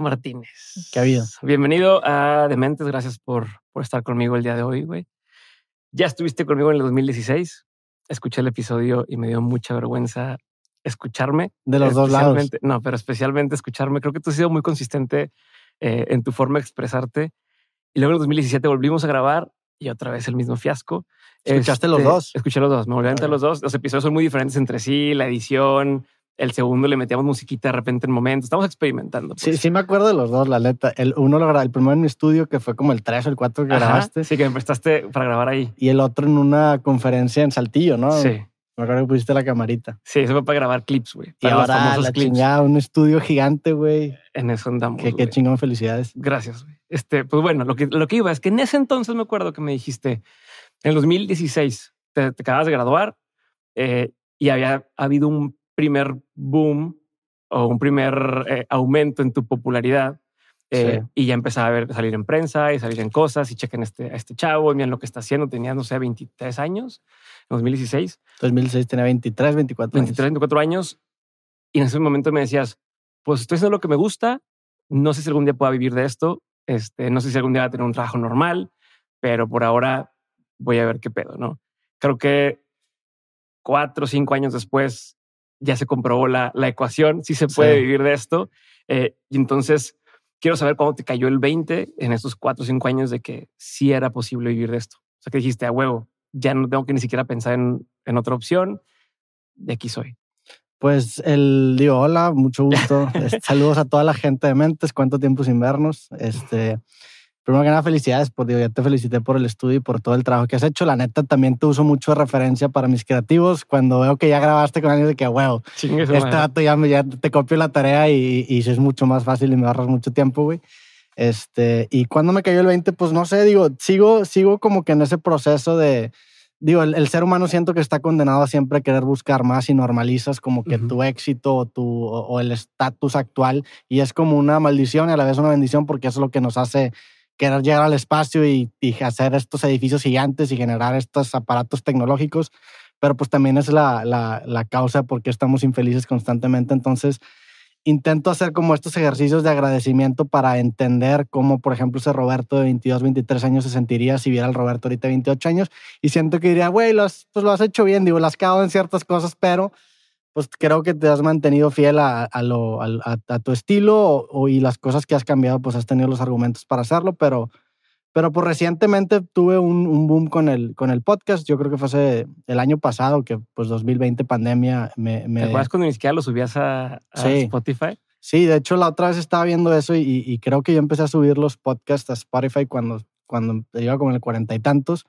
Martínez. ¿Qué habías. Bienvenido a Dementes. Gracias por, por estar conmigo el día de hoy, güey. Ya estuviste conmigo en el 2016. Escuché el episodio y me dio mucha vergüenza escucharme. De los dos lados. No, pero especialmente escucharme. Creo que tú has sido muy consistente eh, en tu forma de expresarte. Y luego en el 2017 volvimos a grabar y otra vez el mismo fiasco. ¿Escuchaste los este, dos? Escuché los dos. Me volví a ah, los dos. Los episodios son muy diferentes entre sí, la edición, el segundo le metíamos musiquita de repente en momentos. Estamos experimentando. Pues. Sí, sí me acuerdo de los dos, la neta. El uno lo grabé, el primero en mi estudio, que fue como el 3 o el 4 que grabaste. Sí, que me prestaste para grabar ahí. Y el otro en una conferencia en Saltillo, ¿no? Sí. Me acuerdo que pusiste la camarita. Sí, eso fue para grabar clips, güey. Y ahora la clips. chingada, un estudio gigante, güey. En eso andamos, Qué, chingón, felicidades. Gracias, güey. Este, pues bueno, lo que, lo que iba es que en ese entonces me acuerdo que me dijiste, en 2016 te, acabas de graduar eh, y había habido un primer boom o un primer eh, aumento en tu popularidad. Eh, y ya empezaba a ver, salir en prensa y salir en cosas y chequen este, a este chavo y miren lo que está haciendo. Tenía, no sé, 23 años en 2016. 2016 tenía 23, 24 23, 24 años. Y en ese momento me decías, pues estoy haciendo lo que me gusta. No sé si algún día pueda vivir de esto. Este, no sé si algún día va a tener un trabajo normal, pero por ahora voy a ver qué pedo, ¿no? Creo que cuatro o cinco años después ya se comprobó la, la ecuación, sí se puede vivir de esto. Eh, y entonces quiero saber cómo te cayó el 20 en estos cuatro o cinco años de que sí era posible vivir de esto. O sea, que dijiste a huevo, ya no tengo que ni siquiera pensar en, en otra opción. De aquí soy. Pues el digo, hola, mucho gusto. Saludos a toda la gente de Mentes. Cuánto tiempo sin vernos. Este, primero que nada, felicidades, pues digo, ya te felicité por el estudio y por todo el trabajo que has hecho. La neta, también te uso mucho de referencia para mis creativos. Cuando veo que ya grabaste con alguien de que, huevo este dato ya, ya, te copio la tarea y, y, es mucho más fácil y me ahorras mucho tiempo, güey. Este, y cuando me cayó el 20, pues no sé, digo, sigo, sigo como que en ese proceso de, digo, el, ser humano siento que está condenado a siempre querer buscar más y normalizas como que tu éxito o, tu, o, el estatus actual y es como una maldición y a la vez una bendición porque es lo que nos hace querer llegar al espacio y, hacer estos edificios gigantes y generar estos aparatos tecnológicos, pero pues también es la, la, la causa por qué estamos infelices constantemente. Entonces, intento hacer como estos ejercicios de agradecimiento para entender cómo, por ejemplo, ese Roberto de 22, 23 años se sentiría si viera al Roberto ahorita de 28 años. Y siento que diría, güey, pues lo has hecho bien, digo, las cago en ciertas cosas, pero pues creo que te has mantenido fiel a, a, lo, a, tu estilo y las cosas que has cambiado, pues has tenido los argumentos para hacerlo, pero, pero pues recientemente tuve un, un, boom con el, con el podcast, yo creo que fue hace el año pasado, que pues 2020 pandemia me... me... ¿Te acuerdas cuando ni siquiera lo subías a, Spotify? Sí, de hecho la otra vez estaba viendo eso y, creo que yo empecé a subir los podcasts a Spotify cuando, cuando iba como en el cuarenta y tantos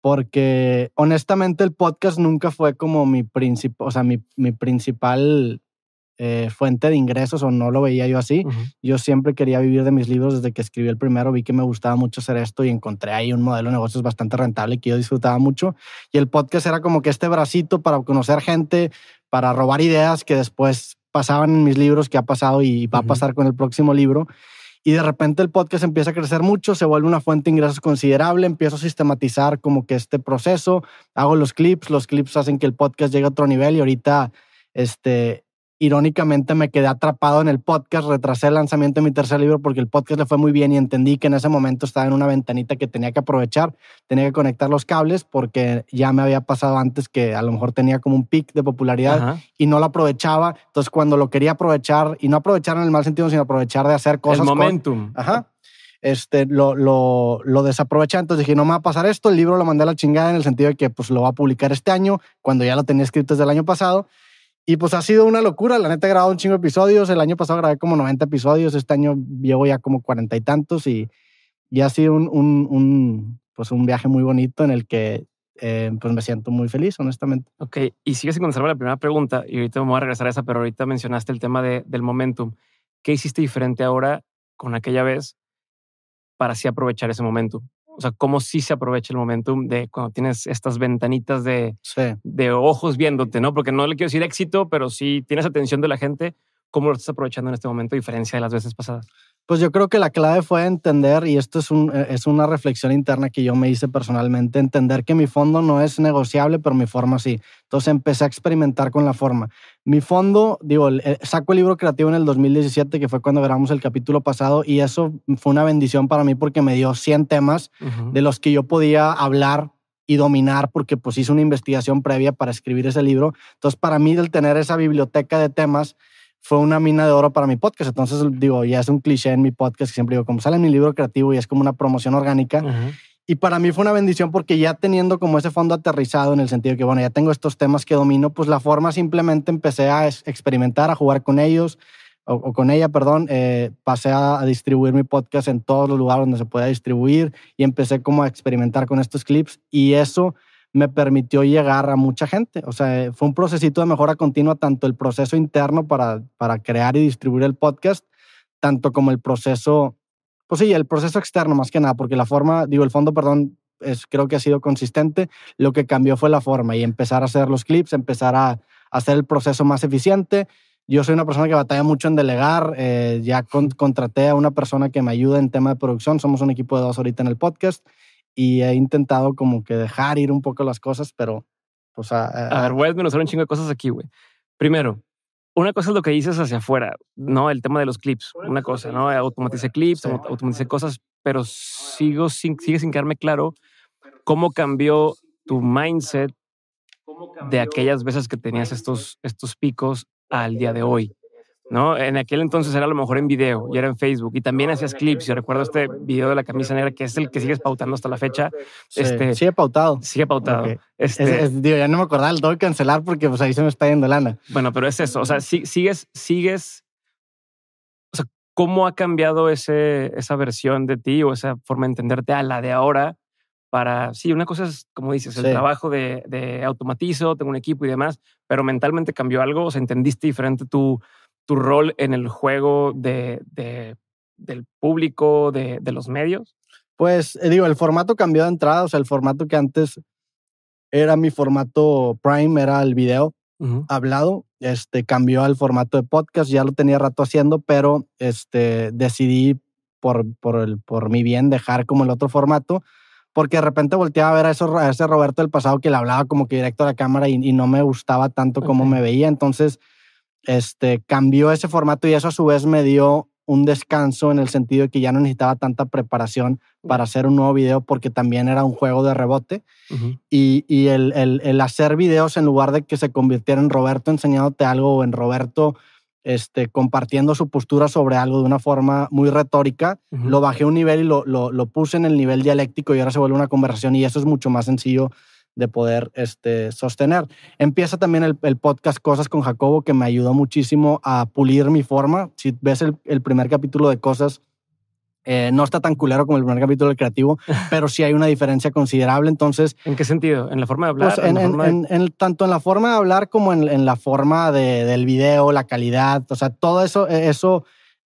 porque honestamente el podcast nunca fue como mi, o sea, mi, mi principal eh, fuente de ingresos o no lo veía yo así. Yo siempre quería vivir de mis libros desde que escribí el primero, vi que me gustaba mucho hacer esto y encontré ahí un modelo de negocios bastante rentable que yo disfrutaba mucho. Y el podcast era como que este bracito para conocer gente, para robar ideas que después pasaban en mis libros, que ha pasado y va a pasar con el próximo libro y de repente el podcast empieza a crecer mucho, se vuelve una fuente de ingresos considerable, empiezo a sistematizar como que este proceso, hago los clips, los clips hacen que el podcast llegue a otro nivel y ahorita este, irónicamente me quedé atrapado en el podcast, retrasé el lanzamiento de mi tercer libro porque el podcast le fue muy bien y entendí que en ese momento estaba en una ventanita que tenía que aprovechar, tenía que conectar los cables porque ya me había pasado antes que a lo mejor tenía como un pic de popularidad y no lo aprovechaba. Entonces cuando lo quería aprovechar, y no aprovechar en el mal sentido, sino aprovechar de hacer cosas. El momentum. Ajá. Este, lo, lo, desaprovechaba. Entonces dije, no me va a pasar esto. El libro lo mandé a la chingada en el sentido de que pues, lo va a publicar este año, cuando ya lo tenía escrito desde el año pasado. Y pues ha sido una locura, la neta he grabado un chingo de episodios, el año pasado grabé como 90 episodios, este año llevo ya como cuarenta y tantos y, y ha sido un, un, un, pues un viaje muy bonito en el que eh, pues me siento muy feliz, honestamente. Ok, y sigue sin la primera pregunta, y ahorita me voy a regresar a esa, pero ahorita mencionaste el tema de, del momentum. ¿Qué hiciste diferente ahora con aquella vez para así aprovechar ese momento o sea, cómo sí se aprovecha el momentum de cuando tienes estas ventanitas de, de ojos viéndote, ¿no? Porque no le quiero decir éxito, pero sí tienes atención de la gente, cómo lo estás aprovechando en este momento, a diferencia de las veces pasadas. Pues yo creo que la clave fue entender, y esto eh, es, una reflexión interna que yo me hice personalmente, entender que mi fondo no es negociable, pero mi forma sí. Entonces empecé a experimentar con la forma. Mi fondo, digo, eh, saco el libro creativo en el 2017, que fue cuando grabamos el capítulo pasado, y eso fue una bendición para mí porque me dio 100 temas de los que yo podía hablar y dominar porque pues hice una investigación previa para escribir ese libro. Entonces para mí el tener esa biblioteca de temas fue una mina de oro para mi podcast. Entonces, digo, ya es un cliché en mi podcast que siempre digo, como sale en mi libro creativo y es como una promoción orgánica. Y para mí fue una bendición porque ya teniendo como ese fondo aterrizado en el sentido que, bueno, ya tengo estos temas que domino, pues la forma simplemente empecé a experimentar, a jugar con ellos o, con ella, perdón. Eh, pasé a, distribuir mi podcast en todos los lugares donde se pueda distribuir y empecé como a experimentar con estos clips y eso me permitió llegar a mucha gente. O sea, eh, fue un procesito de mejora continua, tanto el proceso interno para, para crear y distribuir el podcast, tanto como el proceso, pues sí, el proceso externo más que nada, porque la forma, digo, el fondo, perdón, es, creo que ha sido consistente. Lo que cambió fue la forma y empezar a hacer los clips, empezar a, hacer el proceso más eficiente. Yo soy una persona que batalla mucho en delegar. Eh, ya contraté a una persona que me ayuda en tema de producción. Somos un equipo de dos ahorita en el podcast y he intentado como que dejar ir un poco las cosas, pero pues a, eh, a, ver, ah, voy a desmenuzar un chingo de cosas aquí, güey. Primero, una cosa es lo que dices hacia afuera, ¿no? El tema de los clips, una cosa, ¿no? Automatice clips, automaticé cosas, pero sigo sin, sigue sin quedarme claro cómo cambió tu mindset de aquellas veces que tenías estos, estos picos al día de hoy. ¿no? En aquel entonces era a lo mejor en video y era en Facebook y también hacías clips. Yo recuerdo este video de la camisa negra que es el que sigues pautando hasta la fecha. Sí, este, sigue pautado. Sigue pautado. Este, digo, ya no me acordaba, lo cancelar porque pues ahí se me está yendo lana. Bueno, pero es eso. O sea, sigues, sigues. O sea, ¿cómo ha cambiado ese, esa versión de ti o esa forma de entenderte a la de ahora? para, sí, una cosa es, como dices, el trabajo de, de, automatizo, tengo un equipo y demás, pero mentalmente cambió algo, o entendiste diferente tu, tu rol en el juego de, del público, de, de, los medios? Pues eh, digo, el formato cambió de entrada, o sea, el formato que antes era mi formato prime, era el video hablado, este cambió al formato de podcast, ya lo tenía rato haciendo, pero este decidí por, por, por mi bien dejar como el otro formato, porque de repente volteaba a ver a, ese Roberto del pasado que le hablaba como que directo a la cámara y, no me gustaba tanto como me veía, entonces este, cambió ese formato y eso a su vez me dio un descanso en el sentido de que ya no necesitaba tanta preparación para hacer un nuevo video porque también era un juego de rebote. Y, y el, el, hacer videos en lugar de que se convirtiera en Roberto enseñándote algo o en Roberto este, compartiendo su postura sobre algo de una forma muy retórica, lo bajé un nivel y lo, lo, lo, puse en el nivel dialéctico y ahora se vuelve una conversación y eso es mucho más sencillo de poder este, sostener. Empieza también el, podcast Cosas con Jacobo, que me ayudó muchísimo a pulir mi forma. Si ves el, primer capítulo de Cosas, eh, no está tan culero como el primer capítulo del creativo, pero sí hay una diferencia considerable. Entonces. ¿En qué sentido? ¿En la forma de pues, hablar? tanto en la forma de hablar como en, la forma del video, la calidad. O sea, todo eso, e, eso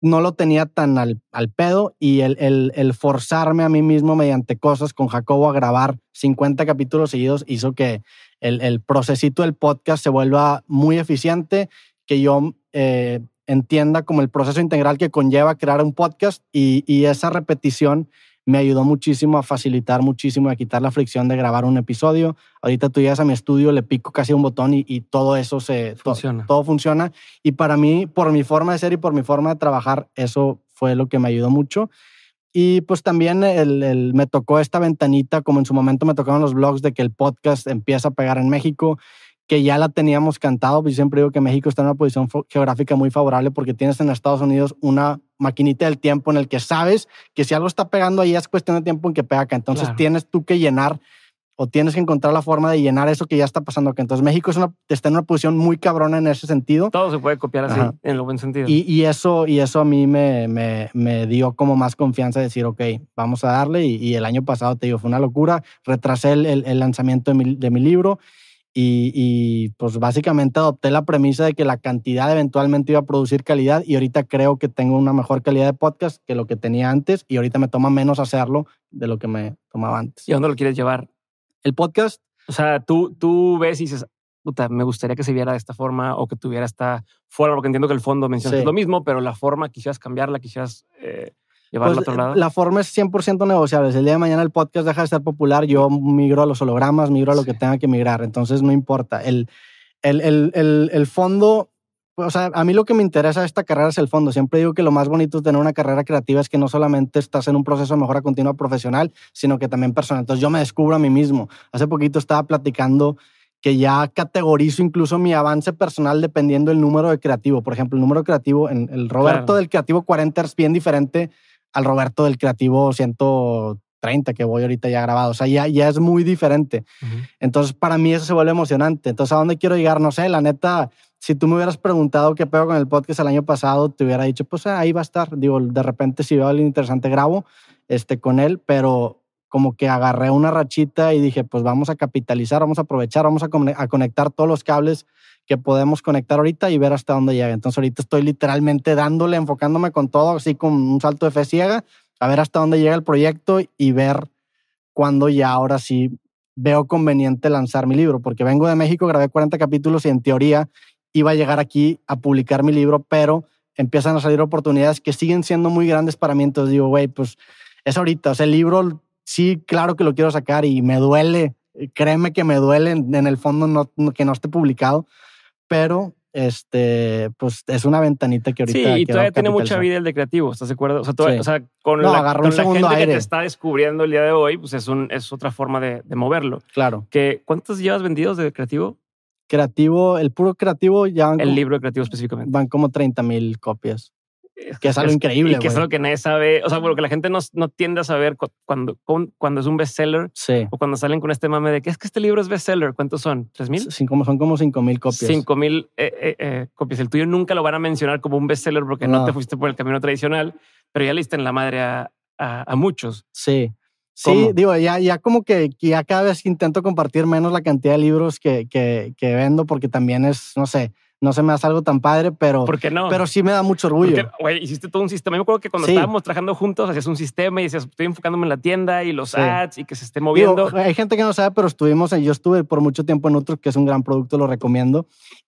no lo tenía tan al, pedo y el, forzarme a mí mismo mediante cosas con Jacobo a grabar 50 capítulos seguidos hizo que el, el procesito del podcast se vuelva muy eficiente, que yo eh, entienda como el proceso integral que conlleva crear un podcast y esa repetición me ayudó muchísimo a facilitar muchísimo, a quitar la fricción de grabar un episodio. Ahorita tú llegas a mi estudio, le pico casi un botón y, todo eso se... Funciona. todo funciona. Y para mí, por mi forma de ser y por mi forma de trabajar, eso fue lo que me ayudó mucho. Y pues también el, me tocó esta ventanita, como en su momento me tocaron los blogs de que el podcast empieza a pegar en México que ya la teníamos cantado. Pues yo siempre digo que México está en una posición geográfica muy favorable porque tienes en Estados Unidos una maquinita del tiempo en el que sabes que si algo está pegando ahí es cuestión de tiempo en que pega acá. Entonces tienes tú que llenar o tienes que encontrar la forma de llenar eso que ya está pasando acá. Entonces México está en una posición muy cabrona en ese sentido. Todo se puede copiar así, en lo buen sentido. Y, eso, y eso a mí me, me, dio como más confianza de decir, ok, vamos a darle. Y, el año pasado, te digo, fue una locura. Retrasé el, lanzamiento de mi, de mi libro y, y, pues básicamente adopté la premisa de que la cantidad eventualmente iba a producir calidad y ahorita creo que tengo una mejor calidad de podcast que lo que tenía antes y ahorita me toma menos hacerlo de lo que me tomaba antes. ¿Y a dónde lo quieres llevar? El podcast. O sea, tú, ves y dices, puta, me gustaría que se viera de esta forma o que tuviera esta forma, porque entiendo que el fondo menciona es lo mismo, pero la forma quisieras cambiarla, quizás… Eh, pues, eh, la forma es 100% negociable. Si el día de mañana el podcast deja de ser popular, yo migro a los hologramas, migro a lo que tenga que migrar. Entonces no importa. El, el, el, el, fondo o sea, a mí lo que me interesa de esta carrera es el fondo. Siempre digo que lo más bonito de tener una carrera creativa es que no solamente estás en un proceso de mejora continua profesional, sino que también personal. Entonces yo me descubro a mí mismo. Hace poquito estaba platicando que ya categorizo incluso mi avance personal dependiendo del número de creativo. Por ejemplo, el número creativo, en el Roberto del creativo 40 es bien diferente al Roberto del Creativo 130 que voy ahorita ya grabado. O sea, ya, es muy diferente. Entonces, para mí eso se vuelve emocionante. Entonces, ¿a dónde quiero llegar? No sé, la neta, si tú me hubieras preguntado qué pedo con el podcast el año pasado, te hubiera dicho, pues ah, ahí va a estar. Digo, de repente si veo algo interesante grabo este, con él, pero como que agarré una rachita y dije, pues vamos a capitalizar, vamos a aprovechar, vamos a, a, conectar todos los cables que podemos conectar ahorita y ver hasta dónde llega. Entonces ahorita estoy literalmente dándole, enfocándome con todo, así con un salto de fe ciega, a ver hasta dónde llega el proyecto y ver cuándo ya ahora sí veo conveniente lanzar mi libro, porque vengo de México, grabé 40 capítulos y en teoría iba a llegar aquí a publicar mi libro, pero empiezan a salir oportunidades que siguen siendo muy grandes para mí, entonces digo, güey, pues es ahorita, o sea, el libro sí, claro que lo quiero sacar y me duele, eh, créeme que me duele en, el fondo que no esté publicado, pero este, pues es una ventanita que ahorita. Sí, y todavía tiene mucha vida el de creativo, ¿estás de acuerdo? O sea, con, la, gente que te está descubriendo el día de hoy, pues es, otra forma de, moverlo. Claro. Que, ¿Cuántos llevas vendidos de creativo? Creativo, el puro creativo ya El libro de creativo específicamente. Van como 30 mil copias que es algo increíble. Y que es algo que nadie sabe. O sea, porque la gente no, tiende a saber cuando, es un bestseller. O cuando salen con este mame de que es que este libro es bestseller. ¿Cuántos son? ¿Tres mil? Son como cinco mil copias. Cinco mil eh, eh, eh, copias. El tuyo nunca lo van a mencionar como un bestseller porque no. te fuiste por el camino tradicional, pero ya le en la madre a, muchos. Sí. Sí, digo, ya, ya como que cada vez intento compartir menos la cantidad de libros que vendo porque también es, no sé, no se me hace algo tan padre, pero. ¿Por qué no? Pero sí me da mucho orgullo. Güey, hiciste todo un sistema. Yo me acuerdo que cuando estábamos trabajando juntos, hacías un sistema y decías, estoy enfocándome en la tienda y los ads y que se esté moviendo. hay gente que no sabe, pero estuvimos, yo estuve por mucho tiempo en otro que es un gran producto, lo recomiendo.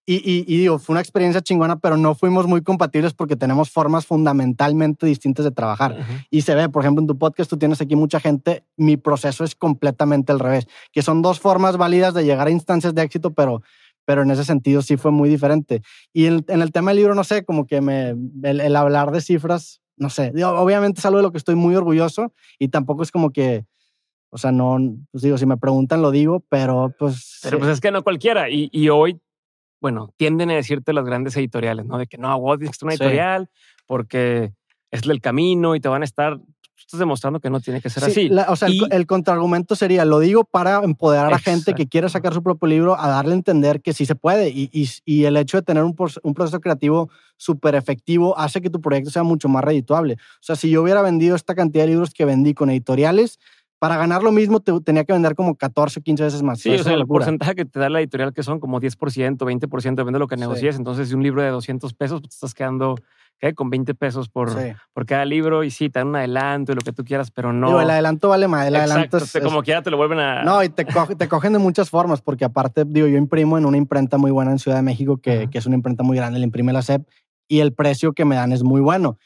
Y, digo, fue una experiencia chingona, pero no fuimos muy compatibles porque tenemos formas fundamentalmente distintas de trabajar. Y se ve, por ejemplo, en tu podcast tú tienes aquí mucha gente, mi proceso es completamente al revés, que son dos formas válidas de llegar a instancias de éxito, pero pero en ese sentido sí fue muy diferente. Y en, el tema del libro, no sé, como que me, el, hablar de cifras, no sé, obviamente es algo de lo que estoy muy orgulloso y tampoco es como que... O sea, no, pues digo, si me preguntan lo digo, pero pues... Pero pues eh es que no cualquiera. Y, hoy, bueno, tienden a decirte las grandes editoriales, ¿no? De que no, vos es una editorial porque es el camino y te van a estar estás demostrando que no tiene que ser así. o sea, el, contraargumento sería, lo digo para empoderar a gente que quiere sacar su propio libro a darle a entender que sí se puede. Y, el hecho de tener un, un proceso creativo súper efectivo hace que tu proyecto sea mucho más redituable. O sea, si yo hubiera vendido esta cantidad de libros que vendí con editoriales, para ganar lo mismo te, tenía que vender como 14 o 15 veces más. Sí, o sea, el porcentaje que te da la editorial, que son como 10%, 20%, depende de lo que negocies. entonces Entonces, un libro de 200 pesos, pues, te estás quedando ¿qué? con 20 pesos por, por cada libro y sí, te dan un adelanto y lo que tú quieras, pero no. Digo, el adelanto vale más. El adelanto como quiera te lo vuelven a. No, y te, cogen de muchas formas, porque aparte, digo, yo imprimo en una imprenta muy buena en Ciudad de México, que, que es una imprenta muy grande, le imprime la SEP, y el precio que me dan es muy bueno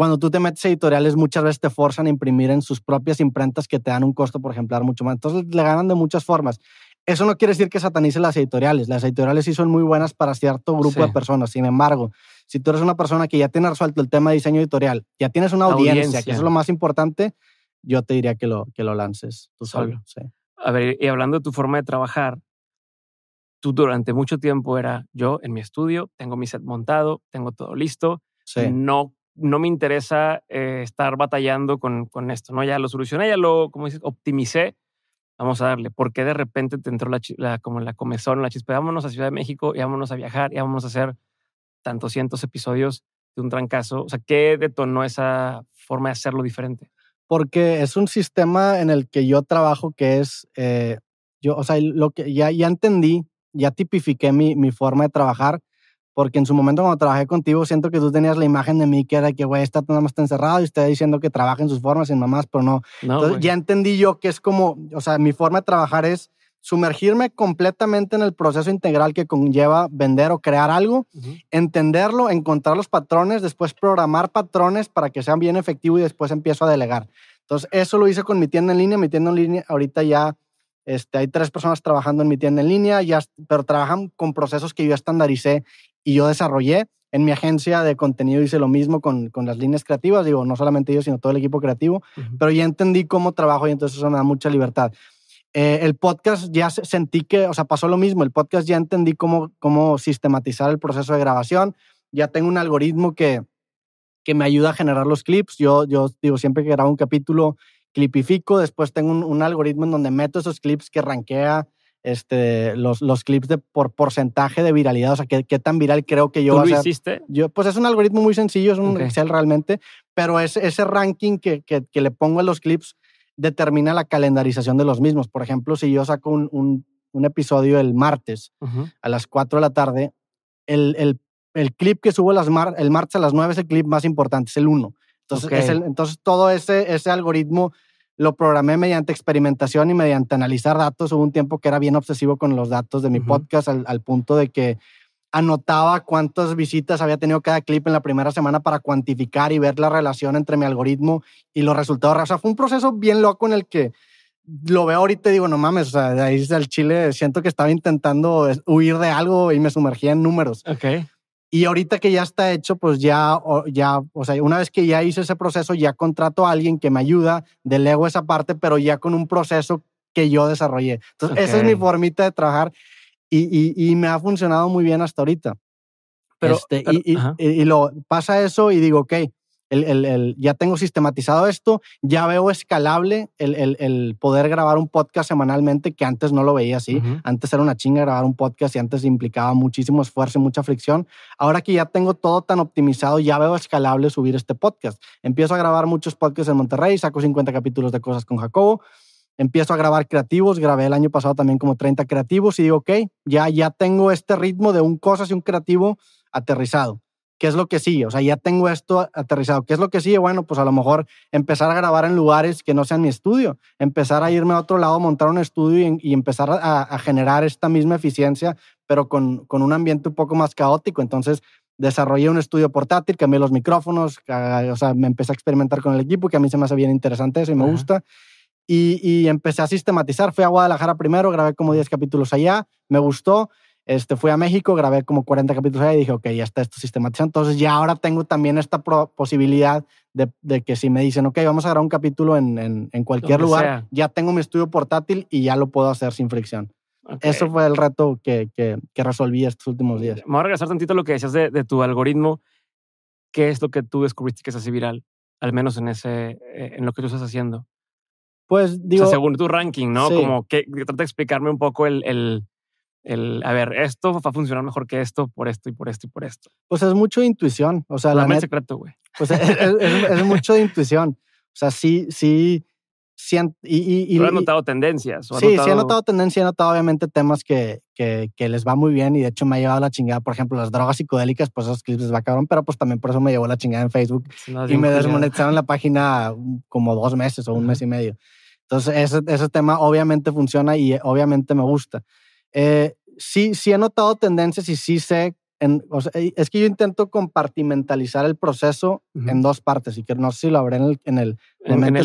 cuando tú te metes a editoriales, muchas veces te forzan a imprimir en sus propias imprentas que te dan un costo por ejemplar mucho más. Entonces le ganan de muchas formas. Eso no quiere decir que satanice las editoriales. Las editoriales sí son muy buenas para cierto grupo de personas. Sin embargo, si tú eres una persona que ya tiene resuelto el tema de diseño editorial, ya tienes una audiencia, que es lo más importante, yo te diría que lo, que lo lances tú solo. A ver, y hablando de tu forma de trabajar, tú durante mucho tiempo era yo en mi estudio, tengo mi set montado, tengo todo listo, no no me interesa eh, estar batallando con, esto, ¿no? Ya lo solucioné, ya lo, como dices, optimicé, vamos a darle. porque de repente te entró la, la, como la comezón, la chispa? Vámonos a Ciudad de México, y vámonos a viajar, y vámonos a hacer tantos cientos episodios de un trancazo. O sea, ¿qué detonó esa forma de hacerlo diferente? Porque es un sistema en el que yo trabajo que es, eh, yo, o sea, lo que ya, ya entendí, ya tipifiqué mi, mi forma de trabajar porque en su momento cuando trabajé contigo, siento que tú tenías la imagen de mí que era que, güey, está nada más está encerrado y usted diciendo que trabaja en sus formas y más, pero no. ya entendí yo que es como, o sea, mi forma de trabajar es sumergirme completamente en el proceso integral que conlleva vender o crear algo, entenderlo, encontrar los patrones, después programar patrones para que sean bien efectivos y después empiezo a delegar. Entonces, eso lo hice con mi tienda en línea. Mi tienda en línea ahorita ya este, hay tres personas trabajando en mi tienda en línea, ya, pero trabajan con procesos que yo estandaricé y yo desarrollé. En mi agencia de contenido hice lo mismo con, las líneas creativas, digo, no solamente yo, sino todo el equipo creativo, pero ya entendí cómo trabajo y entonces eso me da mucha libertad. Eh, el podcast ya sentí que, o sea, pasó lo mismo, el podcast ya entendí cómo, cómo sistematizar el proceso de grabación, ya tengo un algoritmo que, que me ayuda a generar los clips, yo, yo digo, siempre que grabo un capítulo, clipifico, después tengo un, un algoritmo en donde meto esos clips que ranquea este, los, los clips de, por porcentaje de viralidad, o sea, qué, qué tan viral creo que yo... ¿Tú lo hiciste? Yo, pues es un algoritmo muy sencillo, es un Excel realmente, pero es, ese ranking que, que, le pongo a los clips determina la calendarización de los mismos. Por ejemplo, si yo saco un, un, episodio el martes a las 4 de la tarde, el, el, el clip que subo las mar, el martes a las 9 es el clip más importante, es el 1. Entonces, entonces todo ese, ese algoritmo lo programé mediante experimentación y mediante analizar datos. Hubo un tiempo que era bien obsesivo con los datos de mi podcast al, punto de que anotaba cuántas visitas había tenido cada clip en la primera semana para cuantificar y ver la relación entre mi algoritmo y los resultados. O sea, fue un proceso bien loco en el que lo veo ahorita y digo, no mames, o sea, de ahí al Chile siento que estaba intentando huir de algo y me sumergía en números. Ok. Y ahorita que ya está hecho, pues ya, ya, o sea, una vez que ya hice ese proceso, ya contrato a alguien que me ayuda, delego esa parte, pero ya con un proceso que yo desarrollé. Entonces, esa es mi formita de trabajar y, y, y, me ha funcionado muy bien hasta ahorita. Pero, este, y, y, lo pasa eso y digo, ok, ya tengo sistematizado esto, ya veo escalable el, poder grabar un podcast semanalmente que antes no lo veía así. Antes era una chinga grabar un podcast y antes implicaba muchísimo esfuerzo y mucha fricción. Ahora que ya tengo todo tan optimizado, ya veo escalable subir este podcast. Empiezo a grabar muchos podcasts en Monterrey, saco 50 capítulos de cosas con Jacobo. Empiezo a grabar creativos, grabé el año pasado también como 30 creativos y digo, ok, ya, ya tengo este ritmo de un cosas y un creativo aterrizado ¿qué es lo que sigue? O sea, ya tengo esto aterrizado. ¿Qué es lo que sigue? Bueno, pues a lo mejor empezar a grabar en lugares que no sean mi estudio, empezar a irme a otro lado, montar un estudio y, empezar a, generar esta misma eficiencia, pero con, con, un ambiente un poco más caótico. Entonces, desarrollé un estudio portátil, cambié los micrófonos, o sea, me empecé a experimentar con el equipo, que a mí se me hace bien interesante eso y me gusta. Y, y empecé a sistematizar. Fui a Guadalajara primero, grabé como 10 capítulos allá, me gustó este, fui a México, grabé como 40 capítulos ahí y dije, ok, ya está esto sistematizado. Entonces ya ahora tengo también esta posibilidad de, que si me dicen, ok, vamos a grabar un capítulo en, en, cualquier lugar, ya tengo mi estudio portátil y ya lo puedo hacer sin fricción. Eso fue el reto que, que, resolví estos últimos días. Me voy a regresar tantito a lo que decías de, tu algoritmo. ¿Qué es lo que tú descubriste que es así viral? Al menos en, ese, eh, en lo que tú estás haciendo. Pues digo. según tu ranking, ¿no? Como que trata de explicarme un poco el el, a ver, esto va a funcionar mejor que esto, por esto y por esto y por esto. Pues es mucho de intuición. O sea, la secreto, güey. Pues e, e, e, es, mucho de intuición. O sea, sí, sí. sí y, y, notado tendencias. ¿O sí, sí he notado tendencias. He notado, obviamente, temas que, que, que, les va muy bien. Y de hecho, me ha llevado la chingada. Por ejemplo, las drogas psicodélicas, pues esos clips les va cabrón. Pero pues también por eso me llevó la chingada en Facebook. y me desmonetizaron la página mm, como dos meses o un mes y medio. Entonces, ese, ese tema obviamente funciona y obviamente me gusta. Eh, sí, sí he notado tendencias y sí sé. es que yo intento compartimentalizar el proceso en dos partes y que no sé si lo habré en el, en el,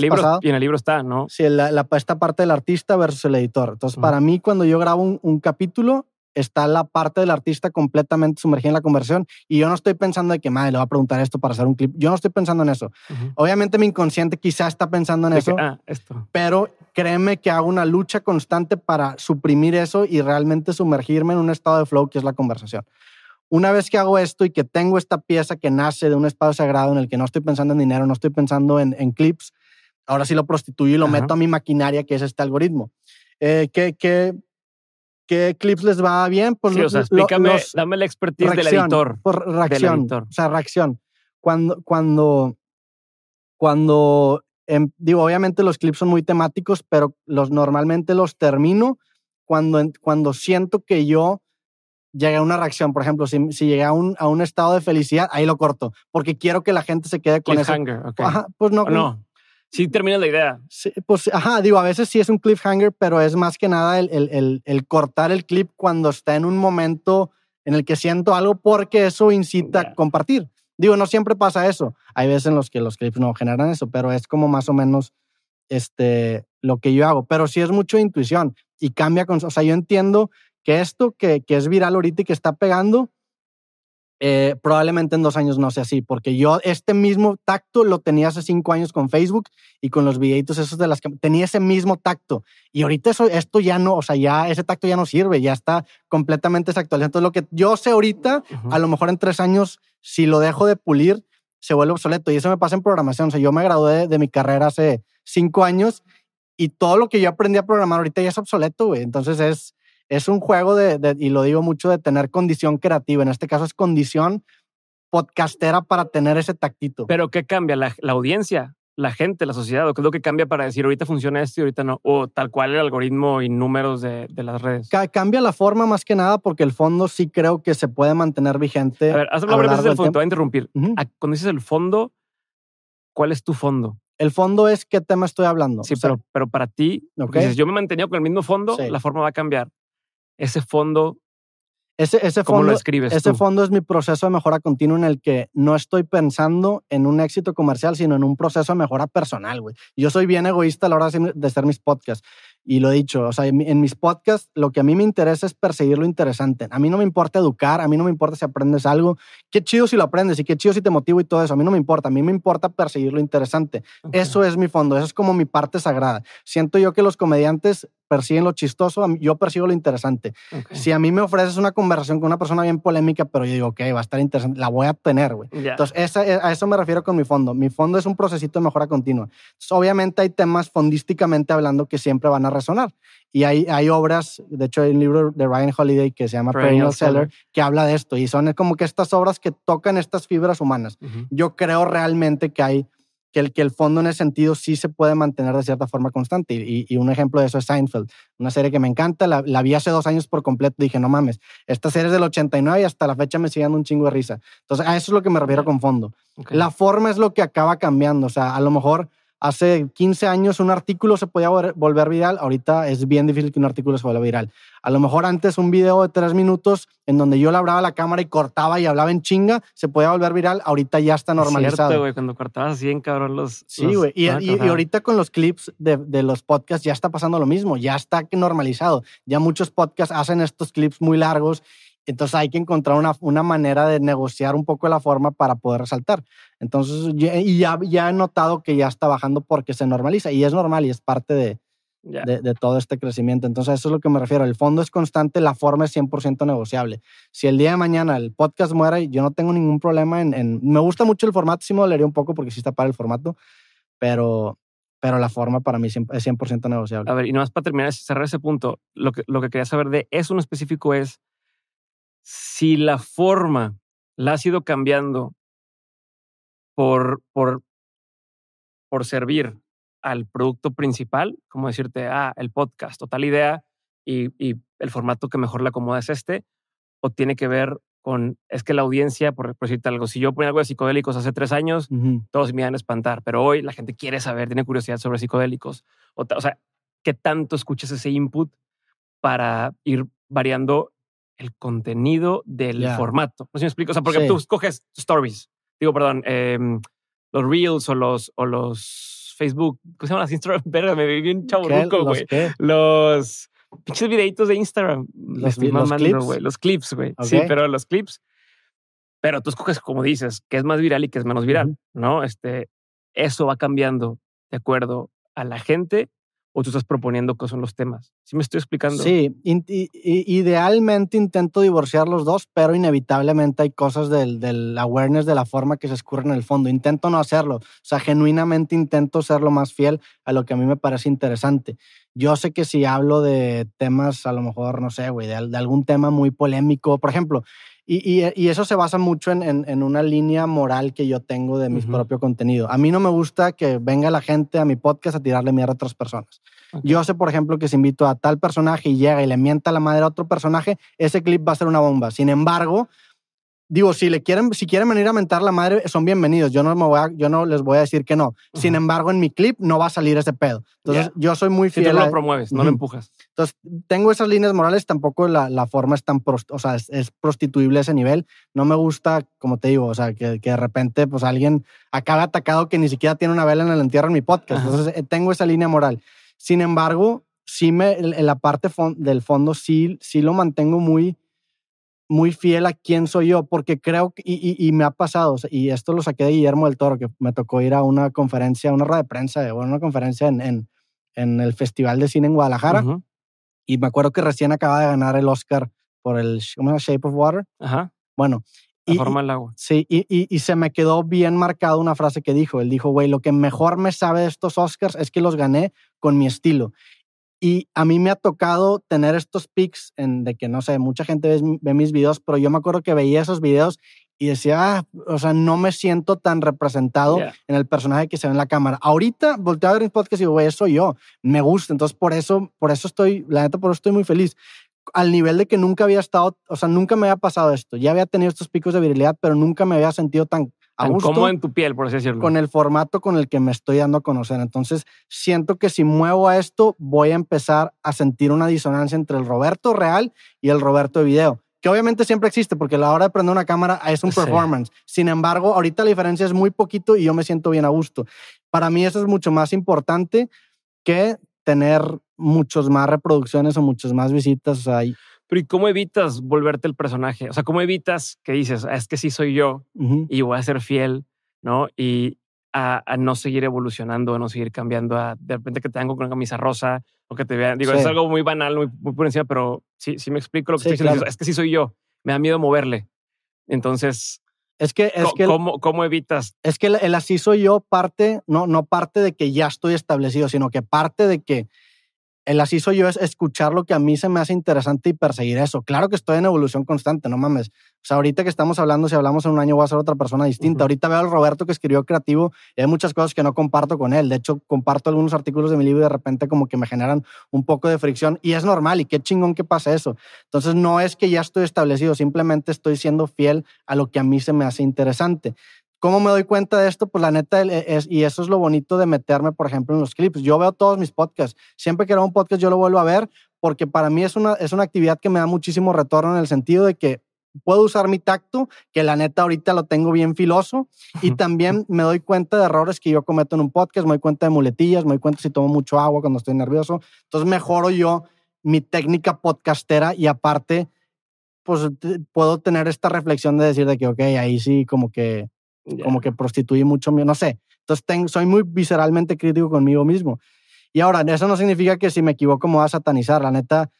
libro. Y en el libro está, ¿no? Sí, la, esta parte del artista versus el editor. Entonces, para mí, cuando yo grabo un capítulo, está la parte del artista completamente sumergida en la conversación y yo no estoy pensando de que, madre, le va a preguntar esto para hacer un clip. Yo no estoy pensando en eso. Obviamente mi inconsciente quizá está pensando en eso, ah, pero créeme que hago una lucha constante para suprimir eso y realmente sumergirme en un estado de flow que es la conversación. Una vez que hago esto y que tengo esta pieza que nace de un espacio sagrado en el que no estoy pensando en dinero, no estoy pensando en, clips, ahora sí lo prostituyo y lo meto a mi maquinaria que es este algoritmo. Eh, que qué clips les va bien. Pues sí, o sea, explícame, dame la expertise del editor. Por pues, reacción. O sea, reacción. Cuando, cuando, cuando, em, digo, obviamente los clips son muy temáticos, pero los normalmente los termino cuando, cuando siento que yo llegué a una reacción. Por ejemplo, si, llegué a un, a un estado de felicidad, ahí lo corto, porque quiero que la gente se quede con eso. Okay. pues no, no, sí termina la idea. pues, ajá, digo, a veces sí es un cliffhanger, pero es más que nada el, el, cortar el clip cuando está en un momento en el que siento algo porque eso incita a compartir. Digo, no siempre pasa eso. Hay veces en los que los clips no generan eso, pero es como más o menos este, lo que yo hago. Pero sí es mucho intuición y cambia con... O sea, yo entiendo que esto que, que es viral ahorita y que está pegando, eh, probablemente en dos años no sea así, porque yo este mismo tacto lo tenía hace cinco años con Facebook y con los videitos esos de las que tenía ese mismo tacto. Y ahorita eso, esto ya no, o sea, ya ese tacto ya no sirve, ya está completamente desactualizado. Entonces, lo que yo sé ahorita, a lo mejor en tres años, si lo dejo de pulir, se vuelve obsoleto. Y eso me pasa en programación. O sea, yo me gradué de, mi carrera hace cinco años y todo lo que yo aprendí a programar ahorita ya es obsoleto, güey. Entonces, es es un juego de, y lo digo mucho, de tener condición creativa. En este caso es condición podcastera para tener ese tactito. Pero ¿qué cambia? La, audiencia, la gente, la sociedad, o qué es lo que cambia para decir ahorita funciona esto y ahorita no, o tal cual el algoritmo y números de, las redes. cambia la forma más que nada porque el fondo sí creo que se puede mantener vigente. A ver, hazme una pregunta te voy a interrumpir. Cuando dices el fondo, ¿cuál es tu fondo? El fondo es qué tema estoy hablando. Sí, pero, pero para ti, si yo me he mantenido con el mismo fondo, la forma va a cambiar ese fondo ese, ese ¿Cómo lo escribes Ese fondo es mi proceso de mejora continua en el que no estoy pensando en un éxito comercial, sino en un proceso de mejora personal, güey. Yo soy bien egoísta a la hora de hacer mis podcasts. Y lo he dicho, o sea, en mis podcasts lo que a mí me interesa es perseguir lo interesante. A mí no me importa educar, a mí no me importa si aprendes algo. Qué chido si lo aprendes y qué chido si te motivo y todo eso. A mí no me importa, a mí me importa perseguir lo interesante. Eso es mi fondo, eso es como mi parte sagrada. Siento yo que los comediantes persiguen lo chistoso, yo persigo lo interesante. Si a mí me ofreces una conversación con una persona bien polémica, pero yo digo, ok, va a estar interesante, la voy a tener güey. Entonces, e, a eso me refiero con mi fondo. Mi fondo es un procesito de mejora continua. obviamente hay temas fondísticamente hablando que siempre van a resonar. Y hay, hay obras, de hecho hay un libro de Ryan Holiday que se llama Perennial, Seller, que habla de esto. Y son como que estas obras que tocan estas fibras humanas. Yo creo realmente que hay que el, que el fondo en ese sentido sí se puede mantener de cierta forma constante. Y, y un ejemplo de eso es Seinfeld, una serie que me encanta, la, vi hace dos años por completo, dije, no mames, esta serie es del 89 y hasta la fecha me sigue dando un chingo de risa. Entonces, a eso es lo que me refiero con fondo. La forma es lo que acaba cambiando, o sea, a lo mejor Hace 15 años un artículo se podía volver viral, ahorita es bien difícil que un artículo se vuelva viral. A lo mejor antes un video de tres minutos en donde yo labraba la cámara y cortaba y hablaba en chinga, se podía volver viral, ahorita ya está normalizado. güey, cuando cortabas así en cabrón los... Sí, güey, y, ah, ahorita con los clips de, de los podcasts ya está pasando lo mismo, ya está normalizado. Ya muchos podcasts hacen estos clips muy largos entonces hay que encontrar una, una, manera de negociar un poco la forma para poder resaltar. Entonces, y ya, ya, he notado que ya está bajando porque se normaliza y es normal y es parte de, de, todo este crecimiento. Entonces, eso es lo que me refiero. El fondo es constante, la forma es 100% negociable. Si el día de mañana el podcast muere, yo no tengo ningún problema en... me gusta mucho el formato, sí me dolería un poco porque sí está para el formato, pero, pero la forma para mí es 100% negociable. A ver, y nomás para terminar, cerrar ese punto, lo que, lo que quería saber de eso en específico es si la forma la has ido cambiando por, por, por servir al producto principal, como decirte, ah, el podcast o tal idea y, el formato que mejor la acomoda es este, o tiene que ver con, es que la audiencia, por, decirte algo, si yo ponía algo de psicodélicos hace tres años, todos me iban a espantar, pero hoy la gente quiere saber, tiene curiosidad sobre psicodélicos. o sea, ¿qué tanto escuchas ese input para ir variando el contenido del formato. No sé si me explico. O sea, porque tú escoges stories, digo, perdón, em, los reels o los, o los Facebook, ¿cómo se llaman las Instagram? Verga, me vi un chaburuco, güey. Los pinches videitos de Instagram. Los, clips, güey. Los clips, güey. Sí, pero los clips. Pero tú escoges, como dices, que es más viral y que es menos viral, ¿no? Este, eso va cambiando de acuerdo a la gente o tú estás proponiendo qué son los temas. ¿Sí me estoy explicando? Sí, idealmente intento divorciar los dos, pero inevitablemente hay cosas del, awareness, de la forma que se escurre en el fondo. Intento no hacerlo. O sea, genuinamente intento ser lo más fiel a lo que a mí me parece interesante. Yo sé que si hablo de temas, a lo mejor, no sé, güey, de algún tema muy polémico, por ejemplo, y, eso se basa mucho en, una línea moral que yo tengo de mi propio contenido. A mí no me gusta que venga la gente a mi podcast a tirarle mierda a otras personas. Yo sé, por ejemplo, que si invito a tal personaje y llega y le mienta la madre a otro personaje, ese clip va a ser una bomba. Sin embargo, digo, si le quieren, si quieren venir a mentar la madre, son bienvenidos. Yo no, me voy yo no les voy a decir que no. Sin embargo, en mi clip no va a salir ese pedo. Entonces, yo soy muy fiel. Si tú lo promueves, no lo empujas. Entonces, tengo esas líneas morales, tampoco la, forma es tan, o sea, es, prostituible ese nivel. No me gusta, como te digo, o sea, que, de repente, pues alguien acabe atacado que ni siquiera tiene una vela en el entierro en mi podcast. Entonces, eh, tengo esa línea moral. Sin embargo, sí me, en la parte del fondo sí, sí lo mantengo muy muy fiel a quién soy yo, porque creo y, y, me ha pasado, y esto lo saqué de Guillermo del Toro, que me tocó ir a una conferencia, una rueda de prensa, bueno, una conferencia en, en, en, el Festival de Cine en Guadalajara, y me acuerdo que recién acaba de ganar el Oscar por el Shape of Water. Ajá. Bueno. La forma del agua. Sí, y, se me quedó bien marcada una frase que dijo. Él dijo, güey, lo que mejor me sabe de estos Oscars es que los gané con mi estilo. Y a mí me ha tocado tener estos pics en de que, no sé, mucha gente ve, mis videos, pero yo me acuerdo que veía esos videos y decía, ah, o sea, no me siento tan representado en el personaje que se ve en la cámara. Ahorita volteo a ver mis podcasts y digo, eso yo, me gusta. Entonces, por eso, por eso estoy, la neta, por eso estoy muy feliz. Al nivel de que nunca había estado, o sea, nunca me había pasado esto. Ya había tenido estos picos de virilidad, pero nunca me había sentido tan en tu piel, por así decirlo. Con el formato con el que me estoy dando a conocer. Entonces, siento que si muevo a esto, voy a empezar a sentir una disonancia entre el Roberto real y el Roberto de video. Que obviamente siempre existe, porque la hora de prender una cámara es un performance. Sin embargo, ahorita la diferencia es muy poquito y yo me siento bien a gusto. Para mí, eso es mucho más importante que tener muchos más reproducciones o muchas más visitas. ahí. Pero ¿y cómo evitas volverte el personaje? O sea, ¿cómo evitas que dices, ah, es que sí soy yo y voy a ser fiel, ¿no? Y a, no seguir evolucionando, a no seguir cambiando, a de repente que te hagan con una camisa rosa o que te vean. Digo, es algo muy banal, muy, muy por encima, pero sí, sí me explico lo que estoy diciendo. Es que sí soy yo, me da miedo moverle. Entonces, es que, es que ¿cómo, ¿cómo, evitas? Es que el, el, así soy yo parte, no, no parte de que ya estoy establecido, sino que parte de que el así soy yo es escuchar lo que a mí se me hace interesante y perseguir eso. Claro que estoy en evolución constante, no mames. O sea, ahorita que estamos hablando, si hablamos en un año voy a ser otra persona distinta. Ahorita veo al Roberto que escribió creativo y hay muchas cosas que no comparto con él. De hecho, comparto algunos artículos de mi libro y de repente como que me generan un poco de fricción y es normal y qué chingón que pasa eso. Entonces, no es que ya estoy establecido, simplemente estoy siendo fiel a lo que a mí se me hace interesante. ¿Cómo me doy cuenta de esto? Pues la neta, e, es, y eso es lo bonito de meterme, por ejemplo, en los clips. Yo veo todos mis podcasts. Siempre que hago un podcast, yo lo vuelvo a ver porque para mí es una, es una actividad que me da muchísimo retorno en el sentido de que puedo usar mi tacto, que la neta ahorita lo tengo bien filoso, y también me doy cuenta de errores que yo cometo en un podcast, me doy cuenta de muletillas, me doy cuenta si tomo mucho agua cuando estoy nervioso. Entonces mejoro yo mi técnica podcastera y aparte, pues puedo tener esta reflexión de decir de que, ok, ahí sí como que como que prostituí mucho mío, no sé. Entonces soy muy visceralmente crítico conmigo mismo. Y ahora, eso no significa que si me equivoco me voy a satanizar. La neta,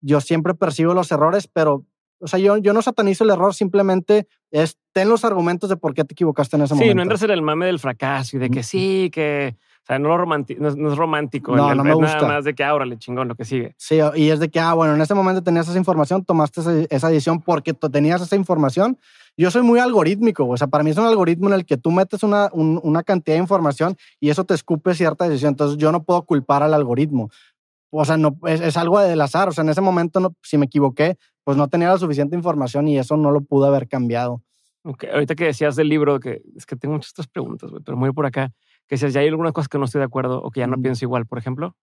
yo siempre percibo los errores, pero, o sea, yo, yo no satanizo el error, simplemente es ten los argumentos de por qué te equivocaste en ese momento. Sí, no entras en el mame del fracaso y de que sí, que o sea, no, no, es, romántico. No, no me gusta. Nada más de que, ah, órale, chingón, lo que sigue. Sí, y es de que, ah, bueno, en ese momento tenías esa información, tomaste esa, decisión porque tenías esa información. Yo soy muy algorítmico, o sea, para mí es un algoritmo en el que tú metes una, una cantidad de información y eso te escupe cierta decisión. Entonces, yo no puedo culpar al algoritmo. O sea, no, es, algo del azar. O sea, en ese momento, no, si me equivoqué, pues no tenía la suficiente información y eso no lo pude haber cambiado. Okay. Ahorita que decías del libro, que es que tengo muchas otras preguntas, güey, pero muy por acá que si ya hay algunas cosas que no estoy de acuerdo o que ya no pienso igual, por ejemplo?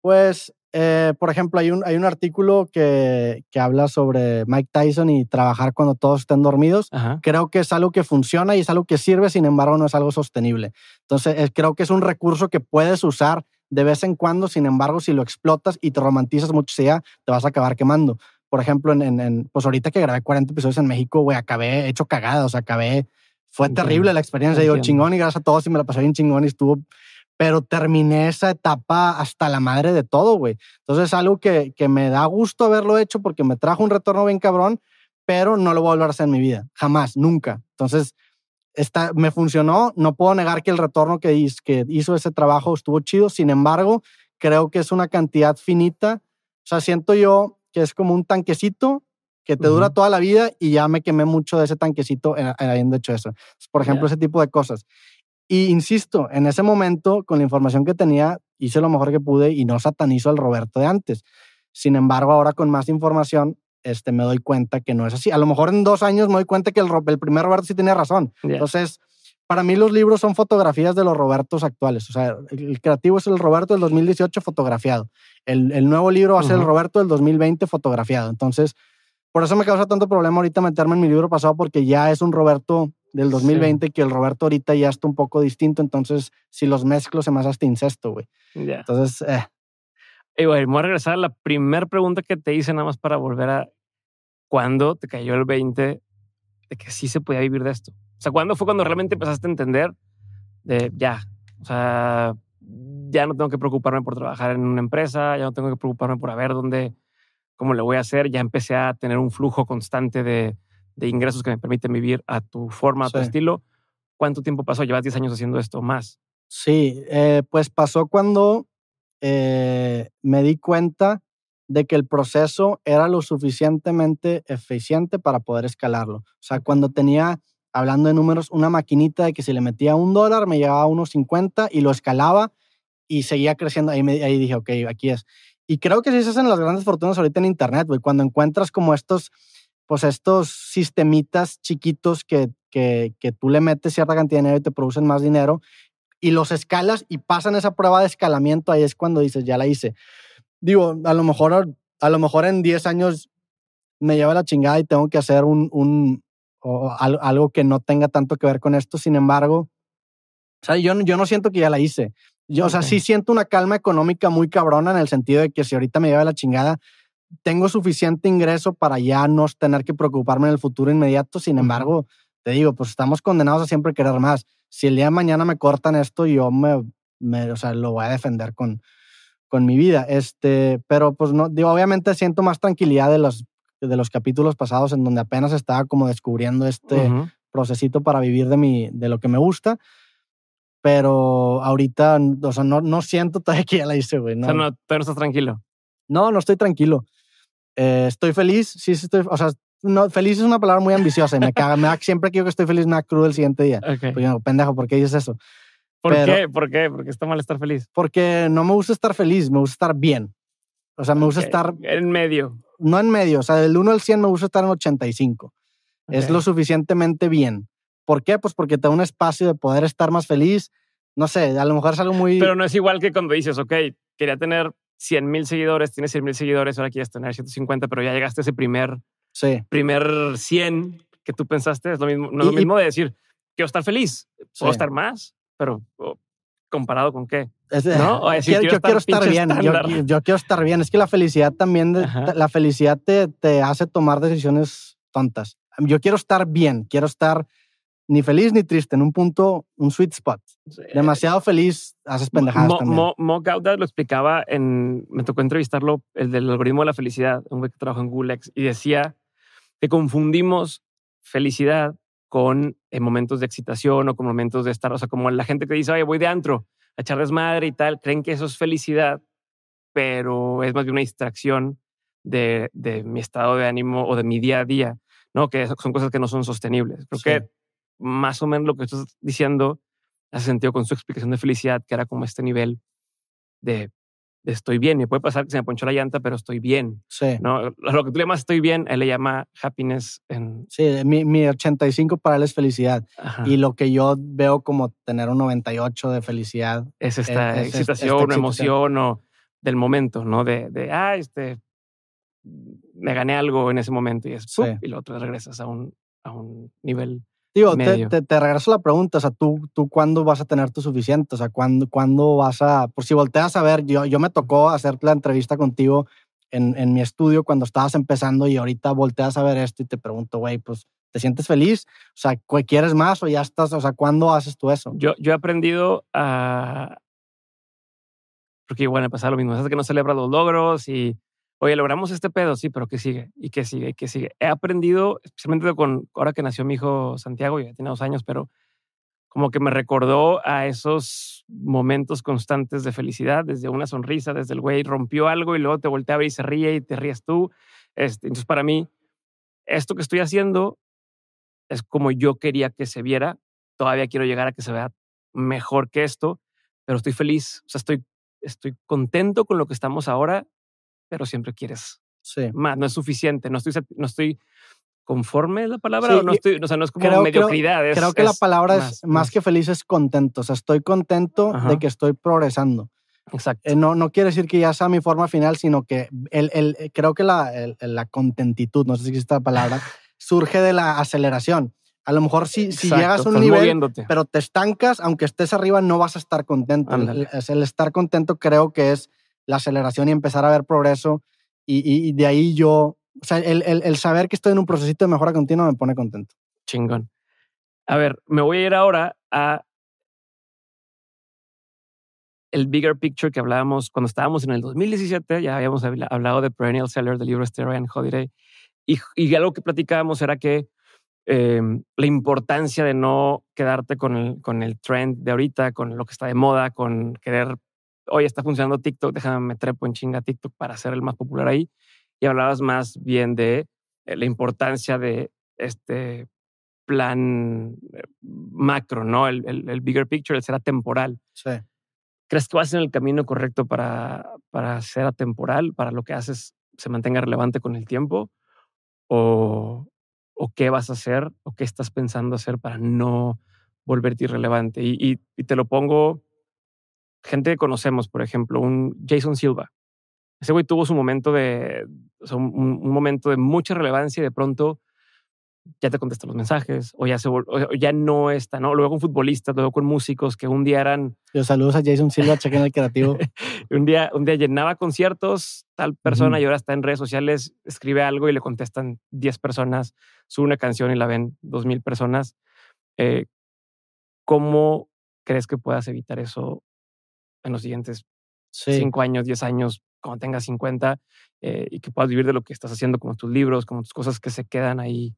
Pues, eh, por ejemplo, hay un, hay un artículo que, que, habla sobre Mike Tyson y trabajar cuando todos estén dormidos. Creo que es algo que funciona y es algo que sirve, sin embargo, no es algo sostenible. Entonces, eh, creo que es un recurso que puedes usar de vez en cuando, sin embargo, si lo explotas y te romantizas mucho, sea, te vas a acabar quemando. Por ejemplo, en, en, pues ahorita que grabé 40 episodios en México, güey, acabé hecho cagada, o sea, acabé fue terrible la experiencia, digo yo chingón y gracias a todos y me la pasé bien chingón y estuvo... Pero terminé esa etapa hasta la madre de todo, güey. Entonces es algo que, me da gusto haberlo hecho porque me trajo un retorno bien cabrón, pero no lo voy a volver a hacer en mi vida, jamás, nunca. Entonces, Está, me funcionó. No puedo negar que el retorno que que hizo ese trabajo estuvo chido. Sin embargo, creo que es una cantidad finita. O sea, siento yo que es como un tanquecito que te dura toda la vida y ya me quemé mucho de ese tanquecito eh, eh, habiendo hecho eso. Por ejemplo, ese tipo de cosas. Y insisto, en ese momento, con la información que tenía, hice lo mejor que pude y no satanizo al Roberto de antes. Sin embargo, ahora con más información, este, me doy cuenta que no es así. A lo mejor en dos años me doy cuenta que el, el primer Roberto sí tenía razón. Entonces, para mí los libros son fotografías de los Robertos actuales. O sea, el creativo es el Roberto del 2018 fotografiado. El, nuevo libro va a ser el Roberto del 2020 fotografiado. Entonces, por eso me causa tanto problema ahorita meterme en mi libro pasado, porque ya es un Roberto del 2020 que el Roberto ahorita ya está un poco distinto. Entonces, si los mezclo, se me hace hasta incesto, güey. Entonces, eh. voy a regresar a la primera pregunta que te hice, nada más para volver a cuándo te cayó el 20 de que sí se podía vivir de esto. O sea, ¿cuándo fue cuando realmente empezaste a entender de ya? O sea, ya no tengo que preocuparme por trabajar en una empresa, ya no tengo que preocuparme por a ver dónde cómo le voy a hacer, ya empecé a tener un flujo constante de, ingresos que me permiten vivir a tu forma, a tu estilo. ¿Cuánto tiempo pasó? Llevas 10 años haciendo esto más. Sí, eh, pues pasó cuando eh, me di cuenta de que el proceso era lo suficientemente eficiente para poder escalarlo. O sea, cuando tenía, hablando de números, una maquinita de que si le metía un dólar me llegaba unos 50 y lo escalaba y seguía creciendo. Ahí, me, ahí dije, ok, aquí es. Y creo que sí se hacen las grandes fortunas ahorita en Internet, güey, cuando encuentras como estos, pues estos sistemitas chiquitos que, que, que tú le metes cierta cantidad de dinero y te producen más dinero y los escalas y pasan esa prueba de escalamiento, ahí es cuando dices, ya la hice. Digo, a lo mejor, a lo mejor en 10 años me lleva la chingada y tengo que hacer un, un algo que no tenga tanto que ver con esto. Sin embargo, o sea, yo, yo no siento que ya la hice. Yo, o sea, sí siento una calma económica muy cabrona en el sentido de que si ahorita me lleva la chingada, tengo suficiente ingreso para ya no tener que preocuparme en el futuro inmediato. Sin embargo, te digo, pues estamos condenados a siempre querer más. Si el día de mañana me cortan esto, yo me, o sea, lo voy a defender con, con mi vida. Este, pero pues no, digo, obviamente siento más tranquilidad de los, de los capítulos pasados en donde apenas estaba como descubriendo este procesito para vivir de, mi, de lo que me gusta. Pero ahorita, o sea, no, no siento todavía que ya la hice, güey. No. O sea, no, no estás tranquilo. No, no estoy tranquilo. Eh, estoy feliz, sí, estoy, o sea, no, feliz es una palabra muy ambiciosa y me caga. me da, siempre que digo que estoy feliz, me da crudo el siguiente día. Porque Pues yo, pendejo, ¿por qué dices eso? ¿Por qué? ¿Por qué? Porque está mal estar feliz. Porque no me gusta estar feliz, me gusta estar bien. O sea, me gusta estar. En medio. No en medio, o sea, del 1 al 100 me gusta estar en 85. Es lo suficientemente bien. ¿Por qué? Pues porque te da un espacio de poder estar más feliz. No sé, a lo mejor es algo muy... Pero no es igual que cuando dices, ok, quería tener 100 mil seguidores, tienes 100 mil seguidores, ahora quieres tener 150, pero ya llegaste a ese primer, sí. primer 100 que tú pensaste. Es lo mismo, no es lo mismo de decir, quiero estar feliz, puedo estar más, pero comparado con qué. ¿no? Eh, decir, yo quiero estar, bien, yo, quiero estar bien. Es que la felicidad también, la felicidad te, te hace tomar decisiones tontas. Yo quiero estar bien, quiero estar ni feliz ni triste, en un punto, un sweet spot. Demasiado feliz, haces pendejadas Mo, también. Mo, lo explicaba en, me tocó entrevistarlo, el del algoritmo de la felicidad, un güey que trabaja en Gulex, y decía que confundimos felicidad con eh, momentos de excitación o con momentos de estar, o sea, como la gente que dice, oye, voy de antro a echar madre y tal, creen que eso es felicidad, pero es más bien una distracción de, de mi estado de ánimo o de mi día a día, ¿no? Que son cosas que no son sostenibles. Creo que más o menos lo que estás diciendo hace sentido con su explicación de felicidad, que era como este nivel de, estoy bien. Me puede pasar que se me ponchó la llanta, pero estoy bien. Sí. ¿no? Lo que tú le llamas estoy bien, él le llama happiness. En... Sí, mi, 85 para él es felicidad. Y lo que yo veo como tener un 98 de felicidad. Es e, esta excitación, o emoción o del momento, ¿no? De, de, ah, este, me gané algo en ese momento y es, sí. y lo otro regresas a un, a un nivel Digo, te, te, te, regreso la pregunta, o sea, ¿tú, tú cuándo vas a tener tu suficiente, o sea, ¿cuándo, cuándo vas a, por si volteas a ver, yo, yo me tocó hacer la entrevista contigo en, en mi estudio cuando estabas empezando y ahorita volteas a ver esto y te pregunto, güey, pues, ¿te sientes feliz? O sea, ¿quieres más o ya estás, o sea, ¿cuándo haces tú eso? Yo, yo he aprendido a, porque bueno, pasa lo mismo, es que no celebras los logros y oye, logramos este pedo, sí, pero ¿qué sigue? ¿Y qué sigue? ¿Y qué sigue? He aprendido, especialmente con ahora que nació mi hijo Santiago, ya tiene dos años, pero como que me recordó a esos momentos constantes de felicidad, desde una sonrisa, desde el güey rompió algo y luego te volteaba y se ríe y te ríes tú. Este, entonces, para mí, esto que estoy haciendo es como yo quería que se viera. Todavía quiero llegar a que se vea mejor que esto, pero estoy feliz. O sea, estoy, estoy contento con lo que estamos ahora pero siempre quieres sí. más. No es suficiente. No estoy, no estoy conforme la palabra o no estoy, o sea, no es como creo, mediocridad. Creo, que la palabra es más, que feliz es contento. O sea, estoy contento de que estoy progresando. Eh, Exacto. no, no quiere decir que ya sea mi forma final, sino que el, el eh, creo que la, la, contentitud, no sé si existe la palabra, surge de la aceleración. A lo mejor si, si llegas a un nivel, pero te estancas, aunque estés arriba, no vas a estar contento. el estar contento creo que es la aceleración y empezar a ver progreso. Y, y, de ahí yo, o sea, el, el, saber que estoy en un procesito de mejora continua me pone contento. Chingón. A ver, me voy a ir ahora a el bigger picture que hablábamos cuando estábamos en el 2017, ya habíamos hablado de Perennial Seller del libro este Holiday, y, y algo que platicábamos era que em, la importancia de no quedarte con el, con el trend de ahorita, con lo que está de moda, con querer Hoy está funcionando TikTok, déjame me trepo en chinga TikTok para ser el más popular ahí. Y hablabas más bien de eh, la importancia de este plan eh, macro, ¿no? El, bigger picture, el ser atemporal. Sí. ¿Crees que vas en el camino correcto para, para ser atemporal, para lo que haces se mantenga relevante con el tiempo? ¿O, qué vas a hacer o qué estás pensando hacer para no volverte irrelevante? y te lo pongo gente que conocemos, por ejemplo, un Jason Silva. Ese güey tuvo su momento de, un, momento de mucha relevancia y de pronto ya te contesta los mensajes o ya, se, ya no está, ¿no? Luego con futbolistas, luego con músicos que un día eran... Los saludos a Jason Silva, chequen el creativo. un, día, un día llenaba conciertos tal persona y ahora está en redes sociales, escribe algo y le contestan 10 personas, sube una canción y la ven 2.000 personas. Eh, ¿Cómo crees que puedas evitar eso en los siguientes 5 años, 10 años, cuando tengas 50, eh, y que puedas vivir de lo que estás haciendo, como tus libros, como tus cosas que se quedan ahí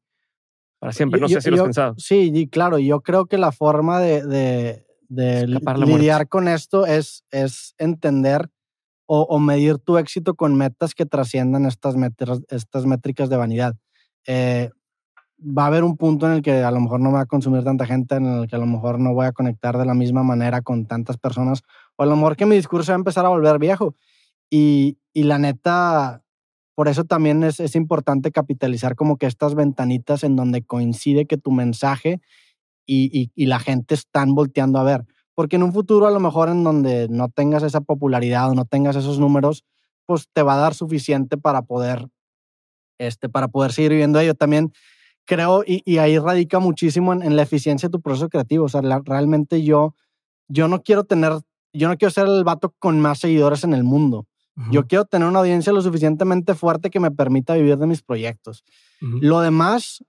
para siempre. No sé si lo has pensado. Sí, y claro, yo creo que la forma de, de, de lidiar con esto es, es entender o, o, medir tu éxito con metas que trasciendan estas, estas métricas de vanidad. Eh, va a haber un punto en el que a lo mejor no me va a consumir tanta gente, en el que a lo mejor no voy a conectar de la misma manera con tantas personas a lo mejor que mi discurso va a empezar a volver viejo. Y, y la neta, por eso también es, es, importante capitalizar como que estas ventanitas en donde coincide que tu mensaje y, y, la gente están volteando a ver. Porque en un futuro a lo mejor en donde no tengas esa popularidad o no tengas esos números, pues te va a dar suficiente para poder, este, para poder seguir viviendo ello. También creo, y, ahí radica muchísimo en, la eficiencia de tu proceso creativo. O sea, realmente yo, yo no quiero tener yo no quiero ser el vato con más seguidores en el mundo. Yo quiero tener una audiencia lo suficientemente fuerte que me permita vivir de mis proyectos. Lo demás,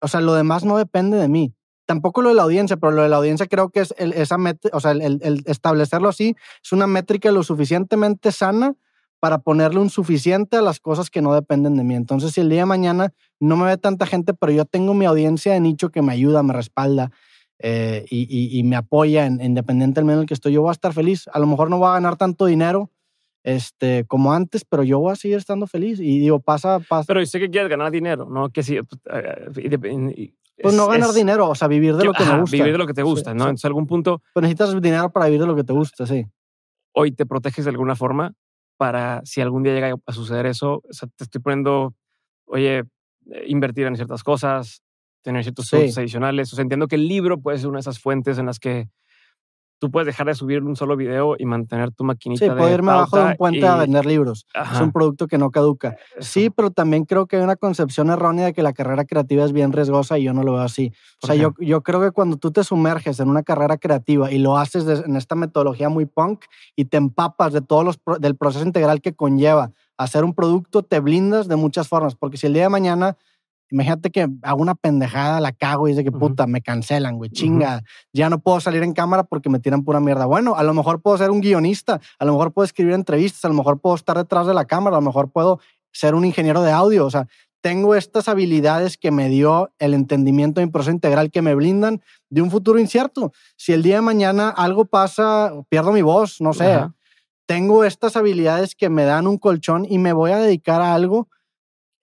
o sea, lo demás no depende de mí. Tampoco lo de la audiencia, pero lo de la audiencia creo que es esa o sea, el establecerlo así es una métrica lo suficientemente sana para ponerle un suficiente a las cosas que no dependen de mí. Entonces, si el día de mañana no me ve tanta gente, pero yo tengo mi audiencia de nicho que me ayuda, me respalda, eh, y, me apoya independientemente del medio en el que estoy, yo voy a estar feliz. A lo mejor no voy a ganar tanto dinero este, como antes, pero yo voy a seguir estando feliz. Y digo, pasa, pasa. Pero sé que quieres ganar dinero, ¿no? Que si, eh, pues no ganar dinero, o sea, vivir de lo que te me gusta. Vivir de lo que te gusta, ¿no? Entonces, Entonces, algún punto. Pero necesitas dinero para vivir de lo que te gusta, sí. Hoy te proteges de alguna forma para si algún día llega a suceder eso. O sea, te estoy poniendo, oye, eh, invertir en ciertas cosas, tener ciertos sí. adicionales. O sea, entiendo que el libro puede ser una de esas fuentes en las que tú puedes dejar de subir un solo video y mantener tu maquinita. Sí, puedo irme abajo de un puente a vender libros. Es un producto que no caduca. Eh, sí, pero también creo que hay una concepción errónea de que la carrera creativa es bien riesgosa y yo no lo veo así. O sea, yo, yo, creo que cuando tú te sumerges en una carrera creativa y lo haces en esta metodología muy punk y te empapas de todos los, del proceso integral que conlleva hacer un producto, te blindas de muchas formas, porque si el día de mañana Imagínate que hago una pendejada, la cago y dice que puta, me cancelan, güey, chinga. Ya no puedo salir en cámara porque me tiran pura mierda. Bueno, a lo mejor puedo ser un guionista, a lo mejor puedo escribir entrevistas, a lo mejor puedo estar detrás de la cámara, a lo mejor puedo ser un ingeniero de audio. O sea, tengo estas habilidades que me dio el entendimiento de mi integral que me blindan de un futuro incierto. Si el día de mañana algo pasa, pierdo mi voz, no sé. Tengo estas habilidades que me dan un colchón y me voy a dedicar a algo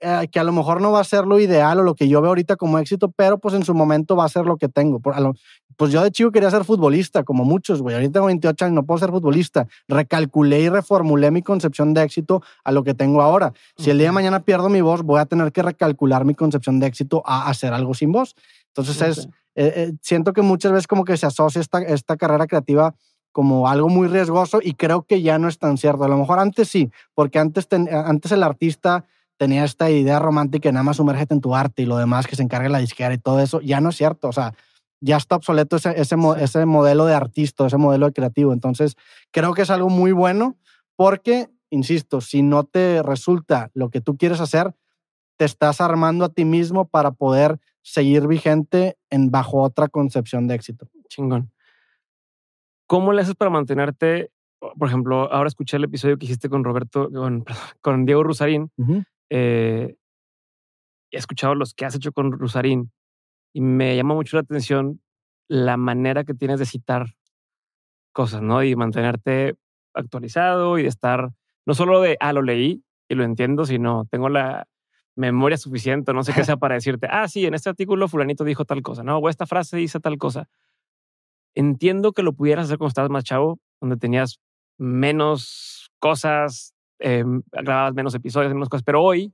eh, que a lo mejor no va a ser lo ideal o lo que yo veo ahorita como éxito, pero pues en su momento va a ser lo que tengo. pues yo de chico quería ser futbolista, como muchos, güey. Ahorita tengo 28 años, no puedo ser futbolista. Recalculé y reformulé mi concepción de éxito a lo que tengo ahora. Si el día de mañana pierdo mi voz, voy a tener que recalcular mi concepción de éxito a hacer algo sin voz. Entonces es, eh, eh, siento que muchas veces como que se asocia esta, esta carrera creativa como algo muy riesgoso y creo que ya no es tan cierto. A lo mejor antes sí, porque antes, antes el artista tenía esta idea romántica de nada más sumérgete en tu arte y lo demás que se encargue la disquera y todo eso, ya no es cierto. O sea, ya está obsoleto ese, ese, modelo de artista, ese modelo de creativo. Entonces, creo que es algo muy bueno porque, insisto, si no te resulta lo que tú quieres hacer, te estás armando a ti mismo para poder seguir vigente en bajo otra concepción de éxito. Chingón. ¿Cómo le haces para mantenerte? Por ejemplo, ahora escuché el episodio que hiciste con Roberto, con, Diego Rusarín, eh, he escuchado los que has hecho con Rusarín y me llama mucho la atención la manera que tienes de citar cosas, ¿no? Y mantenerte actualizado y de estar, no solo de, ah, lo leí y lo entiendo, sino tengo la memoria suficiente, no sé qué sea para decirte, ah, sí, en este artículo fulanito dijo tal cosa, ¿no? O esta frase dice tal cosa. Entiendo que lo pudieras hacer cuando estabas más chavo, donde tenías menos cosas, Em, grababas menos episodios, menos cosas, pero hoy,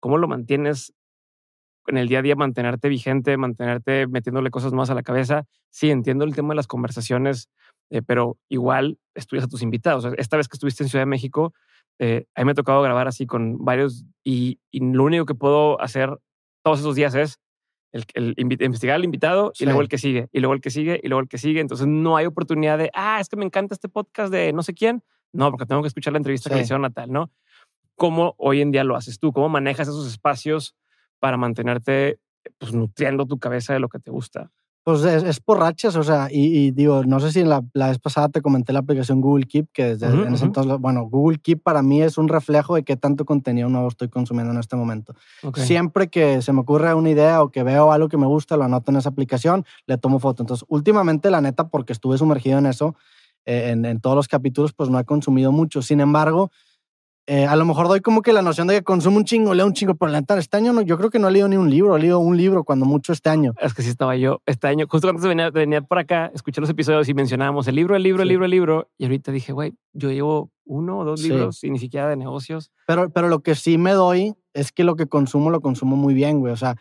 ¿cómo lo mantienes en el día a día, mantenerte vigente, mantenerte metiéndole cosas más a la cabeza? Sí, entiendo el tema de las conversaciones, eh, pero igual estudias a tus invitados. esta vez que estuviste en Ciudad de México, eh, a mí me ha tocado grabar así con varios y, lo único que puedo hacer todos esos días es el, investigar al invitado y luego el que sigue, y luego el que sigue, y luego el que sigue. Entonces no hay oportunidad de, ah, es que me encanta este podcast de no sé quién. No, porque tengo que escuchar la entrevista que le hicieron a tal, ¿no? ¿Cómo hoy en día lo haces tú? ¿Cómo manejas esos espacios para mantenerte pues, nutriendo tu cabeza de lo que te gusta? Pues es, por rachas, o sea, y, digo, no sé si la, la, vez pasada te comenté la aplicación Google Keep, que desde entonces, bueno, Google Keep para mí es un reflejo de qué tanto contenido nuevo estoy consumiendo en este momento. Siempre que se me ocurre una idea o que veo algo que me gusta, lo anoto en esa aplicación, le tomo foto. Entonces, últimamente, la neta, porque estuve sumergido en eso, eh, en, en, todos los capítulos, pues no ha consumido mucho. Sin embargo, eh, a lo mejor doy como que la noción de que consumo un chingo, leo un chingo, por la este año no, yo creo que no he leído ni un libro, he leído un libro cuando mucho este año. Es que sí estaba yo este año, justo antes venía, venía por acá, escuché los episodios y mencionábamos el libro, el libro, el libro, el libro, y ahorita dije, güey, yo llevo uno o dos libros y ni siquiera de negocios. Pero, pero lo que sí me doy es que lo que consumo lo consumo muy bien, güey, o sea,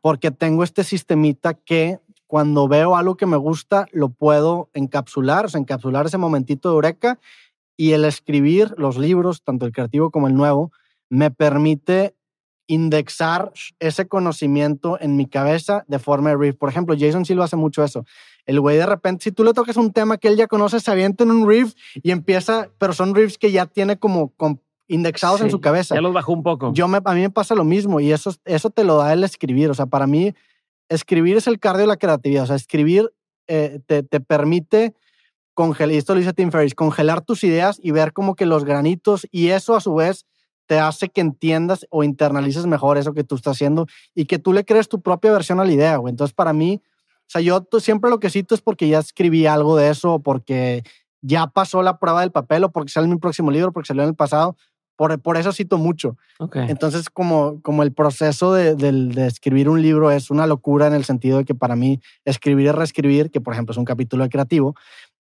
porque tengo este sistemita que cuando veo algo que me gusta, lo puedo encapsular, o sea, encapsular ese momentito de eureka y el escribir los libros, tanto el creativo como el nuevo, me permite indexar ese conocimiento en mi cabeza de forma de riff. Por ejemplo, Jason Silva hace mucho eso. El güey de repente, si tú le tocas un tema que él ya conoce, se avienta en un riff y empieza, pero son riffs que ya tiene como indexados en su cabeza. Ya los bajó un poco. Yo a mí me pasa lo mismo y eso, eso te lo da el escribir. O sea, para mí escribir es el cardio de la creatividad. O sea, escribir eh, te, permite congelar, y esto lo dice Tim congelar tus ideas y ver como que los granitos, y eso a su vez te hace que entiendas o internalices mejor eso que tú estás haciendo y que tú le crees tu propia versión a la idea, güey. Entonces, para mí, o sea, yo siempre lo que cito es porque ya escribí algo de eso, porque ya pasó la prueba del papel, o porque sale mi próximo libro, porque salió en el pasado. Por, eso cito mucho. Entonces, como, como el proceso de, de, escribir un libro es una locura en el sentido de que para mí escribir y reescribir, que por ejemplo es un capítulo creativo,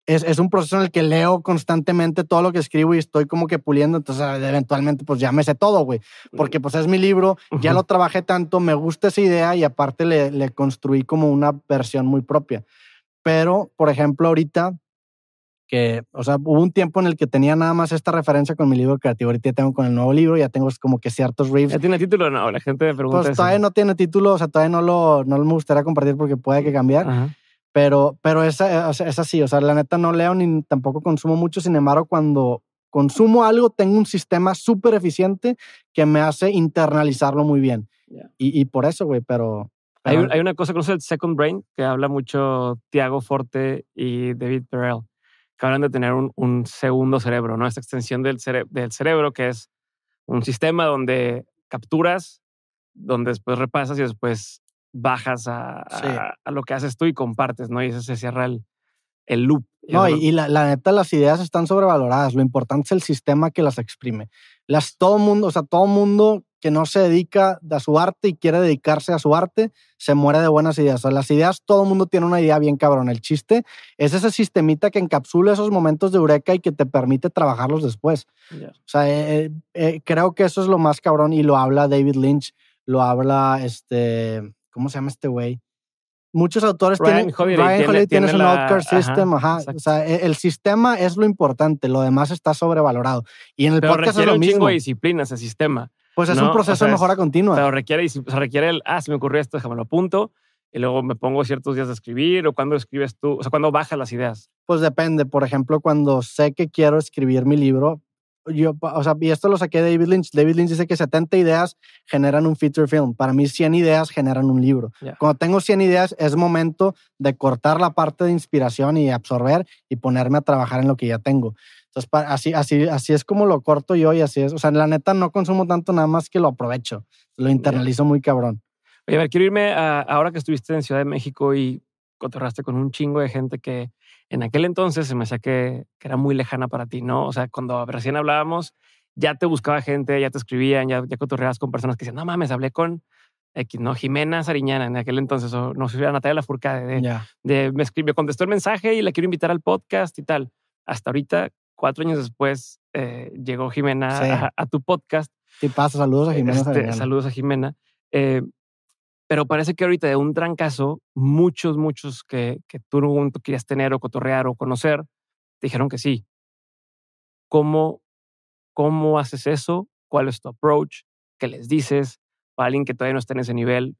es, un proceso en el que leo constantemente todo lo que escribo y estoy como que puliendo, entonces ah, eventualmente pues ya me sé todo, güey, porque pues es mi libro, ya lo trabajé tanto, me gusta esa idea y aparte le, le construí como una versión muy propia. Pero, por ejemplo, ahorita que, o sea, hubo un tiempo en el que tenía nada más esta referencia con mi libro creativo. Ahorita ya tengo con el nuevo libro, ya tengo como que ciertos riffs. ¿Ya tiene título o no? La gente me pues pregunta. Pues todavía no tiene título, o sea, todavía no lo no me gustaría compartir porque puede que cambiar. Pero, pero es, eh, es así, o sea, la neta no leo ni tampoco consumo mucho. Sin embargo, cuando consumo algo, tengo un sistema súper eficiente que me hace internalizarlo muy bien. Y, y por eso, güey, pero, hay, hay, una cosa que sé, el Second Brain que habla mucho Tiago Forte y David Perel hablan de tener un, segundo cerebro, ¿no? Esta extensión del, cerebro que es un sistema donde capturas, donde después repasas y después bajas a, lo que haces tú y compartes, ¿no? Y eso se cierra el, loop. No, y, la, neta, las ideas están sobrevaloradas. Lo importante es el sistema que las exprime. Las, todo mundo, o sea, todo mundo que no se dedica a su arte y quiere dedicarse a su arte, se muere de buenas ideas. O sea, las ideas, todo el mundo tiene una idea bien cabrón. El chiste es ese sistemita que encapsula esos momentos de eureka y que te permite trabajarlos después. O sea, eh, eh, eh, creo que eso es lo más cabrón y lo habla David Lynch, lo habla este, ¿cómo se llama este güey? Muchos autores tienen. Ryan un system. O sea, e, el sistema es lo importante, lo demás está sobrevalorado. Y en el Pero podcast es lo mismo. disciplina ese sistema. Pues es un proceso de mejora continua. Pero requiere, se requiere el, ah, se me ocurrió esto, déjame lo apunto. Y luego me pongo ciertos días a escribir o cuando escribes tú, o sea, cuando bajas las ideas. Pues depende. Por ejemplo, cuando sé que quiero escribir mi libro, yo, o y esto lo saqué de David Lynch. David Lynch dice que 70 ideas generan un feature film. Para mí, 100 ideas generan un libro. Cuando tengo 100 ideas, es momento de cortar la parte de inspiración y absorber y ponerme a trabajar en lo que ya tengo. Entonces, así, así, así es como lo corto yo y así es. O sea, la neta no consumo tanto nada más que lo aprovecho. Lo internalizo muy cabrón. Oye, a ver, quiero irme a, ahora que estuviste en Ciudad de México y cotorraste con un chingo de gente que en aquel entonces se me hacía que, era muy lejana para ti, ¿no? O sea, cuando recién hablábamos, ya te buscaba gente, ya te escribían, ya, ya cotorreabas con personas que decían, no mames, hablé con X, ¿no? Jimena Sariñana en aquel entonces, o no sé si era Natalia Lafourcade, de, de, me escribió, contestó el mensaje y la quiero invitar al podcast y tal. Hasta ahorita, cuatro años después eh, llegó Jimena a, tu podcast. ¿Qué pasa. Saludos a Jimena. Este, saludos a Jimena. Eh, pero parece que ahorita de un trancazo, muchos, muchos que, que tú no querías tener o cotorrear o conocer, te dijeron que sí. ¿Cómo, ¿Cómo haces eso? ¿Cuál es tu approach? ¿Qué les dices? Para alguien que todavía no está en ese nivel,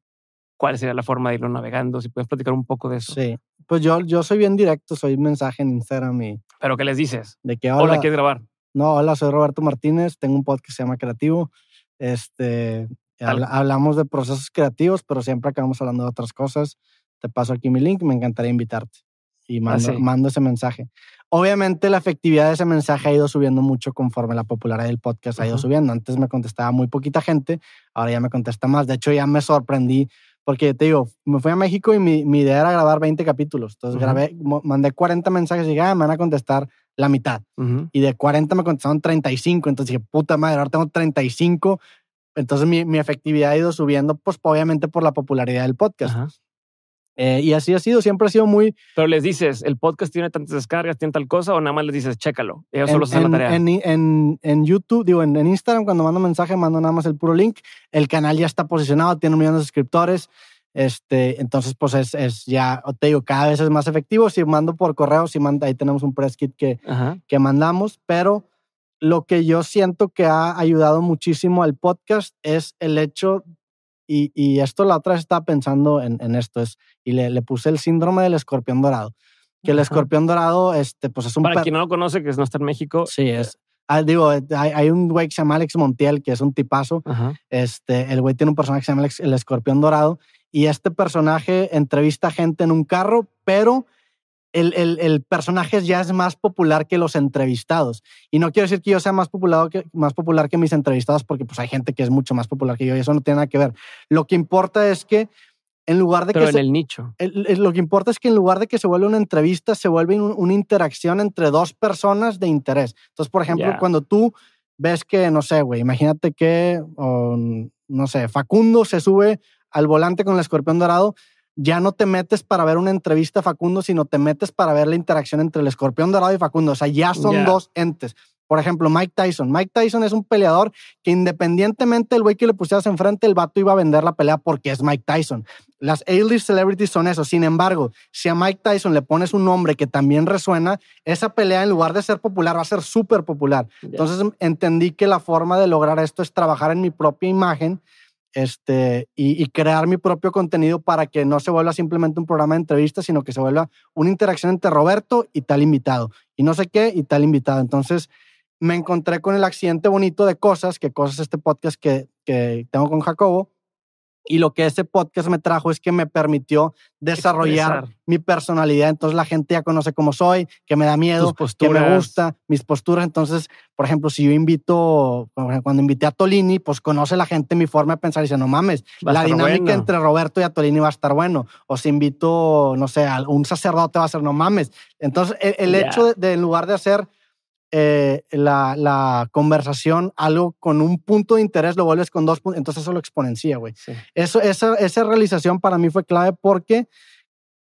¿cuál sería la forma de irlo navegando? Si puedes platicar un poco de eso. Sí. Pues yo, yo soy bien directo, soy mensaje en Instagram y... ¿Pero qué les dices? De qué hablas? Hola, ¿quieres grabar? No, hola, soy Roberto Martínez, tengo un podcast que se llama Creativo. Este, hablamos de procesos creativos, pero siempre acabamos hablando de otras cosas. Te paso aquí mi link, me encantaría invitarte. Y ah, mando, mando ese mensaje. Obviamente la efectividad de ese mensaje ha ido subiendo mucho conforme la popularidad del podcast ha ido subiendo. Antes me contestaba muy poquita gente, ahora ya me contesta más. De hecho, ya me sorprendí porque te digo, me fui a México y mi, idea era grabar 20 capítulos. Entonces grabé, mandé 40 mensajes y dije, ah, me van a contestar la mitad. Y de 40 me contestaron 35. Entonces dije, puta madre, ahora tengo 35. Entonces mi, efectividad ha ido subiendo, pues obviamente por la popularidad del podcast. Eh, y así ha sido, siempre ha sido muy. Pero les dices, el podcast tiene tantas descargas, tiene tal cosa, o nada más les dices, chécalo. en, solo En, YouTube, digo, en, Instagram, cuando mando mensaje, mando nada más el puro link. El canal ya está posicionado, tiene un millón de suscriptores. Este, entonces, pues es, es ya, te digo, cada vez es más efectivo. Si mando por correo, si manda, ahí tenemos un press kit que, que mandamos, pero lo que yo siento que ha ayudado muchísimo al podcast es el hecho y, y esto la otra está pensando en, esto, es, y le, le, puse el síndrome del escorpión dorado. Que el escorpión dorado, este, pues es un... Para quien no lo conoce, que no está en México. Sí, eh es, ah, digo, eh, hay, un güey que se llama Alex Montiel, que es un tipazo. Este, el güey tiene un personaje que se llama el Escorpión Dorado. Y este personaje entrevista gente en un carro, pero el, personaje ya es más popular que los entrevistados. Y no quiero decir que yo sea más popular que, más popular que mis entrevistados, porque pues hay gente que es mucho más popular que yo y eso no tiene nada que ver. Lo que importa es que en lugar de Pero que... en el nicho. lo que importa es que en lugar de que se vuelva una entrevista, se vuelve una interacción entre dos personas de interés. Entonces, por ejemplo, cuando tú ves que, no sé, güey, imagínate que, no sé, Facundo se sube al volante con el escorpión dorado, ya no te metes para ver una entrevista a Facundo, sino te metes para ver la interacción entre el escorpión dorado y Facundo. O sea, ya son dos entes. Por ejemplo, Mike Tyson. Mike Tyson es un peleador que independientemente del güey que le pusieras enfrente, el vato iba a vender la pelea porque es Mike Tyson. Las A-list celebrities son eso. Sin embargo, si a Mike Tyson le pones un nombre que también resuena, esa pelea en lugar de ser popular va a ser súper popular. Entonces entendí que la forma de lograr esto es trabajar en mi propia imagen este, y, crear mi propio contenido para que no se vuelva simplemente un programa de entrevistas, sino que se vuelva una interacción entre Roberto y tal invitado, y no sé qué y tal invitado. Entonces, me encontré con el accidente bonito de cosas, que cosas este podcast que, que tengo con Jacobo, y lo que ese podcast me trajo es que me permitió desarrollar mi personalidad. Entonces la gente ya conoce cómo soy, que me da miedo, que me gusta, mis posturas. Entonces, por ejemplo, si yo invito, cuando invité a Tolini, pues conoce la gente mi forma de pensar y dice, no mames, la dinámica entre Roberto y a Tolini va a estar bueno. O si invito, no sé, a un sacerdote va a ser, no mames. Entonces, e, el, hecho de, en lugar de hacer eh, la, conversación, algo con un punto de interés, lo vuelves con dos puntos, entonces eso lo exponencia, güey. Eso, esa, esa realización para mí fue clave porque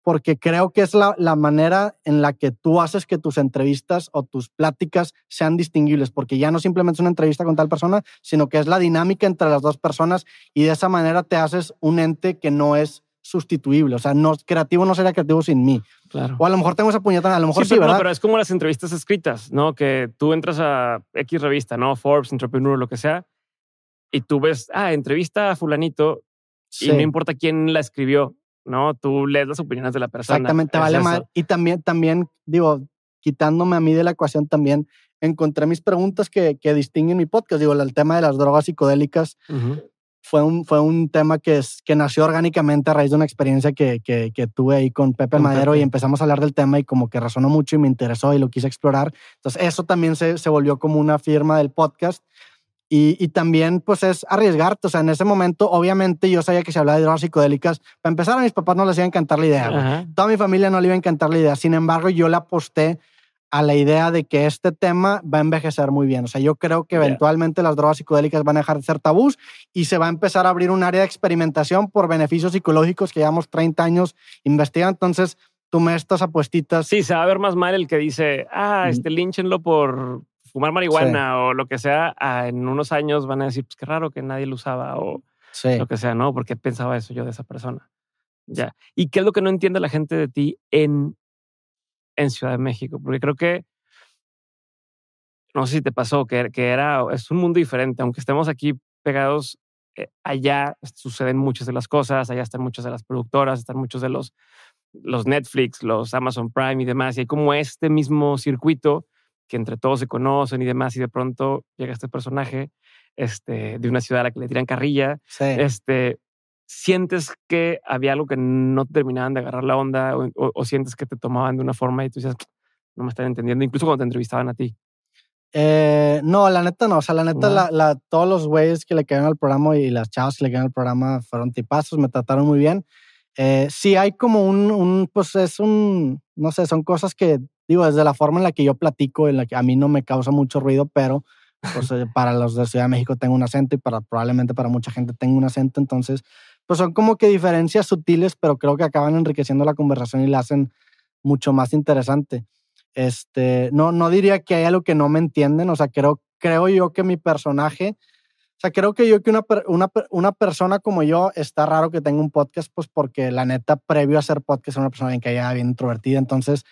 porque creo que es la, la, manera en la que tú haces que tus entrevistas o tus pláticas sean distinguibles, porque ya no simplemente es una entrevista con tal persona, sino que es la dinámica entre las dos personas y de esa manera te haces un ente que no es sustituible. O sea, no, creativo no sería creativo sin mí. Claro. O a lo mejor tengo esa puñeta, a lo mejor sí, ¿verdad? pero es como las entrevistas escritas, ¿no? Que tú entras a X revista, ¿no? Forbes, Entrepreneur, lo que sea, y tú ves, ah, entrevista a fulanito, y no importa quién la escribió, ¿no? Tú lees las opiniones de la persona. Exactamente, vale mal. Y también, también, digo, quitándome a mí de la ecuación también, encontré mis preguntas que, que distinguen mi podcast. Digo, el tema de las drogas psicodélicas, fue un, fue un tema que, que nació orgánicamente a raíz de una experiencia que, tuve ahí con Pepe Madero y empezamos a hablar del tema y como que resonó mucho y me interesó y lo quise explorar. Entonces eso también se, volvió como una firma del podcast. Y, también, pues, es arriesgarte. O sea, en ese momento, obviamente, yo sabía que se hablaba de drogas psicodélicas. Para empezar, a mis papás no les iba a encantar la idea. Toda mi familia no le iba a encantar la idea. Sin embargo, yo la aposté a la idea de que este tema va a envejecer muy bien. O sea, yo creo que eventualmente las drogas psicodélicas van a dejar de ser tabús y se va a empezar a abrir un área de experimentación por beneficios psicológicos que llevamos 30 años investigando. Entonces, tú me estas apuestitas. Sí, se va a ver más mal el que dice, ah, este, línchenlo por fumar marihuana o lo que sea. en unos años van a decir, pues qué raro que nadie lo usaba o lo que sea, ¿no? Porque pensaba eso yo de esa persona. Ya. ¿Y qué es lo que no entiende la gente de ti en en Ciudad de México, porque creo que, no sé si te pasó, que, era, es un mundo diferente, aunque estemos aquí pegados, eh, allá suceden muchas de las cosas, allá están muchas de las productoras, están muchos de los, los Netflix, los Amazon Prime y demás, y hay como este mismo circuito que entre todos se conocen y demás, y de pronto llega este personaje este, de una ciudad a la que le tiran carrilla, este, sientes que había algo que no terminaban de agarrar la onda o, sientes que te tomaban de una forma y tú dices, no me están entendiendo, incluso cuando te entrevistaban a ti? Eh, no, la neta no. O sea, la neta, la, todos los güeyes que le quedaron al programa y las chavas que le quedaron al programa fueron tipazos, me trataron muy bien. Eh, sí hay como un, un, pues es un, no sé, son cosas que, digo, desde la forma en la que yo platico, en la que a mí no me causa mucho ruido, pero pues, eh, para los de Ciudad de México tengo un acento y para, probablemente para mucha gente tengo un acento, entonces pues son como que diferencias sutiles, pero creo que acaban enriqueciendo la conversación y la hacen mucho más interesante. Este, no, no diría que hay algo que no me entienden, o sea, creo, creo yo que mi personaje, o sea, creo que yo que una, una, persona como yo está raro que tenga un podcast, pues porque la neta, previo a hacer podcast, era una persona bien haya bien introvertida, entonces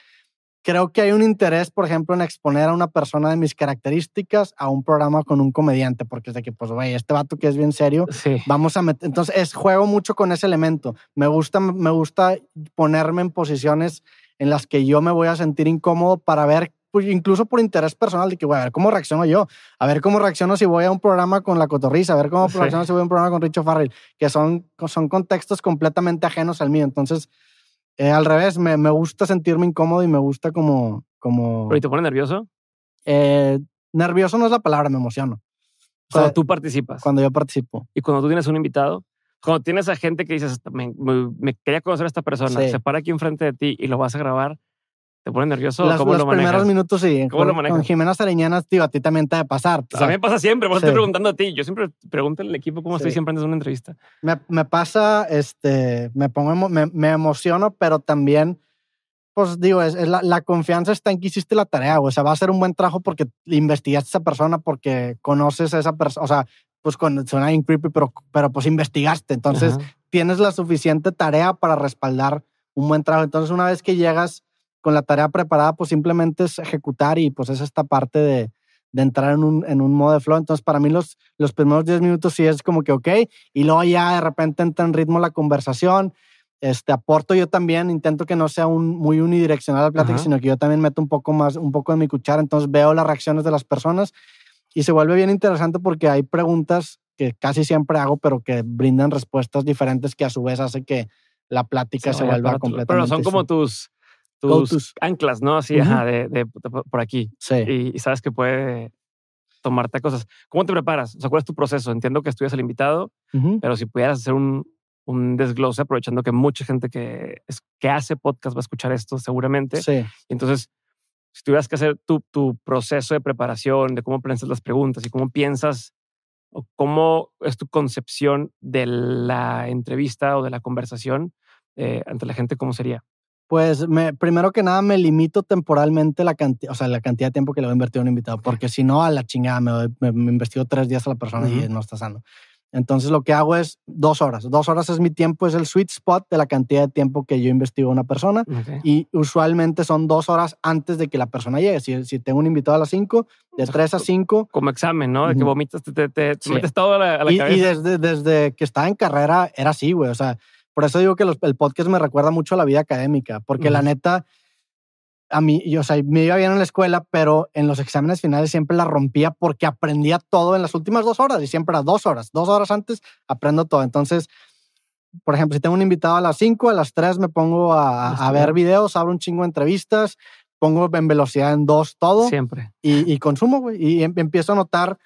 creo que hay un interés, por ejemplo, en exponer a una persona de mis características a un programa con un comediante, porque es de que, pues, güey, este vato que es bien serio, sí. vamos a meter. Entonces, juego mucho con ese elemento. Me gusta, me gusta ponerme en posiciones en las que yo me voy a sentir incómodo para ver pues incluso por interés personal, de que, güey, a ver cómo reacciono yo, a ver cómo reacciono si voy a un programa con La Cotorriza, a ver cómo reacciono si voy a un programa con Richo Farrell, que son, son contextos completamente ajenos al mío. Entonces, eh, al revés, me, gusta sentirme incómodo y me gusta como... como... ¿Pero y te pone nervioso? Eh, nervioso no es la palabra, me emociono. Cuando tú participas. Cuando yo participo. Y cuando tú tienes un invitado, cuando tienes a gente que dices, me, quería conocer a esta persona, se para aquí enfrente de ti y lo vas a grabar, ¿Te pone nervioso? ¿Cómo los lo manejas? primeros minutos sí. ¿Cómo lo manejas? Con Jimena Sariñanas, tío, a ti también te ha de pasar. Pues a mí me pasa siempre, vos sí. estoy preguntando a ti. Yo siempre pregunto al equipo cómo estoy siempre antes de una entrevista. Me, me pasa, este, me pongo, me, me, emociono, pero también, pues digo, es, la, confianza está en que hiciste la tarea, o sea, va a ser un buen trabajo porque investigaste a esa persona, porque conoces a esa persona, o sea, pues con, suena bien creepy, pero, pero pues investigaste. Entonces, tienes la suficiente tarea para respaldar un buen trabajo. Entonces, una vez que llegas con la tarea preparada, pues simplemente es ejecutar y pues es esta parte de, de entrar en un, en un modo de flow. Entonces, para mí los, los primeros 10 minutos sí es como que, ok, y luego ya de repente entra en ritmo la conversación. Este, aporto yo también, intento que no sea un, muy unidireccional la plática, sino que yo también meto un poco más, un poco de mi cuchara, entonces veo las reacciones de las personas y se vuelve bien interesante porque hay preguntas que casi siempre hago, pero que brindan respuestas diferentes que a su vez hace que la plática se, se vuelva completamente. Pero son como tus tus, anclas, ¿no? Así, ajá, de, por aquí. Sí. Y, sabes que puede tomarte cosas. ¿Cómo te preparas? O sea, ¿cuál es tu proceso? Entiendo que estudias el invitado, pero si pudieras hacer un, un desglose, aprovechando que mucha gente que, es, que hace podcast va a escuchar esto seguramente. Sí. Entonces, si tuvieras que hacer tu, tu proceso de preparación, de cómo piensas las preguntas y cómo piensas o cómo es tu concepción de la entrevista o de la conversación eh, ante la gente, ¿cómo sería? Pues me, primero que nada me limito temporalmente la cantidad, o sea, la cantidad de tiempo que le voy a invertir a un invitado, porque si no, a la chingada me, he invertido investigo tres días a la persona y no está sano. Entonces lo que hago es dos horas. Dos horas es mi tiempo, es el sweet spot de la cantidad de tiempo que yo investigo a una persona. Y usualmente son dos horas antes de que la persona llegue. Si, si tengo un invitado a las cinco, de tres a cinco. Como examen, ¿no? De que vomitas, te, metes todo a la, y, cabeza. Y desde, desde que estaba en carrera era así, güey. O sea, por eso digo que el podcast me recuerda mucho a la vida académica, porque la neta, a mí, yo, o me iba bien en la escuela, pero en los exámenes finales siempre la rompía porque aprendía todo en las últimas dos horas y siempre a dos horas. Dos horas antes aprendo todo. Entonces, por ejemplo, si tengo un invitado a las cinco, a las tres me pongo a, ver videos, abro un chingo de entrevistas, pongo en velocidad en dos todo. Siempre. Y, consumo, Y em, empiezo a notar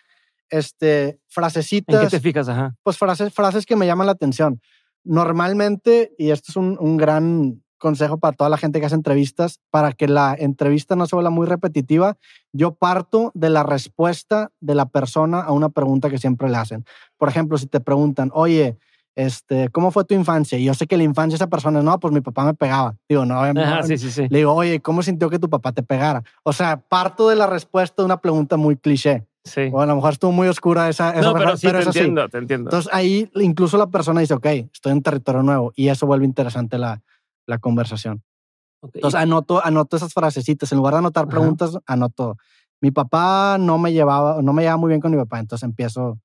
este, frasecitas. ¿En qué te fijas? Pues frases, frases que me llaman la atención. Normalmente, y esto es un, gran consejo para toda la gente que hace entrevistas, para que la entrevista no se vuelva muy repetitiva, yo parto de la respuesta de la persona a una pregunta que siempre le hacen. Por ejemplo, si te preguntan, oye, este, ¿cómo fue tu infancia? Y yo sé que la infancia esa persona, no, pues mi papá me pegaba. Digo, no, le digo, oye, ¿cómo sintió que tu papá te pegara? O sea, parto de la respuesta de una pregunta muy cliché. O a lo mejor estuvo muy oscura esa... no, pero, sí, te entiendo, Entonces ahí incluso la persona dice, ok, estoy en territorio nuevo y eso vuelve interesante la, la conversación. Entonces anoto, esas frasecitas, en lugar de anotar preguntas, anoto. Mi papá no me llevaba, no me llevaba muy bien con mi papá, entonces empiezo...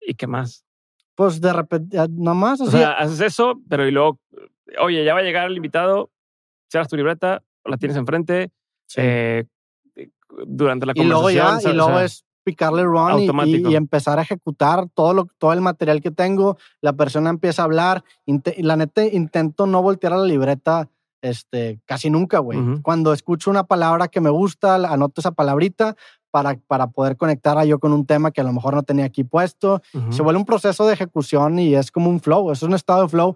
¿Y qué más? Pues de repente, nomás más O sea, haces eso, pero y luego, oye, ya va a llegar el invitado, echas tu libreta, la tienes enfrente, eh, eh, durante la conversación. Y luego ya, y luego es, picarle run y, empezar a ejecutar todo, todo el material que tengo. La persona empieza a hablar. la neta, intento no voltear a la libreta este, casi nunca, güey. Cuando escucho una palabra que me gusta, anoto esa palabrita para, para poder conectar a yo con un tema que a lo mejor no tenía aquí puesto. Se vuelve un proceso de ejecución y es como un flow, es un estado de flow,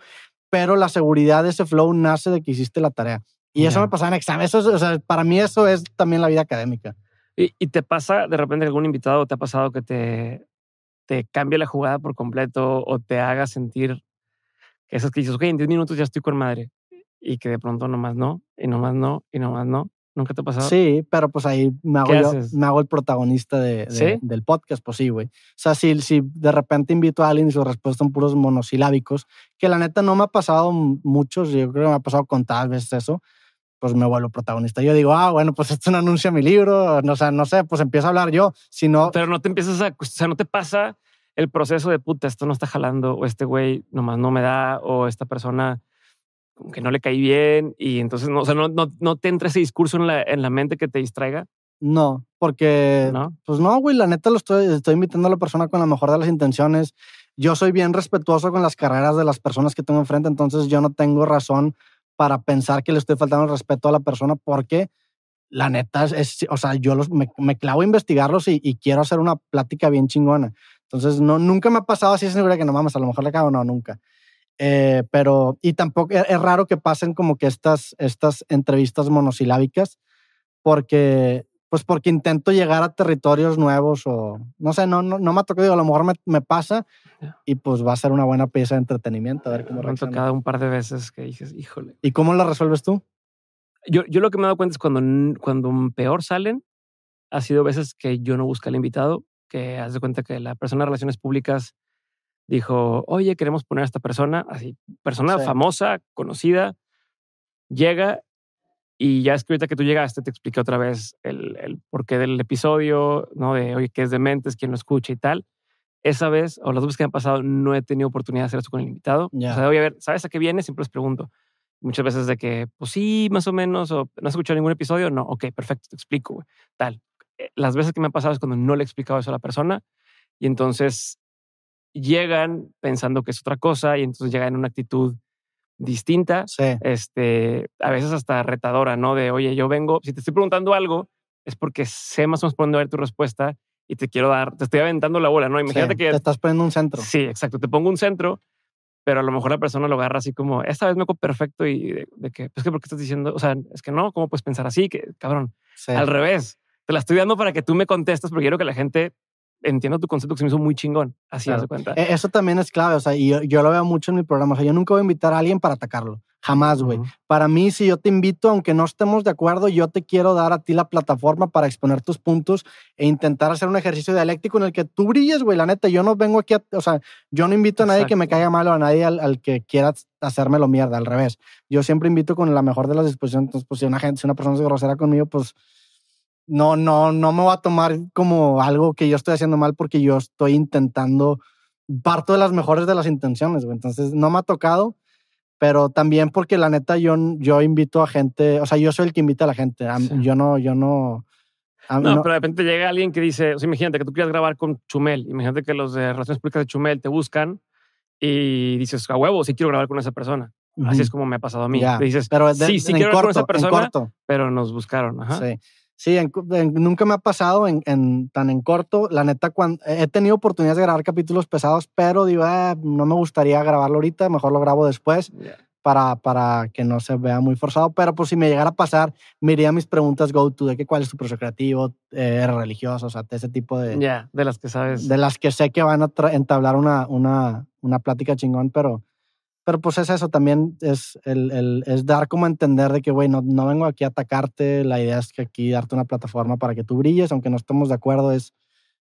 pero la seguridad de ese flow nace de que hiciste la tarea. Y eso me pasaba en examen. o sea, para mí eso es también la vida académica. Y, te pasa de repente algún invitado, te ha pasado que te, te cambie la jugada por completo o te haga sentir que esas que dices, ok, en 10 minutos ya estoy con madre y que de pronto nomás no, y nomás no, y nomás no. ¿Nunca te ha pasado? Sí, pero pues ahí me hago, me hago el protagonista de, del podcast, pues sí, güey. O sea, si, si de repente invito a alguien y su respuesta son puros monosilábicos, que la neta no me ha pasado muchos, yo creo que me ha pasado con tal vez eso, pues me vuelvo protagonista. Yo digo, ah, bueno, pues esto es un anuncio a mi libro, o sea, no sé, pues empiezo a hablar yo, si no... Pero no te empiezas a, o sea, no te pasa el proceso de puta, esto no está jalando, o este güey nomás no me da, o esta persona como que no le caí bien, y entonces, no, o sea, no, no, no te entra ese discurso en la, en la mente que te distraiga. No, porque, ¿No? pues no, güey, la neta lo estoy, estoy invitando a la persona con la mejor de las intenciones. Yo soy bien respetuoso con las carreras de las personas que tengo enfrente, entonces yo no tengo razón para pensar que le estoy faltando el respeto a la persona porque la neta es, o sea, yo me, clavo a investigarlos y, quiero hacer una plática bien chingona. Entonces, no, nunca me ha pasado así, es segura que no mames, a lo mejor le cago, no, nunca. Eh, pero, y tampoco, es, es, raro que pasen como que estas, estas entrevistas monosilábicas, porque pues porque intento llegar a territorios nuevos o no sé, no, no, no me ha tocado, digo, a lo mejor me, me, pasa y pues va a ser una buena pieza de entretenimiento, a ver cómo Me ha tocado un par de veces que dices, híjole. ¿Y cómo la resuelves tú? Yo, yo lo que me he dado cuenta es cuando, cuando peor salen, ha sido veces que yo no busco al invitado, que haz de cuenta que la persona de relaciones públicas dijo, oye, queremos poner a esta persona, así, persona famosa, conocida, llega y ya es que ahorita que tú llegaste, te expliqué otra vez el, porqué del episodio, ¿no? De, oye, que es de mentes quien lo escucha y tal. Esa vez, o las veces que han pasado, no he tenido oportunidad de hacer eso con el invitado. O sea, voy a ver, ¿sabes a qué viene? Siempre les pregunto. Muchas veces de que, pues sí, más o menos, o no has escuchado ningún episodio, no, ok, perfecto, te explico, Tal. Eh, las veces que me han pasado es cuando no le he explicado eso a la persona y entonces llegan pensando que es otra cosa y entonces llegan en una actitud distinta, este, a veces hasta retadora, ¿no? De, oye, yo vengo, si te estoy preguntando algo, es porque sé más o menos por dónde ver tu respuesta y te quiero dar, te estoy aventando la bola, ¿no? Imagínate que... Te estás poniendo un centro. Sí, exacto, te pongo un centro, pero a lo mejor la persona lo agarra así como, esta vez me hago perfecto y de, que, pues que, ¿por estás diciendo? O sea, es que no, ¿cómo puedes pensar así? Que, cabrón, al revés, te la estoy dando para que tú me contestes porque quiero que la gente entiendo tu concepto que se me hizo muy chingón. Así claro. cuenta. E, eso también es clave. O sea, y yo, lo veo mucho en mi programa. O sea, yo nunca voy a invitar a alguien para atacarlo. Jamás, güey. Para mí, si yo te invito, aunque no estemos de acuerdo, yo te quiero dar a ti la plataforma para exponer tus puntos e intentar hacer un ejercicio dialéctico en el que tú brilles, güey. La neta, yo no vengo aquí a, O sea, yo no invito a nadie que me caiga mal o a nadie al, que quiera hacérmelo mierda. Al revés. Yo siempre invito con la mejor de las disposiciones. Entonces, pues si una, gente, si una persona es grosera conmigo, pues no, no, no me va a tomar como algo que yo estoy haciendo mal porque yo estoy intentando, parto de las mejores de las intenciones, güey. Entonces, no me ha tocado, pero también porque la neta yo, yo invito a gente, o sea, yo soy el que invita a la gente, yo no, yo no... no, pero de repente llega alguien que dice, o sea, imagínate que tú quieras grabar con Chumel, imagínate que los de Relaciones Públicas de Chumel te buscan y dices, a huevo, sí quiero grabar con esa persona. Así es como me ha pasado a mí. Dices, pero sí, sí quiero grabar con esa persona, pero nos buscaron. Ajá. Sí. Sí, nunca me ha pasado en, tan en corto. La neta, cuando, he tenido oportunidades de grabar capítulos pesados, pero digo, ah, no me gustaría grabarlo ahorita, mejor lo grabo después para, para que no se vea muy forzado. Pero pues si me llegara a pasar, me iría a mis preguntas go to de que cuál es tu proceso creativo, eh, religioso, o sea, de ese tipo de... Ya, de las que sabes. De las que sé que van a entablar una plática chingón, pero pero pues es eso, también es, el, el es dar como a entender de que, güey, no, vengo aquí a atacarte, la idea es que aquí darte una plataforma para que tú brilles, aunque no estemos de acuerdo, es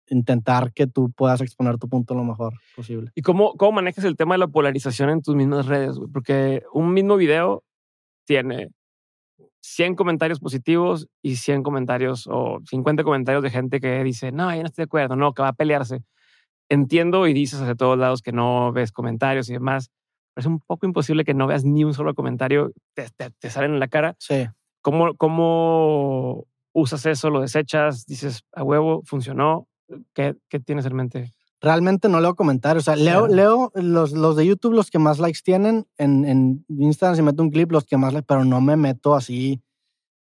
intentar que tú puedas exponer tu punto lo mejor posible. ¿Y cómo, cómo manejas el tema de la polarización en tus mismas redes? Porque un mismo video tiene 100 comentarios positivos y 100 comentarios o 50 comentarios de gente que dice, no, yo no estoy de acuerdo, no, que va a pelearse. Entiendo y dices hacia todos lados que no ves comentarios y demás, es un poco imposible que no veas ni un solo comentario, te, salen en la cara. Sí. ¿Cómo, ¿Cómo usas eso? ¿Lo desechas? ¿Dices, a huevo, funcionó? ¿Qué, qué tienes en mente? Realmente no leo comentarios. O sea, leo, leo los, los, de YouTube, los que más likes tienen. En, en Instagram, si meto un clip, los que más likes, pero no me meto así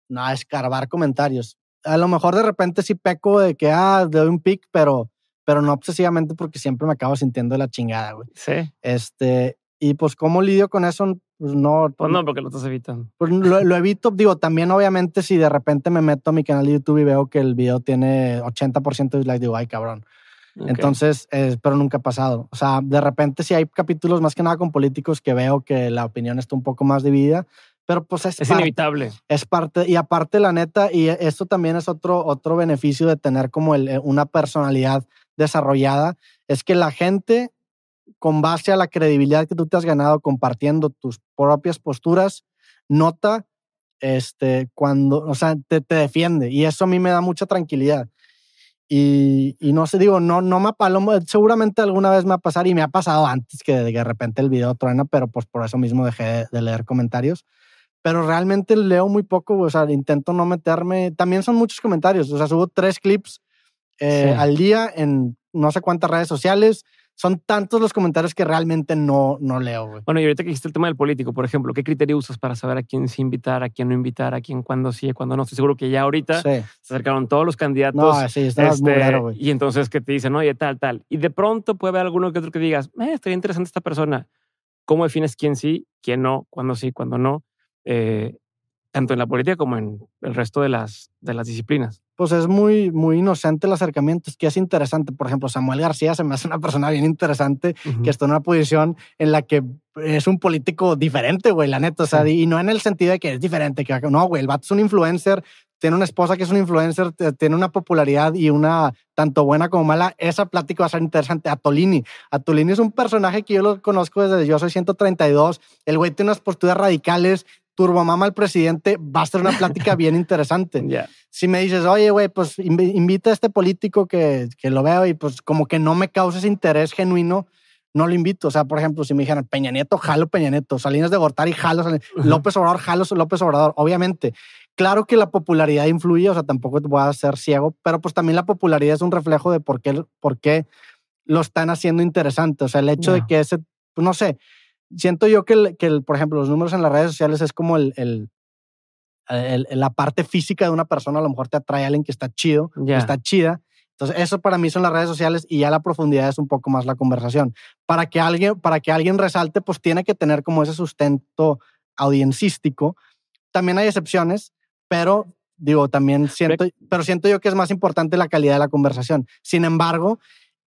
no, a escarbar comentarios. A lo mejor de repente sí peco de que, ah, doy un pic, pero, pero no obsesivamente porque siempre me acabo sintiendo la chingada, güey. Sí. Este, y pues, ¿cómo lidio con eso? Pues no. Pues, pues no, porque lo estás evitando. Pues lo, evito. Digo, también obviamente si de repente me meto a mi canal de YouTube y veo que el video tiene 80% de likes, digo, ay, cabrón. Entonces, eh, pero nunca ha pasado. O sea, de repente si hay capítulos más que nada con políticos que veo que la opinión está un poco más dividida, pero pues es, es inevitable. Es parte, y aparte la neta, y esto también es otro, otro beneficio de tener como eh, una personalidad desarrollada, es que la gente con base a la credibilidad que tú te has ganado compartiendo tus propias posturas, nota este, cuando, o sea, te, defiende. Y eso a mí me da mucha tranquilidad. Y, no sé, digo, no, no me apalomo, seguramente alguna vez me va a pasar y me ha pasado antes que de, repente el video truena, pero pues por eso mismo dejé de, leer comentarios. Pero realmente leo muy poco, o sea, intento no meterme. También son muchos comentarios, o sea, subo tres clips eh, al día en no sé cuántas redes sociales son tantos los comentarios que realmente no, no leo. Bueno, y ahorita que dijiste el tema del político, por ejemplo, ¿qué criterio usas para saber a quién sí invitar, a quién no invitar, a quién cuándo sí, y cuándo no? Estoy seguro que ya ahorita se acercaron todos los candidatos. No, sí, está muy este, güey. Y entonces que te dicen, oye, tal, tal. Y de pronto puede haber alguno que otro que digas, eh, estaría interesante esta persona. ¿Cómo defines quién sí, quién no, cuándo sí, cuándo no? Eh, tanto en la política como en el resto de las, de las disciplinas pues es muy, muy inocente el acercamiento, es que es interesante. Por ejemplo, Samuel García se me hace una persona bien interesante que está en una posición en la que es un político diferente, güey, la neta. O sea, y no en el sentido de que es diferente, que no, güey, el vato es un influencer, tiene una esposa que es un influencer, tiene una popularidad y una tanto buena como mala. Esa plática va a ser interesante. Atolini. Atolini es un personaje que yo lo conozco desde yo soy 132. El güey tiene unas posturas radicales, turbomama al presidente, va a ser una plática bien interesante. Si me dices, oye, güey, pues invita a este político que, que, lo veo y pues como que no me causes interés genuino, no lo invito. O sea, por ejemplo, si me dijeran Peña Nieto, jalo Peña Nieto, Salinas de Gortari, jalo, López Obrador, jalo López Obrador. Obviamente, claro que la popularidad influye, o sea, tampoco voy a ser ciego, pero pues también la popularidad es un reflejo de por qué, por qué lo están haciendo interesante. O sea, el hecho de que ese, pues, no sé, siento yo que, por ejemplo, los números en las redes sociales es como el, la parte física de una persona. A lo mejor te atrae a alguien que está chido, que está chida. Entonces, eso para mí son las redes sociales y ya la profundidad es un poco más la conversación. Para que alguien, para que alguien resalte, pues tiene que tener como ese sustento audiencístico. También hay excepciones, pero digo, también siento, pero siento yo que es más importante la calidad de la conversación. Sin embargo,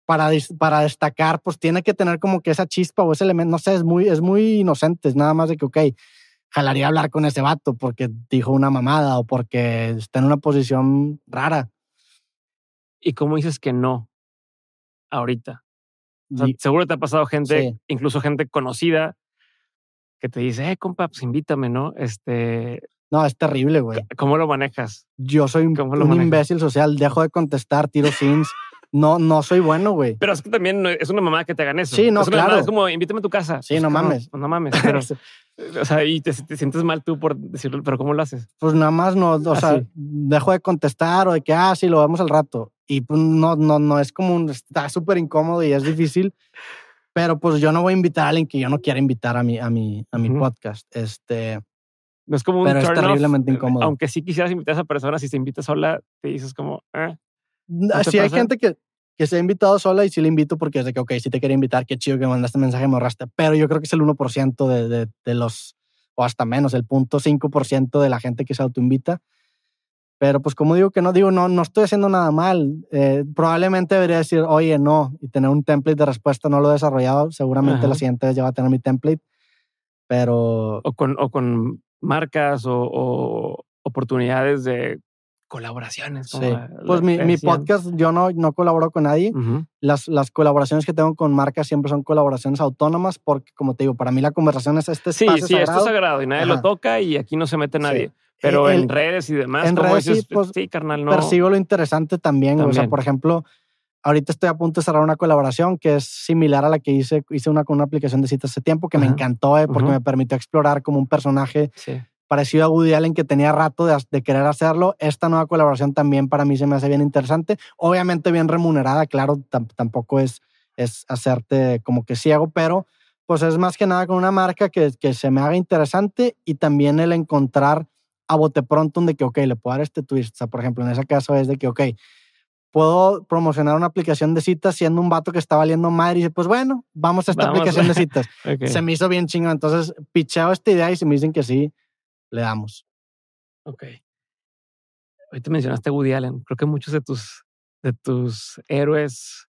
para, para destacar, pues tiene que tener como que esa chispa o ese elemento, no sé, es muy, es muy inocente, es nada más de que, ok, jalaría hablar con ese vato porque dijo una mamada o porque está en una posición rara. ¿Y cómo dices que no ahorita? seguro te ha pasado gente, incluso gente conocida, que te dice, eh, compa, pues invítame, ¿no? Este. No, es terrible, güey. ¿Cómo lo manejas? Yo soy un, imbécil social, dejo de contestar, tiro sims. No, no soy bueno, güey. Pero es que también es una mamada que te hagan eso. Sí, no, claro. es como, invítame a tu casa. Sí, no mames. No mames. Pero, o sea, y te, te, sientes mal tú por decirlo, pero ¿cómo lo haces? Pues nada más no, o sea, dejo de contestar o de que, ah, sí, lo vemos al rato. Y pues no, no, no, es como un, está súper incómodo y es difícil. Pero pues yo no voy a invitar a alguien que yo no quiera invitar a mi, a mi, a mi podcast. Este, no es como un pero es terriblemente eh, incómodo. Aunque sí quisieras invitar a esa persona, si te invitas sola, te dices como, eh, si hay gente que, se ha invitado sola y sí le invito porque es de que, ok, si te quería invitar, qué chido que mandaste mensaje y me ahorraste. Pero yo creo que es el 1% de, los, o hasta menos, el 0.5% de la gente que se autoinvita. Pero pues como digo que no, digo, no, no estoy haciendo nada mal. Eh, probablemente debería decir, oye, no, y tener un template de respuesta, no lo he desarrollado. Seguramente la siguiente vez ya va a tener mi template. Pero... O con, marcas o oportunidades de colaboraciones. Pues mi, mi, podcast, yo no, no colaboro con nadie. las, las colaboraciones que tengo con marcas siempre son colaboraciones autónomas porque, como te digo, para mí la conversación es este Sí, sí, esto es sagrado y nadie lo toca y aquí no se mete nadie. E, Pero en redes y demás, en redes, pues, sí, carnal, no. Percibo lo interesante también. O sea, por ejemplo, ahorita estoy a punto de cerrar una colaboración que es similar a la que hice, hice una con una aplicación de citas hace tiempo que me encantó eh, porque me permitió explorar como un personaje. Sí parecido a Woody Allen que tenía rato de, querer hacerlo. Esta nueva colaboración también para mí se me hace bien interesante. Obviamente bien remunerada, claro, tampoco es, es hacerte como que ciego, pero pues es más que nada con una marca que, que se me haga interesante y también el encontrar a bote pronto de que, ok, le puedo dar este twist. O sea, por ejemplo, en ese caso es de que, ok, puedo promocionar una aplicación de citas siendo un vato que está valiendo madre y dice, pues bueno, vamos a esta aplicación de citas. Se me hizo bien chingo. Entonces, picheo esta idea y si me dicen que sí, le damos. Ok. te mencionaste a Woody Allen. Creo que muchos de tus, de tus héroes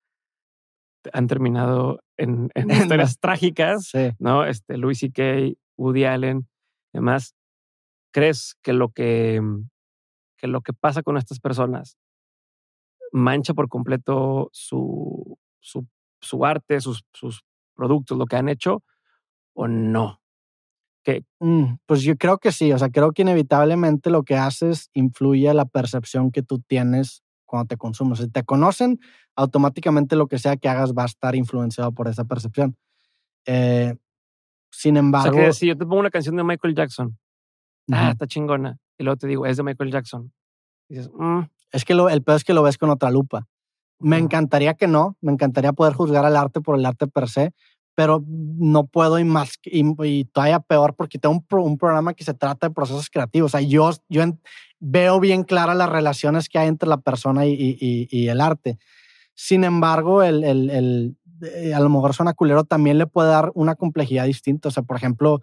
han terminado en, historias trágicas, sí. ¿no? Este, Louis C.K., Woody Allen, demás. ¿Crees que lo que, mm, que lo que pasa con estas personas mancha por completo su, su, arte, sus productos, lo que han hecho, o no? Que, mm, pues yo creo que sí, o sea, creo que inevitablemente lo que haces influye a la percepción que tú tienes cuando te consumes. Si te conocen, automáticamente lo que sea que hagas va a estar influenciado por esa percepción. Eh, sin embargo... O sea, que si yo te pongo una canción de Michael Jackson, ah, está chingona, y luego te digo, es de Michael Jackson. dices, mm". Es que lo, el peor es que lo ves con otra lupa. Me encantaría que no, me encantaría poder juzgar al arte por el arte per se, pero no puedo y más y, todavía peor porque tengo un, programa que se trata de procesos creativos. O sea, yo, yo veo bien claras las relaciones que hay entre la persona y, y, el arte. Sin embargo, el, el, el eh, a lo mejor suena culero, también le puede dar una complejidad distinta. O sea, por ejemplo,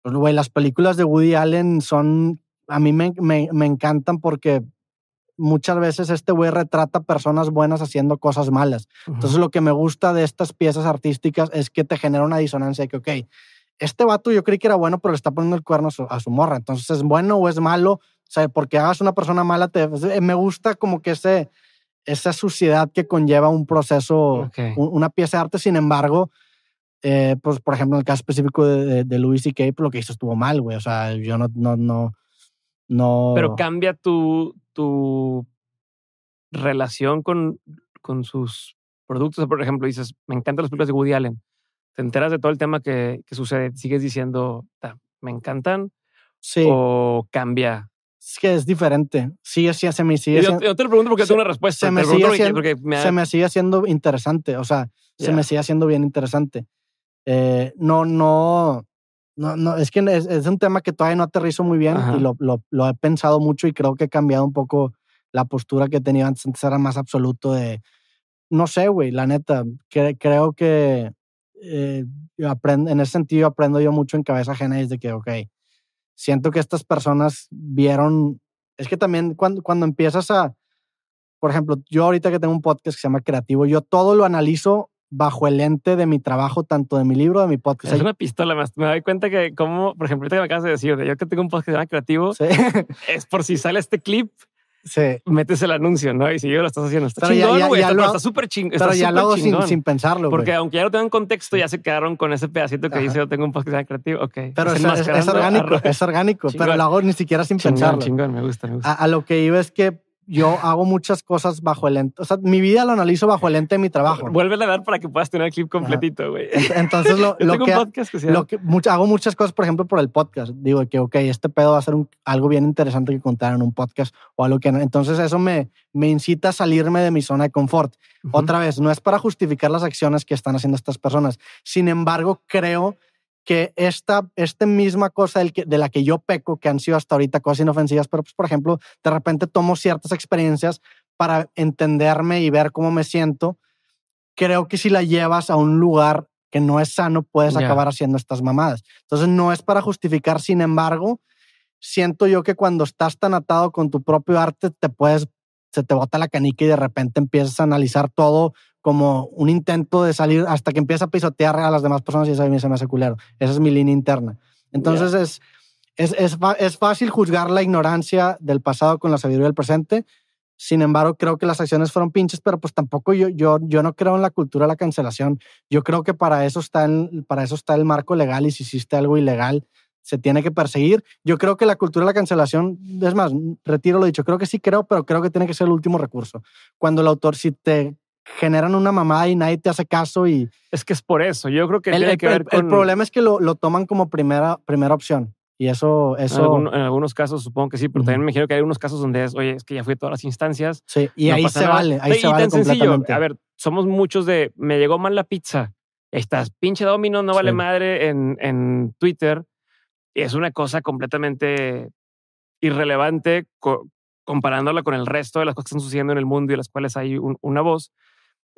pues, las películas de Woody Allen son, a mí me, me, me encantan porque muchas veces este güey retrata personas buenas haciendo cosas malas. Entonces lo que me gusta de estas piezas artísticas es que te genera una disonancia de que, ok, este vato yo creí que era bueno, pero le está poniendo el cuerno a su, morra. Entonces, ¿es bueno o es malo? O sea, porque hagas ah, una persona mala, te, pues, eh, me gusta como que ese, esa suciedad que conlleva un proceso, una pieza de arte. Sin embargo, eh, pues por ejemplo, en el caso específico de, de, de Louis C.K., pues, lo que hizo estuvo mal, güey. O sea, yo no, no, no, no. Pero cambia tu, tu relación con, sus productos. Por ejemplo, dices, me encantan las películas de Woody Allen. Te enteras de todo el tema que, sucede. Sigues diciendo, me encantan. Sí. O cambia. Es que es diferente. Sigue, sí, se me sigue. Yo, yo te pregunto porque es una respuesta. Se me, sigue haciendo interesante. O sea, se me sigue haciendo bien interesante. Eh, no, no. No, no, es que es, un tema que todavía no aterrizo muy bien y lo, he pensado mucho y creo que he cambiado un poco la postura que tenía antes. Antes era más absoluto de, no sé, güey, la neta, creo que eh, aprendo, en ese sentido aprendo yo mucho en cabeza ajena de que, ok, siento que estas personas vieron, es que también cuando, cuando empiezas a, por ejemplo, yo ahorita que tengo un podcast que se llama Creativo, yo todo lo analizo bajo el lente de mi trabajo, tanto de mi libro, de mi podcast. Es una pistola Me doy cuenta que, como, por ejemplo, ahorita que me acabas de decir, de yo que tengo un podcast que se llama Creativo, es por si sale este clip, metes el anuncio, ¿no? Y si yo lo estás haciendo, está chingón, güey. Está súper ching, chingón. Pero ya lo hago sin, pensarlo, Porque aunque ya lo tengan contexto, ya se quedaron con ese pedacito que dice yo tengo un podcast creativo. Ok. Pero es, más es orgánico, es orgánico. Pero lo hago ni siquiera sin pensarlo. Chingón, me gusta, me gusta. a, lo que iba es que yo hago muchas cosas bajo el lente. O sea, mi vida lo analizo bajo el lente de mi trabajo. Vuelve a dar para que puedas tener el clip completito, güey. Entonces, lo, que, que hago muchas cosas, por ejemplo, por el podcast. Digo que, ok, este pedo va a ser algo bien interesante que contar en un podcast o algo que Entonces, eso me, incita a salirme de mi zona de confort. Otra vez, no es para justificar las acciones que están haciendo estas personas. Sin embargo, creo que esta, esta misma cosa de la que yo peco, que han sido hasta ahorita cosas inofensivas, pero pues, por ejemplo, de repente tomo ciertas experiencias para entenderme y ver cómo me siento. Creo que si la llevas a un lugar que no es sano, puedes acabar haciendo estas mamadas. Entonces, no es para justificar, sin embargo, siento yo que cuando estás tan atado con tu propio arte, te puedes, se te bota la canica y de repente empiezas a analizar todo como un intento de salir hasta que empieza a pisotear a las demás personas y a mí se me hace culero. Esa es mi línea interna. Entonces es, es, fácil juzgar la ignorancia del pasado con la sabiduría del presente. Sin embargo, creo que las acciones fueron pinches, pero pues tampoco yo, yo, yo no creo en la cultura de la cancelación. Yo creo que para eso, está el, para eso está el marco legal y si hiciste algo ilegal, se tiene que perseguir. Yo creo que la cultura de la cancelación, es más, retiro lo dicho, creo que sí creo, pero creo que tiene que ser el último recurso. Cuando el autor, si te generan una mamada y nadie te hace caso y... Es que es por eso, yo creo que el, que ver con... El problema es que lo, lo, toman como primera, primera opción. Y eso... eso... En, algunos casos supongo que sí, pero también me imagino que hay unos casos donde es, oye, es que ya fui a todas las instancias. Sí, y ahí se vale, ahí se vale tan Sencillo. A ver, somos muchos de, me llegó mal la pizza, estás pinche domino, no vale madre en, en Twitter. Y es una cosa completamente irrelevante comparándola con el resto de las cosas que están sucediendo en el mundo y las cuales hay una voz.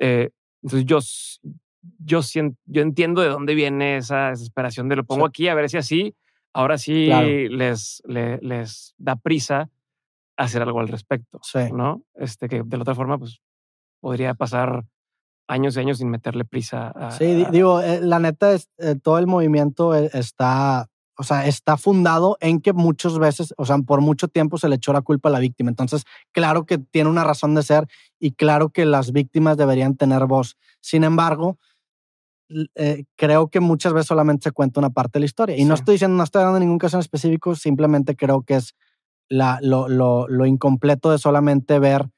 Eh, entonces yo, yo, yo entiendo de dónde viene esa desesperación de lo pongo aquí a ver si así, ahora sí les, les, da prisa hacer algo al respecto. Sí. ¿no? Este, que de la otra forma, pues podría pasar años y años sin meterle prisa. A, sí, digo, eh, la neta es, eh, todo el movimiento e-, está o sea, está fundado en que muchas veces, o sea, por mucho tiempo se le echó la culpa a la víctima. Entonces, claro que tiene una razón de ser y claro que las víctimas deberían tener voz. Sin embargo, eh, creo que muchas veces solamente se cuenta una parte de la historia. Y no estoy diciendo, no estoy dando ningún caso en específico, simplemente creo que es lo, incompleto de solamente ver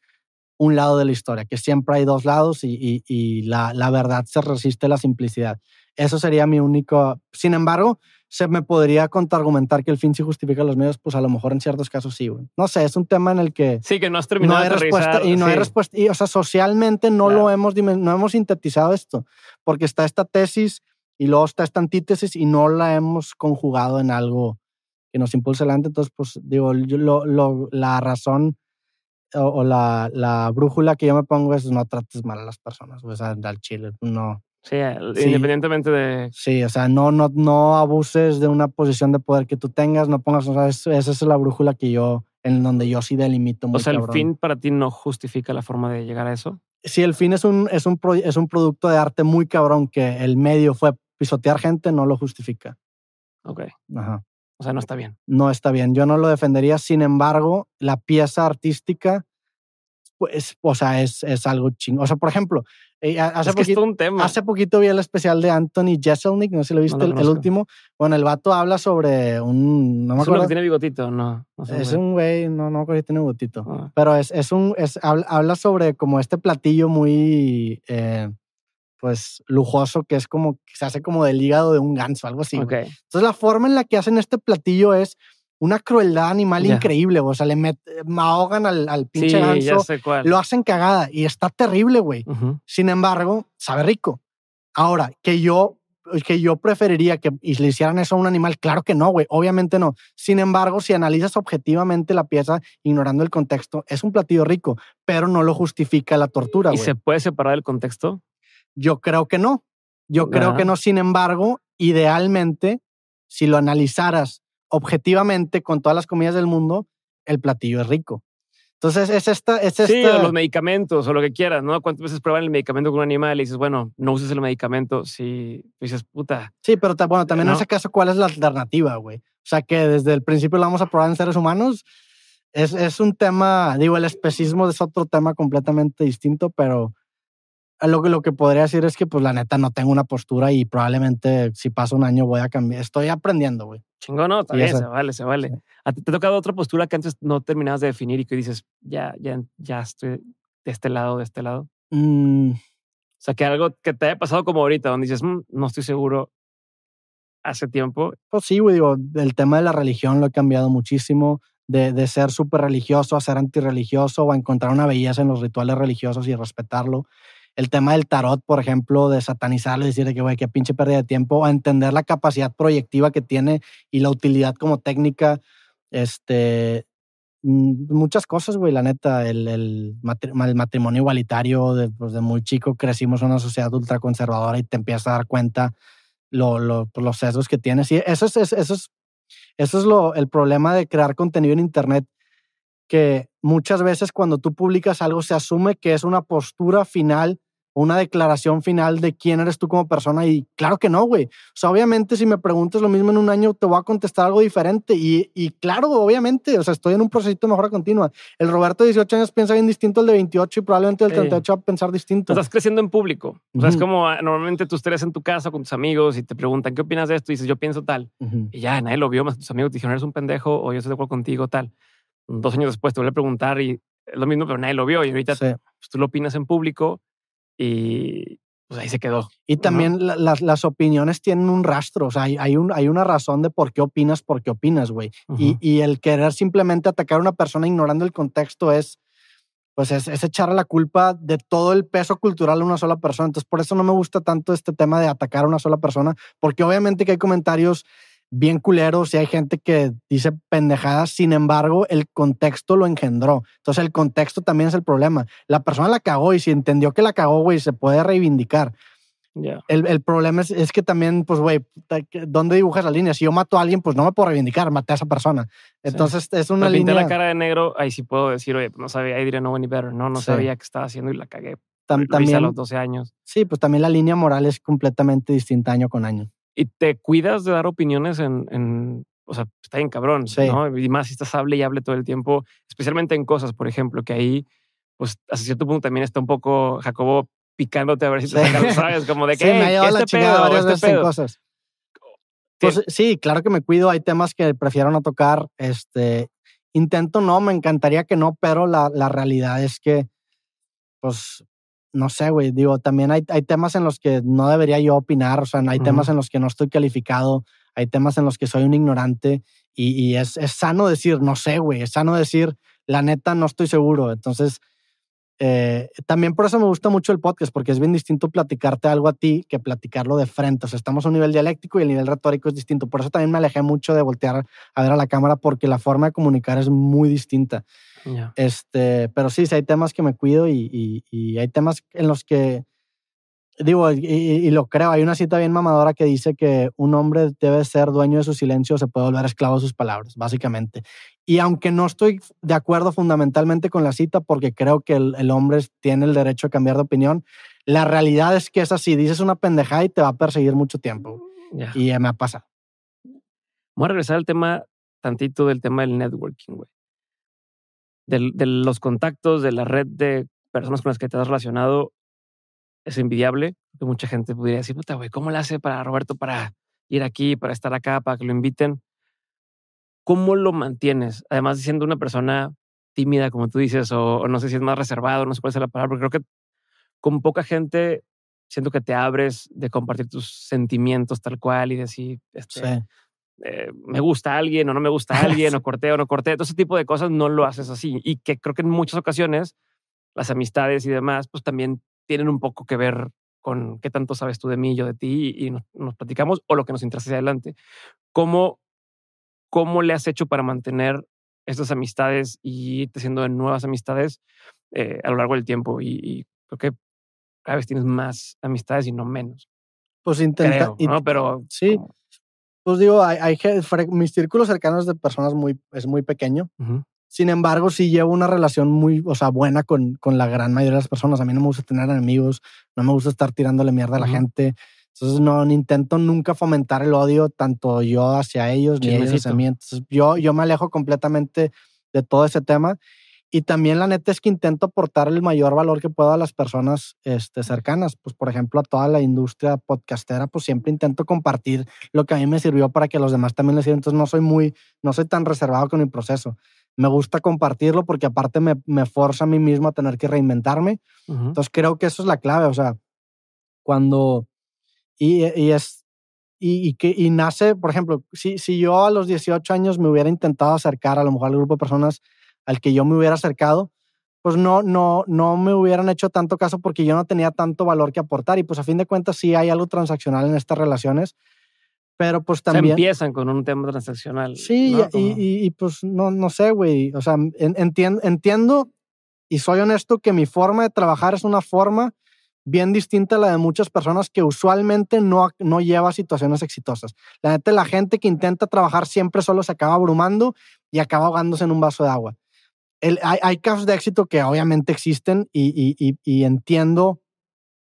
un lado de la historia, que siempre hay dos lados y, la verdad se resiste a la simplicidad. Eso sería mi único. Sin embargo, se me podría contraargumentar que el fin sí justifica los medios, pues a lo mejor en ciertos casos sí, No sé, es un tema en el que. Sí, que no has terminado hay de respuesta Y no hay respuesta. o sea, socialmente no lo hemos, no hemos sintetizado esto, porque está esta tesis y luego está esta antítesis y no la hemos conjugado en algo que nos impulse adelante. Entonces, pues digo, lo, la razón o, la, la, brújula que yo me pongo es no trates mal a las personas, o sea, al chile, no Sí, independientemente de... Sí, o sea, no, no, no abuses de una posición de poder que tú tengas, no pongas, esa es la brújula que yo, en donde yo sí delimito. mucho o sea, el fin para ti no justifica la forma de llegar a eso. Sí, el fin es un, es un, es un producto de arte muy cabrón que el medio fue pisotear gente, no lo justifica. Ok. O sea, no está bien. No está bien. Yo no lo defendería. Sin embargo, la pieza artística, pues, o sea, es, es algo ching. O sea, por ejemplo, eh, hace, poquito, un tema. hace poquito vi el especial de Anthony Jeselnik, no sé si lo viste, visto el, último. Bueno, el vato habla sobre un... No me tiene bigotito? No. es un güey, no, no acuerdo si tiene bigotito. Ah. Pero es, es un... Es, habla, sobre como este platillo muy... Eh, pues lujoso que es como... se hace como del hígado de un ganso, algo así. Entonces la forma en la que hacen este platillo es una crueldad animal increíble, O sea, le ahogan al, al pinche sí, lo hacen cagada y está terrible, güey. Sin embargo, sabe rico. Ahora, que yo que yo preferiría que le hicieran eso a un animal, claro que no, güey, obviamente no. Sin embargo, si analizas objetivamente la pieza, ignorando el contexto, es un platillo rico, pero no lo justifica la tortura. ¿Y se puede separar el contexto? Yo creo que no. Yo creo que no. Sin embargo, idealmente, si lo analizaras objetivamente, con todas las comidas del mundo, el platillo es rico. Entonces, es esta. Es Sí, los medicamentos o lo que quieras, ¿no? ¿Cuántas veces prueban el medicamento con un animal y dices, bueno, no uses el medicamento? Si pues dices, puta. Sí, pero bueno, también ¿no? en ese caso, ¿cuál es la alternativa, güey? O sea, que desde el principio lo vamos a probar en seres humanos. Es, es un tema, digo, el especismo es otro tema completamente distinto, pero lo que, lo que podría decir es que, pues, la neta, no tengo una postura y probablemente si pasa un año voy a cambiar. Estoy aprendiendo, güey. Chingón, no, también se vale, se vale. ¿A te ha tocado otra postura que antes no terminabas de definir y que dices, ya, ya, ya estoy de este lado, de este lado? Mm. O sea, que algo que te haya pasado como ahorita, donde dices, mm, no estoy seguro hace tiempo. Pues sí, güey, digo, el tema de la religión lo he cambiado muchísimo. De, de, ser súper religioso a ser antirreligioso o a encontrar una belleza en los rituales religiosos y respetarlo el tema del tarot, por ejemplo, de satanizarlo y decir que, güey, qué pinche pérdida de tiempo, a entender la capacidad proyectiva que tiene y la utilidad como técnica, este, mm, muchas cosas, güey, la neta, el, el, matrimonio igualitario, de, pues, de muy chico crecimos en una sociedad ultraconservadora y te empiezas a dar cuenta pues, los sesgos que tienes. Y es, eso es, eso es, eso es lo, el problema de crear contenido en Internet que muchas veces cuando tú publicas algo se asume que es una postura final, una declaración final de quién eres tú como persona y claro que no, güey. O sea, obviamente si me preguntas lo mismo en un año te voy a contestar algo diferente y, y claro, obviamente, o sea, estoy en un proceso de mejora continua. El Roberto de 18 años piensa bien distinto al de 28 y probablemente el de 38 va a pensar distinto. Estás creciendo en público. O sea, es como ah, normalmente tú estés en tu casa con tus amigos y te preguntan, ¿qué opinas de esto? Y dices, yo pienso tal. Y ya nadie lo vio, más tus amigos te dijeron, eres un pendejo o yo estoy de acuerdo contigo, tal dos años después te vuelve a preguntar y es lo mismo, pero nadie lo vio. Y ahorita pues, tú lo opinas en público y pues ahí se quedó. Y también las, las, opiniones tienen un rastro. O sea, hay, hay, un, hay una razón de por qué opinas, por qué opinas, güey. y, y, el querer simplemente atacar a una persona ignorando el contexto es. Pues es, es la culpa de todo el peso cultural a una sola persona. Entonces, por eso no me gusta tanto este tema de atacar a una sola persona, porque obviamente que hay comentarios bien culero, si hay gente que dice pendejadas, sin embargo, el contexto lo engendró. Entonces, el contexto también es el problema. La persona la cagó y si entendió que la cagó, güey, se puede reivindicar. El, problema es, que también, pues, güey, ¿dónde dibujas la línea? Si yo mato a alguien, pues no me puedo reivindicar, maté a esa persona. Entonces, es una me línea. la cara de negro, ahí sí puedo decir, oye, no sabía, ahí diré, no, better. No, no sabía qué estaba haciendo y la cagué. también, a los 12 años. Sí, pues también la línea moral es completamente distinta año con año y te cuidas de dar opiniones en, o sea, está bien cabrón, ¿no? Y más si estás hable y hable todo el tiempo, especialmente en cosas, por ejemplo, que ahí, pues, hasta cierto punto también está un poco Jacobo picándote a ver si te sí. ¿sabes? Como de que, sí, este varias ¿Este pues, sí, claro que me cuido, hay temas que prefiero no tocar, este, intento no, me encantaría que no, pero la, la realidad es que, pues, no sé, güey, digo, también hay, temas en los que no debería yo opinar, o sea, hay temas en los que no estoy calificado, hay temas en los que soy un ignorante y, es, es, sano decir, no sé, güey, es sano decir, la neta, no estoy seguro. Entonces, eh, también por eso me gusta mucho el podcast, porque es bien distinto platicarte algo a ti que platicarlo de frente. O sea, estamos a un nivel dialéctico y el nivel retórico es distinto. Por eso también me alejé mucho de voltear a ver a la cámara, porque la forma de comunicar es muy distinta. Este, pero sí, sí, hay temas que me cuido y hay temas en los que digo, y, lo creo, hay una cita bien mamadora que dice que un hombre debe ser dueño de su silencio, o se puede volver esclavo de sus palabras, básicamente. Y aunque no estoy de acuerdo fundamentalmente con la cita, porque creo que el, hombre tiene el derecho a cambiar de opinión, la realidad es que es así, dices una pendejada y te va a perseguir mucho tiempo. Y me ha pasado. Voy a regresar al tema, tantito del tema del networking, güey. de los contactos, de la red de personas con las que te has relacionado es envidiable. Que mucha gente podría decir, puta, güey, ¿cómo lo hace para Roberto para ir aquí, para estar acá, para que lo inviten? ¿Cómo lo mantienes? Además, siendo una persona tímida, como tú dices, o, no sé si es más reservado, no sé cuál es la palabra, pero creo que con poca gente siento que te abres de compartir tus sentimientos tal cual y decir, este, eh, me gusta alguien o no me gusta alguien, o corteo o no corté, todo ese tipo de cosas no lo haces así. Y que creo que en muchas ocasiones las amistades y demás, pues también tienen un poco que ver con qué tanto sabes tú de mí, yo de ti, y nos, platicamos, o lo que nos interesa hacia adelante. ¿Cómo, ¿Cómo le has hecho para mantener estas amistades y irte haciendo nuevas amistades eh, a lo largo del tiempo? Y, creo que cada vez tienes más amistades y no menos. Pues intenta. ¿no? Pero. Sí. Pues digo, hay, mis círculos cercanos de personas muy, es muy pequeño. Sin embargo, sí llevo una relación muy, o sea, buena con, con la gran mayoría de las personas. A mí no me gusta tener enemigos, no me gusta estar tirándole mierda a la gente. Entonces, no, intento nunca fomentar el odio, tanto yo hacia ellos ni ellos hacia mí. Entonces, yo, yo me alejo completamente de todo ese tema. Y también la neta es que intento aportar el mayor valor que puedo a las personas este, cercanas. Pues, por ejemplo, a toda la industria podcastera, pues siempre intento compartir lo que a mí me sirvió para que a los demás también les sirva. Entonces, no soy muy, no soy tan reservado con mi proceso me gusta compartirlo porque aparte me, me forza a mí mismo a tener que reinventarme. Entonces creo que eso es la clave, o sea, cuando... Y, es... Y, que, y nace, por ejemplo, si, si yo a los 18 años me hubiera intentado acercar a lo mejor al grupo de personas al que yo me hubiera acercado, pues no, no, no me hubieran hecho tanto caso porque yo no tenía tanto valor que aportar. Y pues a fin de cuentas sí hay algo transaccional en estas relaciones pero pues también. Se empiezan con un tema transaccional. Sí, y, pues no, sé, güey. O sea, entiendo, y soy honesto que mi forma de trabajar es una forma bien distinta a la de muchas personas que usualmente no, no lleva situaciones exitosas. La neta, la gente que intenta trabajar siempre solo se acaba abrumando y acaba ahogándose en un vaso de agua. hay, casos de éxito que obviamente existen y, y, y entiendo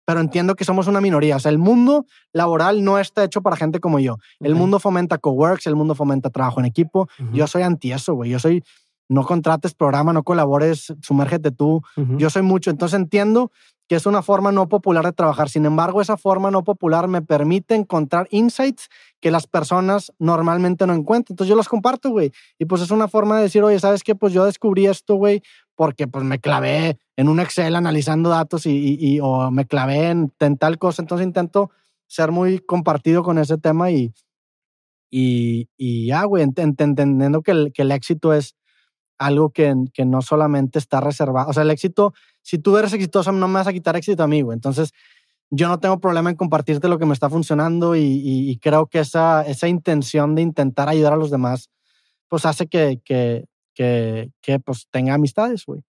pero entiendo que somos una minoría. O sea, el mundo laboral no está hecho para gente como yo. El mundo fomenta coworks, el mundo fomenta trabajo en equipo. Yo soy anti eso, güey. Yo soy, no contrates programa, no colabores, sumérgete tú. Yo soy mucho. Entonces entiendo que es una forma no popular de trabajar. Sin embargo, esa forma no popular me permite encontrar insights que las personas normalmente no encuentran. Entonces yo los comparto, güey. Y pues es una forma de decir, oye, ¿sabes qué? Pues yo descubrí esto, güey, porque pues me clavé en un Excel analizando datos y, o me clavé en, tal cosa. Entonces intento ser muy compartido con ese tema y, y, y ya, güey, entendiendo que el, que el, éxito es algo que, que no solamente está reservado. O sea, el éxito, si tú eres exitoso, no me vas a quitar éxito a mí, güey. Entonces, yo no tengo problema en compartirte lo que me está funcionando y, y creo que esa, esa intención de intentar ayudar a los demás, pues hace que, que, que, pues tenga amistades, güey.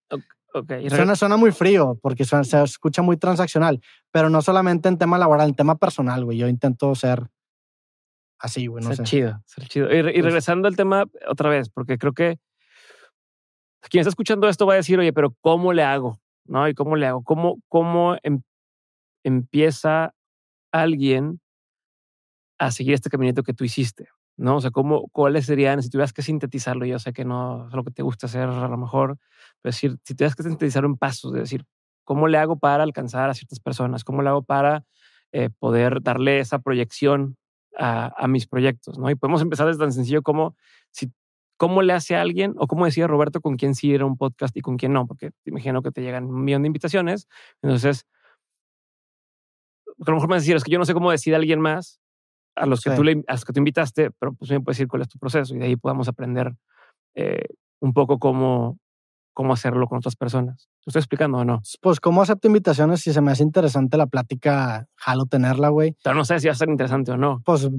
Okay. una Suena, muy frío porque se escucha muy transaccional, pero no solamente en tema laboral, en tema personal, güey. Yo intento ser así, güey. No ser chido, ser chido. Y, pues regresando al tema otra vez, porque creo que quien está escuchando esto va a decir, oye, pero ¿cómo le hago? ¿No? ¿Y cómo le hago? ¿Cómo, cómo em, empieza alguien a seguir este caminito que tú hiciste? ¿no? O sea, ¿cómo, ¿cuáles serían, si tuvieras que sintetizarlo, yo sé que no es lo que te gusta hacer a lo mejor, pero pues, decir, si tuvieras que sintetizarlo en pasos, es decir, ¿cómo le hago para alcanzar a ciertas personas? ¿Cómo le hago para eh, poder darle esa proyección a, mis proyectos, ¿no? Y podemos empezar desde tan sencillo como si, cómo le hace a alguien o cómo decía Roberto con quién sí era un podcast y con quién no, porque te imagino que te llegan un millón de invitaciones, entonces, a lo mejor me decir, es que yo no sé cómo decide alguien más a los que, tú, a que invitaste, pero pues bien puedes decir cuál es tu proceso y de ahí podamos aprender eh, un poco cómo, cómo hacerlo con otras personas. ¿Te estoy explicando o no? Pues, ¿cómo acepto invitaciones? Si se me hace interesante la plática, jalo tenerla, güey. Pero no sé si va a ser interesante o no. Pues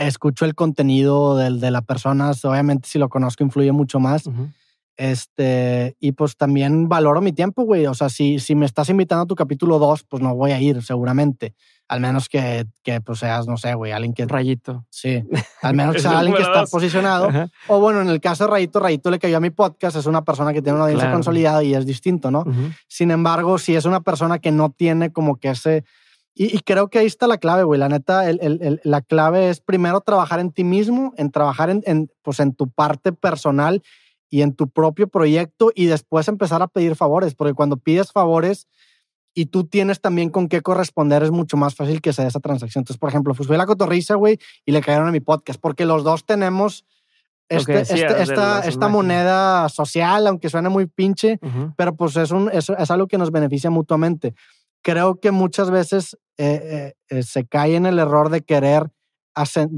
escucho el contenido del, de la persona. Obviamente, si lo conozco, influye mucho más. Este, y pues también valoro mi tiempo, güey. O sea, si, si me estás invitando a tu capítulo 2, pues no voy a ir seguramente. Al menos que, que pues seas, no sé, güey, alguien que... Rayito. Sí. Al menos que sea alguien que está posicionado. O bueno, en el caso de Rayito, Rayito le cayó a mi podcast, es una persona que tiene una audiencia consolidada y es distinto, ¿no? Sin embargo, si es una persona que no tiene como que ese... Y, creo que ahí está la clave, güey. La neta, la clave es primero trabajar en ti mismo, en trabajar en, pues en tu parte personal y en tu propio proyecto y después empezar a pedir favores, porque cuando pides favores y tú tienes también con qué corresponder, es mucho más fácil que sea esa transacción. Entonces, por ejemplo, fui a la cotorriza, güey, y le cayeron a mi podcast, porque los dos tenemos este, este, esta, moneda social, aunque suene muy pinche, pero pues es, un, es, algo que nos beneficia mutuamente. Creo que muchas veces eh, eh, eh, se cae en el error de querer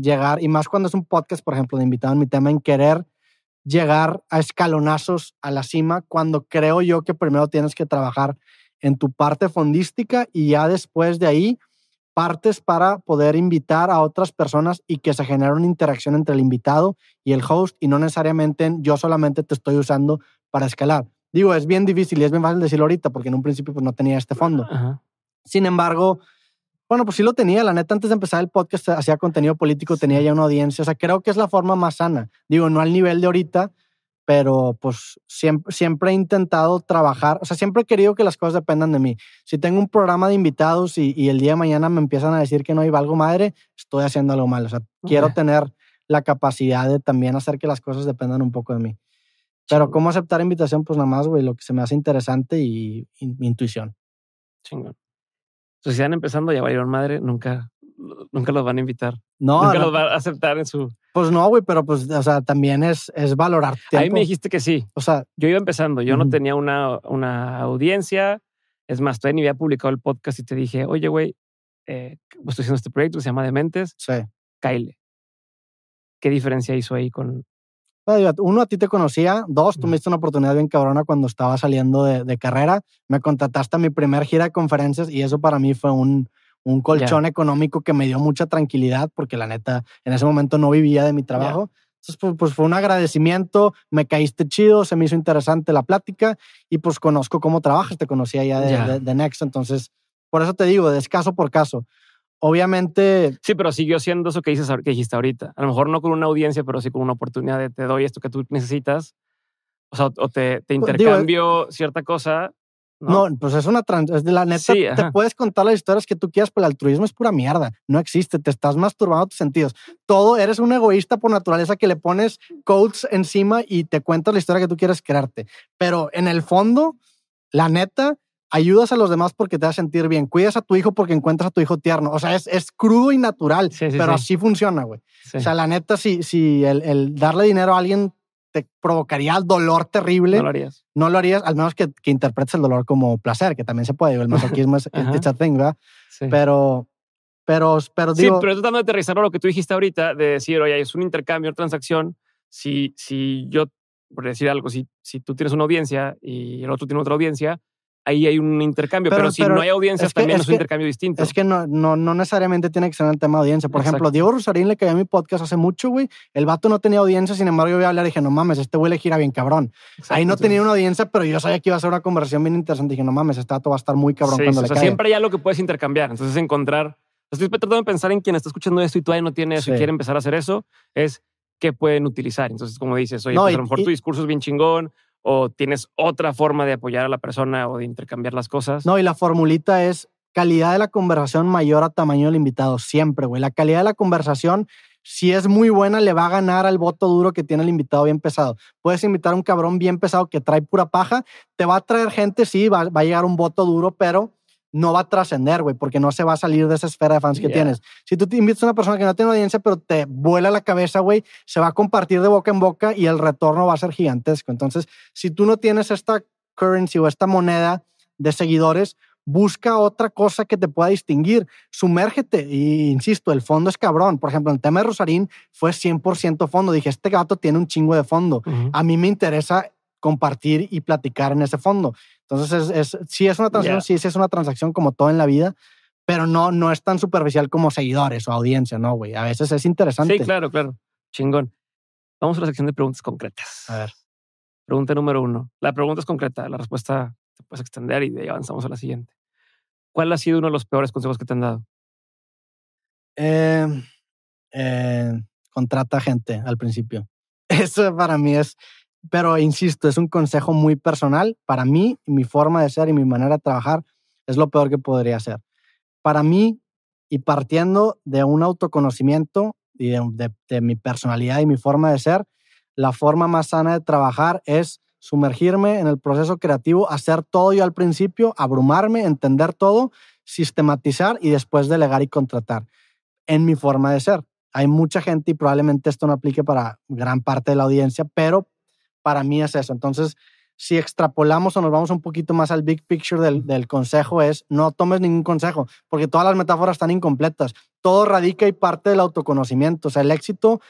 llegar, y más cuando es un podcast, por ejemplo, de invitado en mi tema, en querer llegar a escalonazos a la cima cuando creo yo que primero tienes que trabajar en tu parte fondística y ya después de ahí partes para poder invitar a otras personas y que se genere una interacción entre el invitado y el host y no necesariamente yo solamente te estoy usando para escalar. Digo, es bien difícil y es bien fácil decirlo ahorita porque en un principio pues, no tenía este fondo. Sin embargo, bueno, pues sí lo tenía, la neta, antes de empezar el podcast eh, hacía contenido político, tenía ya una audiencia, o sea, creo que es la forma más sana. Digo, no al nivel de ahorita, pero pues siempre, he intentado trabajar, o sea, siempre he querido que las cosas dependan de mí. Si tengo un programa de invitados y, el día de mañana me empiezan a decir que no hay algo madre, estoy haciendo algo mal, o sea, quiero tener la capacidad de también hacer que las cosas dependan un poco de mí. Pero cómo aceptar invitación, pues nada más, güey, lo que se me hace interesante y, mi intuición. Chingón si están empezando, ya un madre, nunca, nunca los van a invitar. Nunca los van a aceptar en su. Pues no, güey, pero pues, o sea, también es, es valorar. Ahí me dijiste que sí. O sea, yo iba empezando, yo no tenía una, una audiencia. Es más, todavía ni había publicado el podcast y te dije, oye, güey, eh, estoy haciendo este proyecto se llama Dementes. Sí. Kyle. ¿Qué diferencia hizo ahí con, uno, a ti te conocía. Dos, tú me diste una oportunidad bien cabrona cuando estaba saliendo de, carrera. Me contrataste a mi primer gira de conferencias y eso para mí fue un, un colchón económico que me dio mucha tranquilidad porque la neta, en ese momento no vivía de mi trabajo. Entonces, pues, pues, fue un agradecimiento, me caíste chido, se me hizo interesante la plática y pues conozco cómo trabajas, te conocía ya de, de Next. Entonces, por eso te digo, de caso por caso obviamente. Sí, pero siguió siendo eso que dices que dijiste ahorita. A lo mejor no con una audiencia, pero sí con una oportunidad de te doy esto que tú necesitas. O sea, o te, te pues, eh, intercambio cierta cosa. ¿no? no, pues es una Es de la neta, te puedes contar las historias que tú quieras, pero el altruismo es pura mierda. No existe. Te estás masturbando tus sentidos. Todo eres un egoísta por naturaleza que le pones codes encima y te cuentas la historia que tú quieres crearte. Pero en el fondo, la neta, ayudas a los demás porque te vas a sentir bien, cuidas a tu hijo porque encuentras a tu hijo tierno. O sea, es, crudo y natural, pero así funciona, güey. O sea, la neta, si, si el, darle dinero a alguien te provocaría el dolor terrible, no lo harías. No lo harías, al menos que, que interpretes el dolor como placer, que también se puede. El masoquismo es dicha este thing, ¿verdad? Pero, pero, pero digo... Sí, pero tratando de aterrizar a lo que tú dijiste ahorita, de decir, oye, es un intercambio, una transacción. Si, si yo, por decir algo, si, si tú tienes una audiencia y el otro tiene otra audiencia, ahí hay un intercambio. Pero, si no hay audiencias, también es, un intercambio distinto. Es que no, no, no, necesariamente tiene que ser el tema de audiencia. Por ejemplo, Diego Rosarín le cayó a mi podcast hace mucho, güey. El vato no tenía audiencia, sin embargo, yo voy a hablar y dije, no mames, este güey le gira bien cabrón. ahí no tenía una audiencia, pero yo sabía que iba a ser una conversación bien interesante. dije, no mames, este vato va a estar muy cabrón cuando le siempre hay lo que puedes intercambiar. Entonces, encontrar. Estoy tratando de pensar en quien está escuchando esto y todavía no tiene eso y quiere empezar a hacer eso. Es que pueden utilizar. Entonces, como dices, oye, pues, a lo mejor tu discurso es bien chingón, o tienes otra forma de apoyar a la persona o de intercambiar las cosas. No, y la formulita es calidad de la conversación mayor a tamaño del invitado, siempre, güey. La calidad de la conversación, si es muy buena, le va a ganar al voto duro que tiene el invitado bien pesado. Puedes invitar a un cabrón bien pesado que trae pura paja, te va a traer gente, sí, va, va a llegar un voto duro, pero no va a trascender, güey, porque no se va a salir de esa esfera de fans que tienes. Si tú te invitas a una persona que no tiene audiencia, pero te vuela la cabeza, güey, se va a compartir de boca en boca y el retorno va a ser gigantesco. Entonces, si tú no tienes esta currency o esta moneda de seguidores, busca otra cosa que te pueda distinguir, sumérgete. Y insisto, el fondo es cabrón. Por ejemplo, el tema de Rosarín fue 100% fondo. Dije, este gato tiene un chingo de fondo. A mí me interesa compartir y platicar en ese fondo. Entonces, es, es sí es una transacción, sí, es una transacción como todo en la vida, pero no, no es tan superficial como seguidores o audiencia, ¿no, güey? A veces es interesante. Sí, claro, claro. Chingón. Vamos a la sección de preguntas concretas. A ver. Pregunta número uno. La pregunta es concreta, la respuesta te puedes extender y de ahí avanzamos a la siguiente. ¿Cuál ha sido uno de los peores consejos que te han dado? Eh, eh, contrata gente al principio. Eso para mí es, pero insisto, es un consejo muy personal. Para mí, mi forma de ser y mi manera de trabajar es lo peor que podría ser. Para mí, y partiendo de un autoconocimiento y de, mi personalidad y mi forma de ser, la forma más sana de trabajar es sumergirme en el proceso creativo, hacer todo yo al principio, abrumarme, entender todo, sistematizar y después delegar y contratar. En mi forma de ser. Hay mucha gente y probablemente esto no aplique para gran parte de la audiencia, pero para mí es eso. Entonces, si extrapolamos o nos vamos un poquito más al big picture del, consejo es no tomes ningún consejo, porque todas las metáforas están incompletas. Todo radica y parte del autoconocimiento. O sea, el éxito,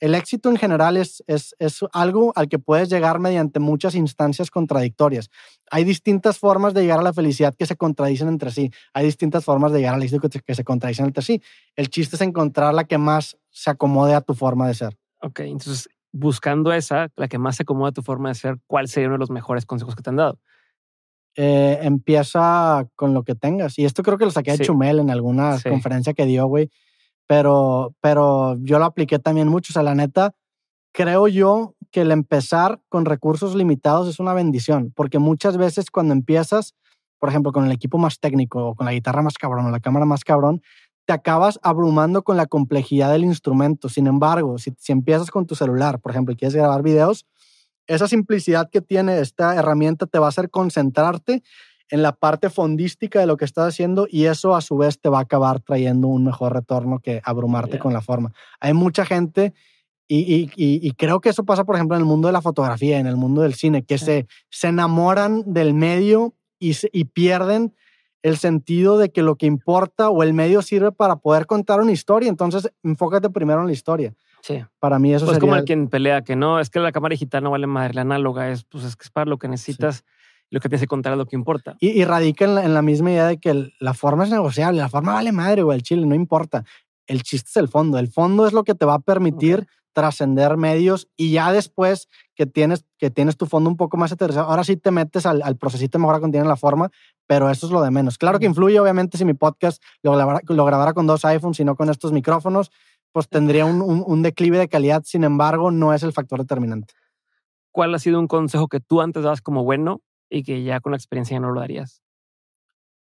el éxito en general es, es, algo al que puedes llegar mediante muchas instancias contradictorias. Hay distintas formas de llegar a la felicidad que se contradicen entre sí. Hay distintas formas de llegar al éxito que se contradicen entre sí. El chiste es encontrar la que más se acomode a tu forma de ser. Ok, entonces buscando esa, la que más se acomoda a tu forma de ser, ¿cuál sería uno de los mejores consejos que te han dado? Eh, empieza con lo que tengas. Y esto creo que lo saqué de Chumel en alguna conferencia que dio, güey. Pero, pero yo lo apliqué también mucho. O sea, la neta, creo yo que el empezar con recursos limitados es una bendición, porque muchas veces cuando empiezas, por ejemplo, con el equipo más técnico o con la guitarra más cabrón o la cámara más cabrón, te acabas abrumando con la complejidad del instrumento. Sin embargo, si, empiezas con tu celular, por ejemplo, y quieres grabar videos, esa simplicidad que tiene esta herramienta te va a hacer concentrarte en la parte fondística de lo que estás haciendo y eso a su vez te va a acabar trayendo un mejor retorno que abrumarte con la forma. Hay mucha gente y, creo que eso pasa, por ejemplo, en el mundo de la fotografía, en el mundo del cine, que se, se enamoran del medio y, y pierden el sentido de que lo que importa o el medio sirve para poder contar una historia. Entonces, enfócate primero en la historia. Sí. Para mí eso es pues como el, quien pelea que no, es que la cámara digital no vale madre, la análoga es pues es que es para lo que necesitas. Lo que tienes que contar es lo que importa. Y, radica en la, misma idea de que la forma es negociable, la forma vale madre, o el chile, no importa. El chiste es el fondo. El fondo es lo que te va a permitir trascender medios y ya después que tienes, que tienes tu fondo un poco más aterrizado, ahora sí te metes al, al procesito mejora contiene la forma, pero eso es lo de menos. Claro que influye, obviamente, si mi podcast lo grabara, con dos iPhones y no con estos micrófonos, pues tendría un, declive de calidad, sin embargo, no es el factor determinante. ¿Cuál ha sido un consejo que tú antes dabas como bueno y que ya con la experiencia ya no lo darías?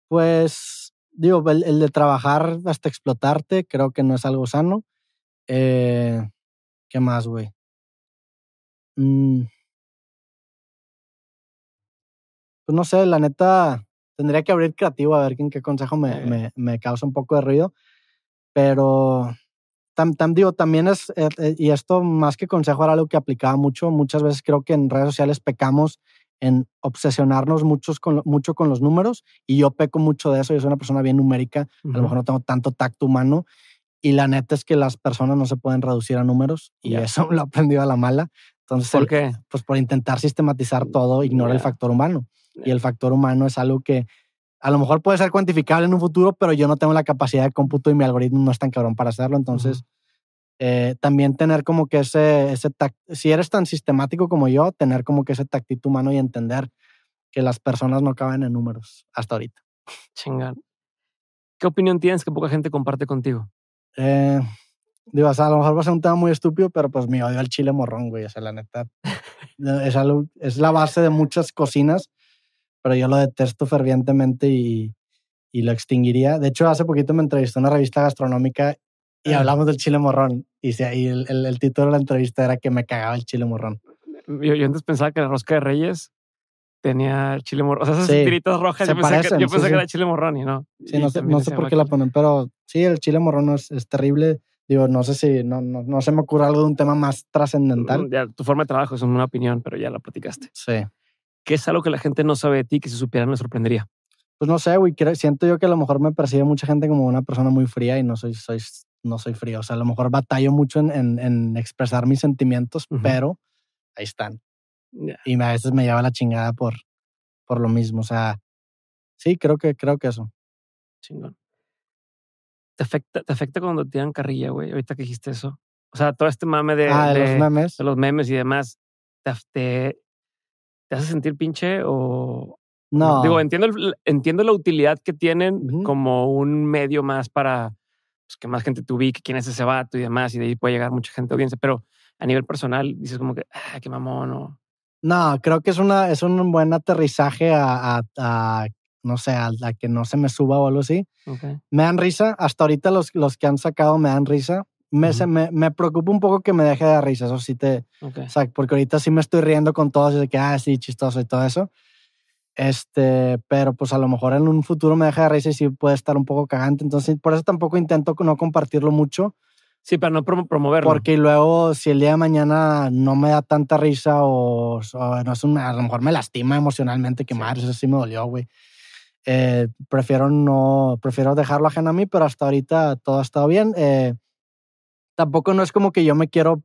Pues, digo, el, el de trabajar hasta explotarte creo que no es algo sano. Eh, ¿Qué más, güey? Mm. Pues no sé, la neta, tendría que abrir creativo a ver en qué consejo eh. me, me, causa un poco de ruido. Pero digo, también es, eh, eh, y esto más que consejo era algo que aplicaba mucho, muchas veces creo que en redes sociales pecamos en obsesionarnos muchos con, mucho con los números y yo peco mucho de eso, yo soy una persona bien numérica, a lo mejor no tengo tanto tacto humano y la neta es que las personas no se pueden reducir a números y eso lo aprendido a la mala. Entonces, ¿Por qué? Pues por intentar sistematizar mm, todo, ignora el factor humano. Y el factor humano es algo que a lo mejor puede ser cuantificable en un futuro, pero yo no tengo la capacidad de cómputo y mi algoritmo no es tan cabrón para hacerlo. Entonces, eh, también tener como que ese, ese si eres tan sistemático como yo, tener como que ese tactito humano y entender que las personas no caben en números hasta ahorita. Chingar. ¿Qué opinión tienes que poca gente comparte contigo? Eh, digo, a lo mejor va a ser un tema muy estúpido, pero pues me odio al chile morrón, güey. O sea, la neta. es, es la base de muchas cocinas, pero yo lo detesto fervientemente y, y lo extinguiría. De hecho, hace poquito me entrevistó una revista gastronómica y ah. hablamos del chile morrón. Y, el, el, el título de la entrevista era que me cagaba el chile morrón. Yo, yo, antes pensaba que la rosca de reyes tenía chile morrón. O sea, esas tiritas rojas, yo pensé, que, era chile morrón y no. Sí, no, sé, por qué la ponen, pero sí, el chile morrón es, terrible. Digo, no sé si, no, se me ocurre algo de un tema más trascendental. Mm, tu forma de trabajo es una opinión, pero ya la platicaste. Sí. ¿Qué es algo que la gente no sabe de ti que si supieran me sorprendería? Pues no sé, güey. Siento yo que a lo mejor me percibe mucha gente como una persona muy fría y no soy, soy, no soy frío. O sea, a lo mejor batallo mucho en, expresar mis sentimientos, pero ahí están. Y a veces me lleva la chingada por, por lo mismo. O sea, sí, creo que, creo que eso. Chingón. Te afecta, te afecta cuando te dan carrilla, güey. Ahorita que dijiste eso. O sea, todo este mame de, ah, los memes. y demás. Te, te, hace sentir pinche o. No. Digo, entiendo, entiendo la utilidad que tienen como un medio más para pues, que más gente te ubique, quién es ese vato y demás, y de ahí puede llegar mucha gente audiencia. Pero a nivel personal dices como que, ah, qué mamón, no, creo que es, una, es un buen aterrizaje a, no sé, a, que no se me suba o algo así. Me dan risa. Hasta ahorita los, que han sacado me dan risa. Me, me, me, preocupa un poco que me deje de dar risa, eso sí te... porque ahorita sí me estoy riendo con todos y de que, ah, sí, chistoso y todo eso. Este, pero pues a lo mejor en un futuro me deja de risa y sí puede estar un poco cagante. Entonces, por eso tampoco intento no compartirlo mucho Sí, para no promoverlo. Porque luego, si el día de mañana no me da tanta risa o, no es una, a lo mejor me lastima emocionalmente, que madre, eso sí me dolió, güey. Eh, prefiero no, prefiero dejarlo ajeno a mí, pero hasta ahorita todo ha estado bien. Eh, tampoco no es como que yo me quiero,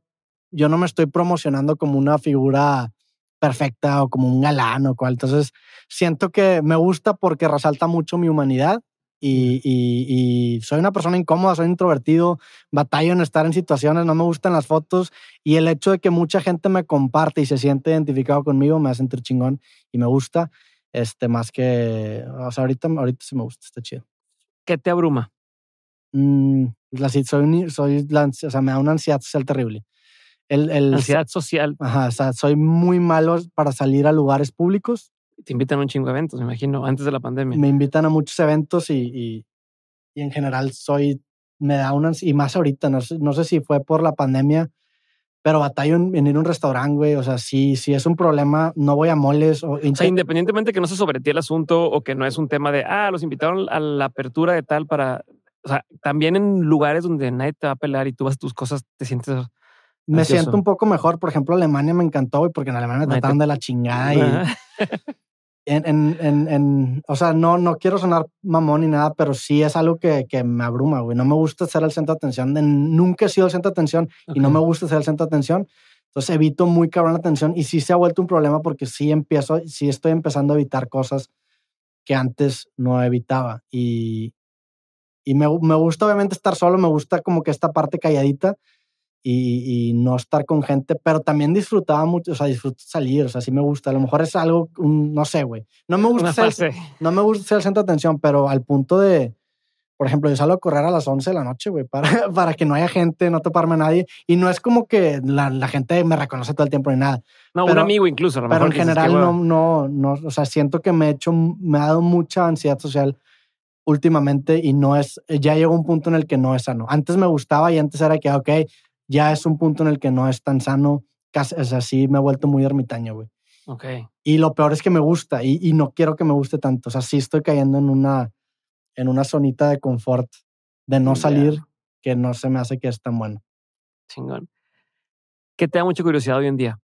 yo no me estoy promocionando como una figura perfecta o como un galán o cual. Entonces, siento que me gusta porque resalta mucho mi humanidad y, y, soy una persona incómoda, soy introvertido, batallo en estar en situaciones, no me gustan las fotos y el hecho de que mucha gente me comparte y se siente identificado conmigo me hace sentir chingón y me gusta, este, más que, o sea, ahorita, ahorita sí me gusta, está chido. ¿Qué te abruma? Mm, soy, soy o sea, me da una ansiedad social terrible. El, ansiedad social. Ajá, o sea, soy muy malo para salir a lugares públicos te invitan a un chingo de eventos, me imagino, antes de la pandemia. Me invitan a muchos eventos y, y, en general soy, me da unas, y más ahorita, no sé, no sé si fue por la pandemia, pero batallo en, ir a un restaurante, güey. O sea, si, si es un problema, no voy a moles. O, sea, independientemente que no se sobre ti el asunto o que no es un tema de, ah, los invitaron a la apertura de tal para... O sea, también en lugares donde nadie te va a pelar y tú vas tus cosas, te sientes... Me siento un poco mejor. Por ejemplo, Alemania me encantó, hoy porque en Alemania me trataron de la chingada y... en, en, en, en, o sea, no, no quiero sonar mamón ni nada, pero sí es algo que, que me abruma, güey. No me gusta ser el centro de atención. nunca he sido el centro de atención y no me gusta ser el centro de atención. Entonces evito muy cabrón la atención y sí se ha vuelto un problema porque sí empiezo, sí estoy empezando a evitar cosas que antes no evitaba. Y, y me, me gusta obviamente estar solo, me gusta como que esta parte calladita, y, no estar con gente, pero también disfrutaba mucho, o sea, disfruto salir, o sea, sí me gusta. A lo mejor es algo, no sé, güey. No me gusta, ser, no me gusta ser el centro de atención, pero al punto de, por ejemplo, yo salgo a correr a las 11 de la noche, güey, para, para que no haya gente, no toparme a nadie. Y no es como que la, gente me reconoce todo el tiempo ni nada. No, un amigo incluso. pero en general no, no, no, o sea, siento que me he hecho, me ha dado mucha ansiedad social últimamente y no es, ya llegó un punto en el que no es sano. Antes me gustaba y antes era que, ok, ya es un punto en el que no es tan sano. Casi, me he vuelto muy ermitaño, güey. Ok. Y lo peor es que me gusta y, no quiero que me guste tanto. O sea, sí estoy cayendo en una, en una zonita de confort de no salir que no se me hace que es tan bueno. Chingón. ¿Qué te da mucha curiosidad hoy en día?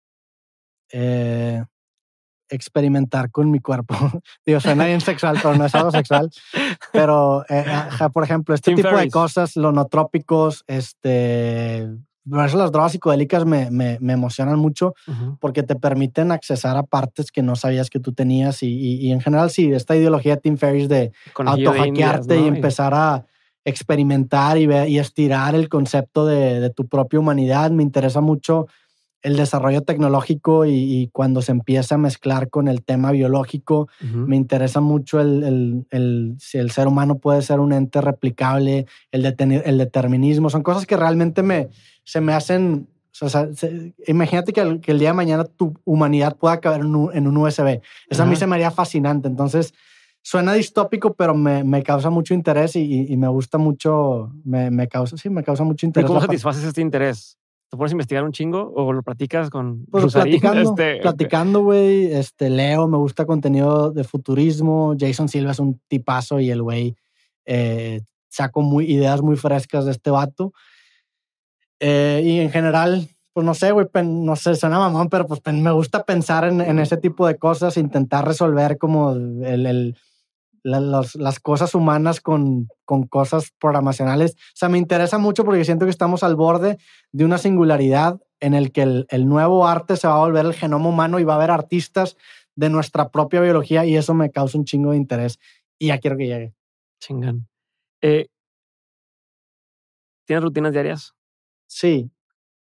Eh, experimentar con mi cuerpo. Digo, suena bien sexual, pero no es algo sexual. Pero, eh, por ejemplo, este tipo de cosas, lonotrópicos, este, por eso las drogas psicodélicas me, me, me emocionan mucho porque te permiten accesar a partes que no sabías que tú tenías y, y, en general si esta ideología de Tim Ferriss de autohackearte y empezar a experimentar y, y estirar el concepto de, tu propia humanidad. Me interesa mucho el desarrollo tecnológico y, cuando se empieza a mezclar con el tema biológico, me interesa mucho el, el, el, si el ser humano puede ser un ente replicable, el, el determinismo, son cosas que realmente me, se me hacen... O sea, imagínate que el, que el, día de mañana tu humanidad pueda caber en un, USB. Eso a mí se me haría fascinante. Entonces, suena distópico, pero me, me causa mucho interés y, y, me gusta mucho, me, me, causa, sí, me causa mucho interés. cómo satisfaces este interés? ¿Te puedes investigar un chingo o lo platicas con pues este, platicando, güey. Este... leo, me gusta contenido de futurismo. Jason Silva es un tipazo y el güey eh, saco muy, ideas muy frescas de este vato. Eh, y en general, pues no sé, güey, no sé, suena mamón, pero pues me gusta pensar en, ese tipo de cosas, intentar resolver como las cosas humanas con, con cosas programacionales. O sea, me interesa mucho porque siento que estamos al borde de una singularidad en el que el, nuevo arte se va a volver el genoma humano y va a haber artistas de nuestra propia biología y eso me causa un chingo de interés y ya quiero que llegue. Chingan. Eh, ¿Tienes rutinas diarias? Sí.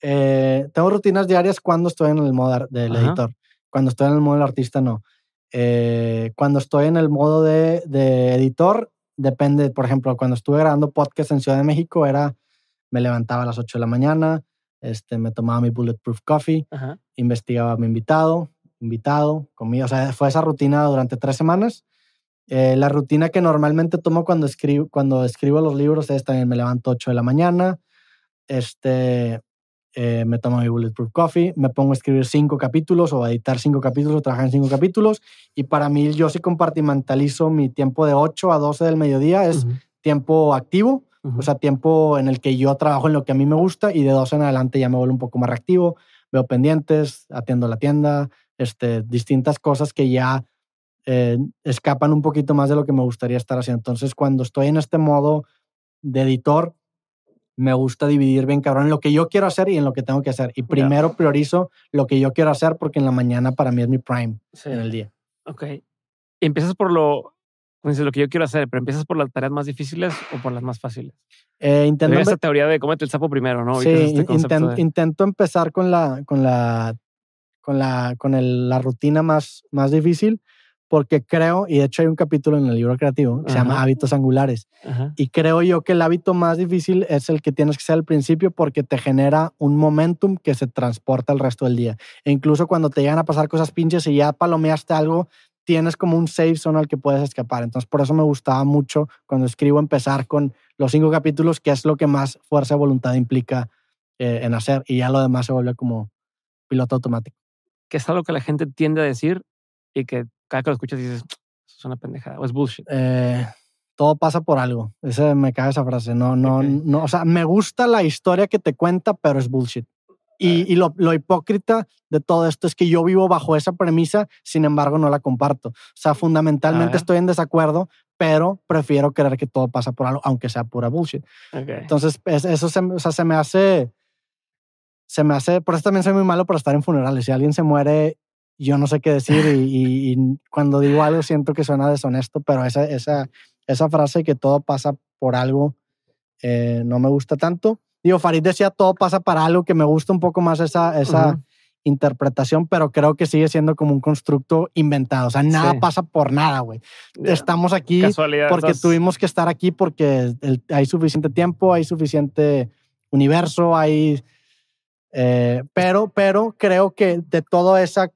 Eh, tengo rutinas diarias cuando estoy en el modo del editor. Cuando estoy en el modo del artista, no. Eh, cuando estoy en el modo de, editor, depende, por ejemplo, cuando estuve grabando podcast en Ciudad de México, era, me levantaba a las 8 de la mañana, este, me tomaba mi bulletproof coffee, investigaba a mi invitado, invitado, comía, o sea, fue esa rutina durante tres semanas. Eh, la rutina que normalmente tomo cuando escribo, cuando escribo los libros es también me levanto 8 de la mañana, este, eh, me tomo mi Bulletproof Coffee, me pongo a escribir cinco capítulos o a editar cinco capítulos o trabajar en cinco capítulos. Y para mí, yo sí compartimentalizo mi tiempo de 8 a 12 del mediodía, es tiempo activo, o sea, tiempo en el que yo trabajo en lo que a mí me gusta y de 12 en adelante ya me vuelvo un poco más reactivo, veo pendientes, atiendo la tienda, este, distintas cosas que ya eh, escapan un poquito más de lo que me gustaría estar haciendo. Entonces, cuando estoy en este modo de editor, me gusta dividir bien cabrón en lo que yo quiero hacer y en lo que tengo que hacer. Y primero priorizo lo que yo quiero hacer porque en la mañana para mí es mi prime sí. en el día. Ok. empiezas por lo, lo que yo quiero hacer, pero empiezas por las tareas más difíciles o por las más fáciles? Eh, intento esa teoría de cómete el sapo primero, ¿no? Sí, este intento, empezar con la, con la, con la, con la rutina más, más difícil porque creo, y de hecho hay un capítulo en el libro creativo que se llama Hábitos Angulares, y creo yo que el hábito más difícil es el que tienes que ser al principio porque te genera un momentum que se transporta el resto del día. E incluso cuando te llegan a pasar cosas pinches y ya palomeaste algo, tienes como un safe zone al que puedes escapar. Entonces por eso me gustaba mucho cuando escribo empezar con los cinco capítulos, que es lo que más fuerza y voluntad implica eh, en hacer, y ya lo demás se vuelve como piloto automático. Que es algo que la gente tiende a decir y que cada que lo escuchas dices, es una pendejada o es bullshit? Eh, todo pasa por algo. Ese, me cae esa frase. No, no, no. O sea, me gusta la historia que te cuenta, pero es bullshit. Y, y lo, lo, hipócrita de todo esto es que yo vivo bajo esa premisa, sin embargo no la comparto. O sea, fundamentalmente ah. estoy en desacuerdo, pero prefiero creer que todo pasa por algo, aunque sea pura bullshit. Entonces, eso se, o sea, se me hace... Se me hace... Por eso también soy muy malo para estar en funerales. Si alguien se muere yo no sé qué decir y, cuando digo algo siento que suena deshonesto, pero esa, esa, esa frase que todo pasa por algo eh, no me gusta tanto. Digo, Farid decía todo pasa para algo que me gusta un poco más esa, esa interpretación, pero creo que sigue siendo como un constructo inventado. O sea, nada pasa por nada, güey. Estamos aquí porque tuvimos que estar aquí porque hay suficiente tiempo, hay suficiente universo, hay... Eh, pero, pero creo que de toda esa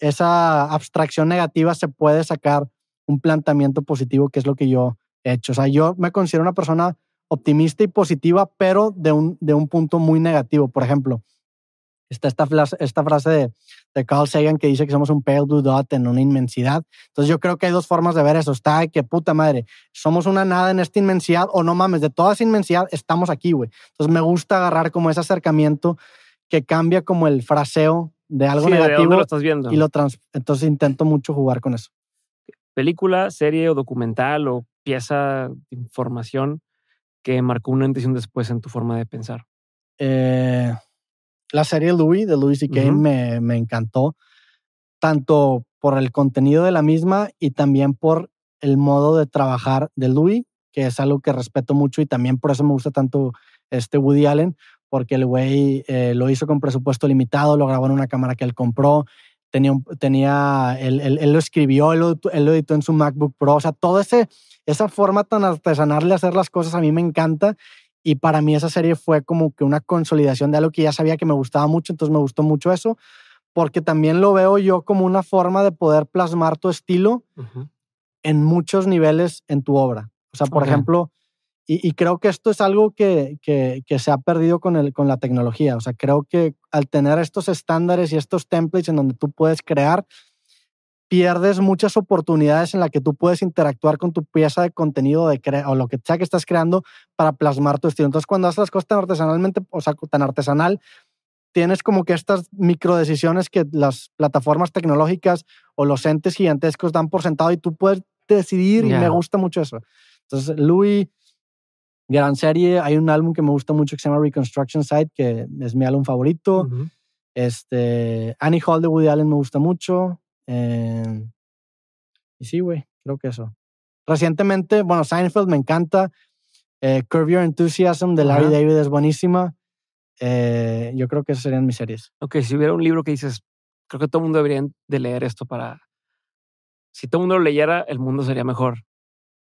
esa abstracción negativa se puede sacar un planteamiento positivo, que es lo que yo he hecho. O sea, yo me considero una persona optimista y positiva, pero de un, punto muy negativo. Por ejemplo, está esta, frase de, Carl Sagan que dice que somos un pale blue dot en una inmensidad. Entonces yo creo que hay dos formas de ver eso. Está que puta madre, somos una nada en esta inmensidad o no mames, de toda esa inmensidad estamos aquí, güey. Entonces me gusta agarrar como ese acercamiento que cambia como el fraseo de algo negativo. lo estás viendo. Y lo entonces intento mucho jugar con eso. Película, serie o documental o pieza de información que marcó una antes después en tu forma de pensar. Eh, la serie Louis de Louis C.K. me, me encantó, tanto por el contenido de la misma y también por el modo de trabajar de Louis, que es algo que respeto mucho y también por eso me gusta tanto este Woody Allen, porque el güey eh, lo hizo con presupuesto limitado, lo grabó en una cámara que él compró, tenía, tenía él, él, lo escribió, él lo, editó en su MacBook Pro, o sea, toda esa forma tan artesanal de hacer las cosas a mí me encanta y para mí esa serie fue como que una consolidación de algo que ya sabía que me gustaba mucho, entonces me gustó mucho eso, porque también lo veo yo como una forma de poder plasmar tu estilo en muchos niveles en tu obra. O sea, por ejemplo y, creo que esto es algo que, que, se ha perdido con, el, con la tecnología. O sea, creo que al tener estos estándares y estos templates en donde tú puedes crear, pierdes muchas oportunidades en las que tú puedes interactuar con tu pieza de contenido de o lo que sea que estás creando para plasmar tu estilo. Entonces, cuando haces las cosas tan artesanalmente, o sea, tan artesanal, tienes como que estas micro decisiones que las plataformas tecnológicas o los entes gigantescos dan por sentado y tú puedes decidir y me gusta mucho eso. Entonces, Louis gran serie. Hay un álbum que me gusta mucho que se llama Reconstruction Side, que es mi álbum favorito. este, Annie Hall de Woody Allen me gusta mucho. Eh, y sí, güey, creo que eso. Recientemente, bueno, Seinfeld me encanta. Eh, Curve Your Enthusiasm de Larry David es buenísima. Eh, yo creo que esas serían mis series. Ok, si hubiera un libro que dices, creo que todo el mundo debería leer esto para... Si todo el mundo lo leyera, el mundo sería mejor.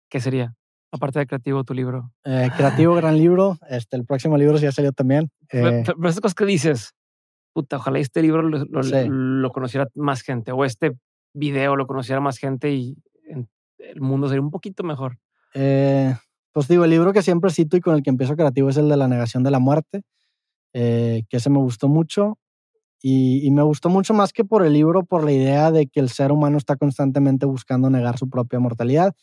¿Qué sería? aparte de creativo, tu libro? Eh, creativo, gran libro. Este, el próximo libro ya salió también. Eh. pero, esas cosas que dices, puta, ojalá este libro lo, conociera más gente o este video lo conociera más gente y el mundo sería un poquito mejor. Eh, pues digo, el libro que siempre cito y con el que empiezo creativo es el de la negación de la muerte, que ese me gustó mucho. Y, y, me gustó mucho más que por el libro, por la idea de que el ser humano está constantemente buscando negar su propia mortalidad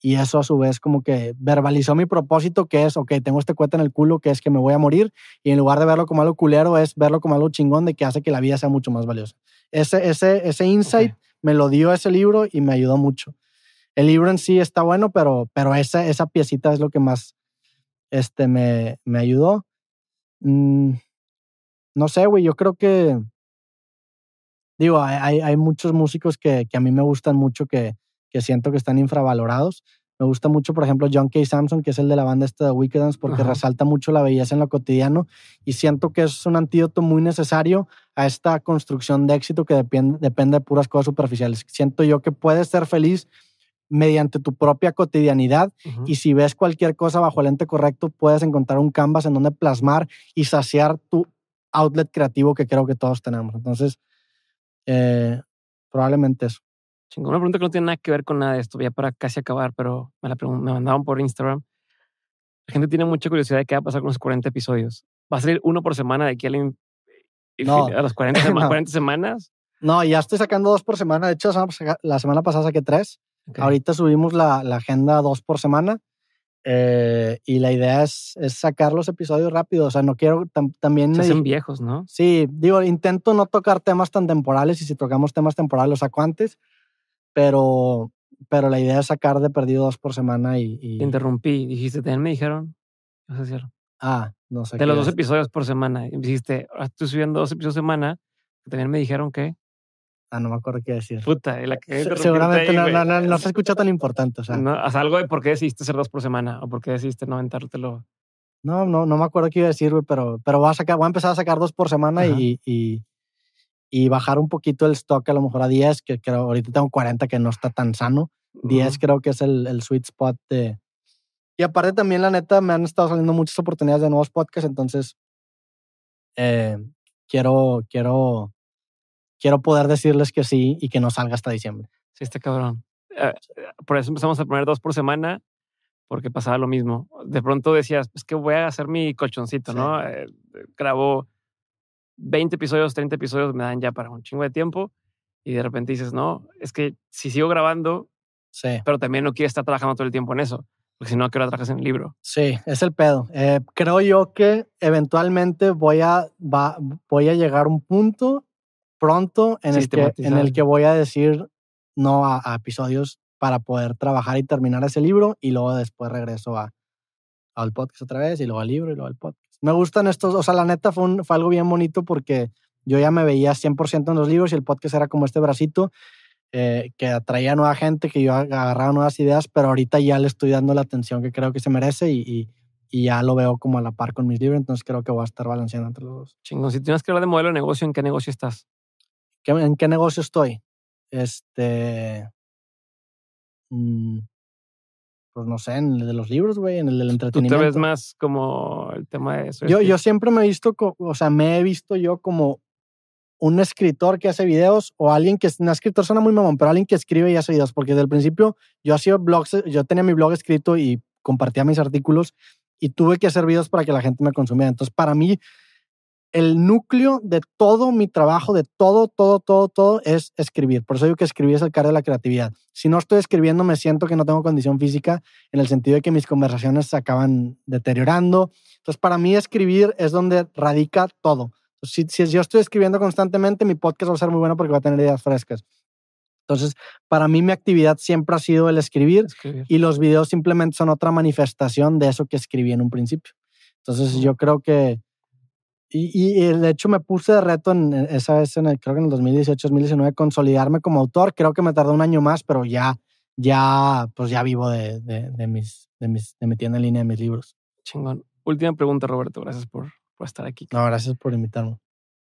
y eso a su vez como que verbalizó mi propósito que es, ok, tengo este cuete en el culo que es que me voy a morir y en lugar de verlo como algo culero es verlo como algo chingón de que hace que la vida sea mucho más valiosa. Ese, ese, ese insight me lo dio ese libro y me ayudó mucho. El libro en sí está bueno, pero, pero esa, esa piecita es lo que más este, me, me ayudó. Mm, no sé, güey, yo creo que... Digo, hay, hay muchos músicos que, que a mí me gustan mucho que, que siento que están infravalorados. Me gusta mucho, por ejemplo, John K. Samson, que es el de la banda esta de Wicked porque resalta mucho la belleza en lo cotidiano y siento que es un antídoto muy necesario a esta construcción de éxito que depende, de puras cosas superficiales. Siento yo que puedes ser feliz mediante tu propia cotidianidad y si ves cualquier cosa bajo el ente correcto, puedes encontrar un canvas en donde plasmar y saciar tu outlet creativo que creo que todos tenemos. Entonces, eh, probablemente eso chingón. Una pregunta que no tiene nada que ver con nada de esto, ya para casi acabar, pero me la me mandaban por Instagram. La gente tiene mucha curiosidad de qué va a pasar con los 40 episodios. ¿Va a salir uno por semana de aquí a, la eh, a las 40, semanas? No, ya estoy sacando dos por semana. De hecho, la semana pasada saqué tres. Ahorita subimos la, la, agenda dos por semana. Eh, y la idea es, es, sacar los episodios rápido. O sea, no quiero también. Se hacen viejos, ¿no? Sí, digo, intento no tocar temas tan temporales y si tocamos temas temporales los saco antes pero, pero la idea es sacar de perdido dos por semana y... interrumpí, dijiste, también me dijeron, no sé Ah, no sé. De los dos episodios por semana, y dijiste, ah, estoy subiendo dos episodios por semana, que también me dijeron que... Ah, no me acuerdo qué decir. Puta, la que Seguramente ahí, no, no, no, se escuchó tan importante. O sea. No, haz algo de por qué decidiste hacer dos por semana o por qué decidiste no aventártelo. No, no, no me acuerdo qué iba a decir, güey, pero, pero voy, a a empezar a sacar dos por semana y, y, y bajar un poquito el stock a lo mejor a 10, que creo, ahorita tengo 40 que no está tan sano. 10 creo que es el, sweet spot de... Y aparte también, la neta, me han estado saliendo muchas oportunidades de nuevos podcasts, entonces eh, quiero, quiero, quiero poder decirles que sí y que no salga hasta diciembre. Sí, está cabrón. Eh, por eso empezamos a poner dos por semana, porque pasaba lo mismo. De pronto decías, es que voy a hacer mi colchoncito, ¿no? Eh, grabo 20 episodios, 30 episodios me dan ya para un chingo de tiempo y de repente dices, no, es que si sigo grabando, sí. pero también no quiero estar trabajando todo el tiempo en eso, porque si no, quiero qué en el libro? Sí, es el pedo. Eh, creo yo que eventualmente voy a, voy a llegar a un punto pronto en el, que, en el que voy a decir no a, a, episodios para poder trabajar y terminar ese libro y luego después regreso a, al podcast otra vez y luego al libro y luego al podcast. Me gustan estos, o sea, la neta fue, fue algo bien bonito porque yo ya me veía 100% en los libros y el podcast era como este bracito eh, que atraía nueva gente, que yo agarraba nuevas ideas, pero ahorita ya le estoy dando la atención que creo que se merece y, ya lo veo como a la par con mis libros, entonces creo que voy a estar balanceando entre los dos. Chingón, si tienes que hablar de modelo de negocio, ¿en qué negocio estás? ¿En qué negocio estoy? Este... Mm, pues, no sé, en el de los libros, güey, en el del entretenimiento. Tú te ves más como el tema de eso. Yo, yo siempre me he visto, o sea, me he visto yo como un escritor que hace videos o alguien que, es un escritor suena muy mamón, pero alguien que escribe y hace videos, porque desde el principio yo hacía blogs, yo tenía mi blog escrito y compartía mis artículos y tuve que hacer videos para que la gente me consumiera. Entonces, para mí, el núcleo de todo mi trabajo, de todo, todo, todo, todo, es escribir. Por eso digo que escribir es el cara de la creatividad. Si no estoy escribiendo, me siento que no tengo condición física en el sentido de que mis conversaciones se acaban deteriorando. Entonces, para mí escribir es donde radica todo. Si, si yo estoy escribiendo constantemente, mi podcast va a ser muy bueno porque va a tener ideas frescas. Entonces, para mí mi actividad siempre ha sido el escribir, y los videos simplemente son otra manifestación de eso que escribí en un principio. Entonces, yo creo que y, eh, de hecho me puse de reto en esa vez, en creo que en el 2018, 2019, consolidarme como autor. Creo que me tardó un año más, pero ya, ya, pues ya vivo de, de, mis, de, mis, de mi tienda en línea de mis libros. Chingón. Última pregunta, Roberto. Gracias por, por estar aquí. No, gracias por invitarme.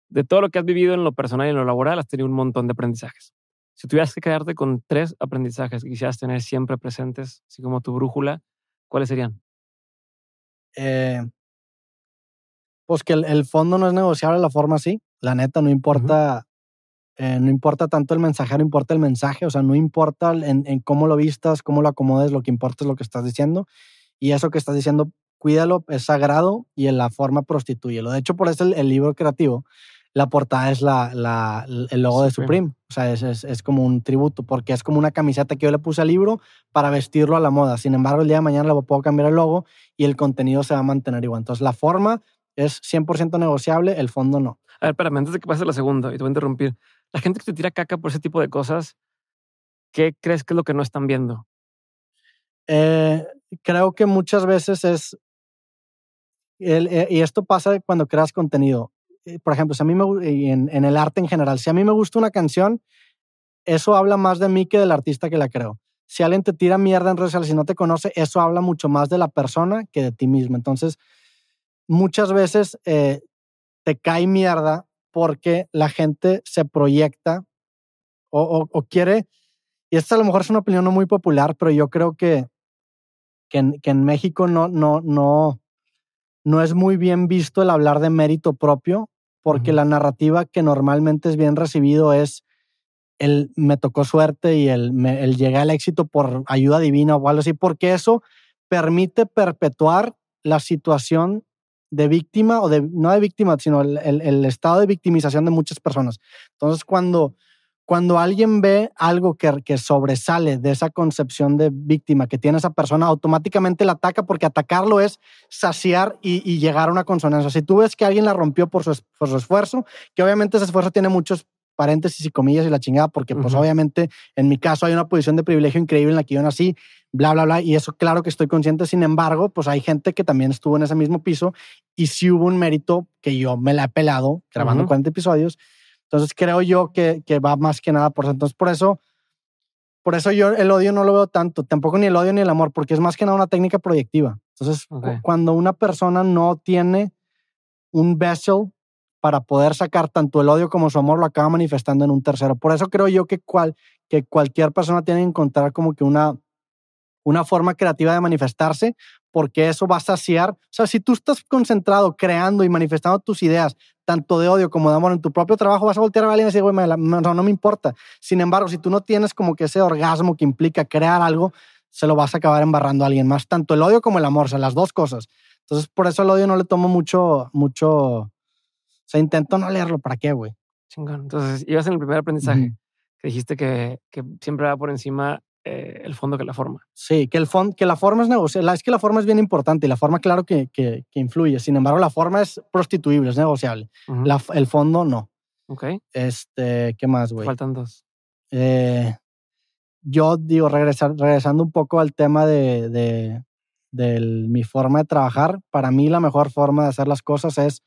De todo lo que has vivido en lo personal y en lo laboral, has tenido un montón de aprendizajes. Si tuvieras que quedarte con tres aprendizajes que quisieras tener siempre presentes, así como tu brújula, ¿cuáles serían? Eh, pues que el, fondo no es negociable la forma sí La neta, no importa, eh, no importa tanto el mensajero, importa el mensaje. O sea, no importa en, cómo lo vistas, cómo lo acomodes, lo que importa es lo que estás diciendo. Y eso que estás diciendo, cuídalo, es sagrado y en la forma prostituye. De hecho, por eso el, libro creativo, la portada es la, la el logo de Supreme. O sea, es, es, como un tributo, porque es como una camiseta que yo le puse al libro para vestirlo a la moda. Sin embargo, el día de mañana le puedo cambiar el logo y el contenido se va a mantener igual. Entonces, la forma es 100% negociable, el fondo no. A ver, espérame, antes de que pase la segunda, y te voy a interrumpir. La gente que te tira caca por ese tipo de cosas, ¿qué crees que es lo que no están viendo? Eh, creo que muchas veces es, eh, y esto pasa cuando creas contenido. Eh, por ejemplo, si a mí me, en, el arte en general, si a mí me gusta una canción, eso habla más de mí que del artista que la creo. Si alguien te tira mierda en redes sociales y no te conoce, eso habla mucho más de la persona que de ti mismo. Entonces, muchas veces eh, te cae mierda porque la gente se proyecta o, quiere, y esta a lo mejor es una opinión no muy popular, pero yo creo que, en, México no, no, no, no es muy bien visto el hablar de mérito propio, porque la narrativa que normalmente es bien recibido es el me tocó suerte y el, me, el llegué al éxito por ayuda divina o algo así, porque eso permite perpetuar la situación de víctima o de, no de víctima, sino el, estado de victimización de muchas personas. Entonces, cuando, cuando alguien ve algo que, sobresale de esa concepción de víctima que tiene esa persona, automáticamente la ataca porque atacarlo es saciar y, llegar a una consonancia. Si tú ves que alguien la rompió por su, esfuerzo, que obviamente ese esfuerzo tiene muchos paréntesis y comillas y la chingada, porque pues obviamente en mi caso hay una posición de privilegio increíble en la que yo nací bla, bla, bla. Y eso claro que estoy consciente, sin embargo, pues hay gente que también estuvo en ese mismo piso y si hubo un mérito que yo me la he pelado grabando uh episodios. Entonces creo yo que, va más que nada por eso. Entonces por eso, por eso yo el odio no lo veo tanto, tampoco ni el odio ni el amor, porque es más que nada una técnica proyectiva. Entonces cuando una persona no tiene un vessel para poder sacar tanto el odio como su amor lo acaba manifestando en un tercero. Por eso creo yo que, cual, que cualquier persona tiene que encontrar como que una una forma creativa de manifestarse, porque eso va a saciar. O sea, si tú estás concentrado creando y manifestando tus ideas, tanto de odio como de amor en tu propio trabajo, vas a voltear a alguien y decir, güey, no, me importa. Sin embargo, si tú no tienes como que ese orgasmo que implica crear algo, se lo vas a acabar embarrando a alguien más, tanto el odio como el amor, o sea, las dos cosas. Entonces, por eso el odio no le tomo mucho, mucho, o sea, intento no leerlo, ¿para qué, güey? Chingón. Entonces, ibas en el primer aprendizaje, que dijiste que, que siempre va por encima eh, el fondo que la forma. Sí, que, el fondo, que la forma es negociable. Es que la forma es bien importante y la forma, claro, que, influye. Sin embargo, la forma es prostituible, es negociable. el fondo no. Ok. Este, ¿Qué más, güey? Faltan dos. Eh, yo digo, regresar, regresando un poco al tema de, de, mi forma de trabajar, para mí la mejor forma de hacer las cosas es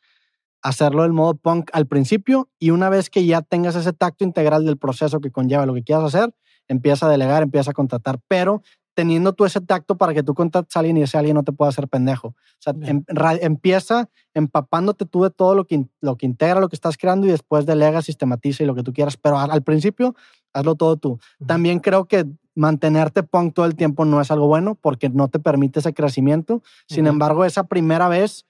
hacerlo del modo punk al principio y una vez que ya tengas ese tacto integral del proceso que conlleva lo que quieras hacer, empieza a delegar, empieza a contratar, pero teniendo tú ese tacto para que tú contrates a alguien y ese alguien no te pueda hacer pendejo. Em, empieza empapándote tú de todo lo que, lo que integra, lo que estás creando y después delega, sistematiza y lo que tú quieras, pero al, principio hazlo todo tú. También creo que mantenerte punk todo el tiempo no es algo bueno porque no te permite ese crecimiento. Sin embargo, esa primera vez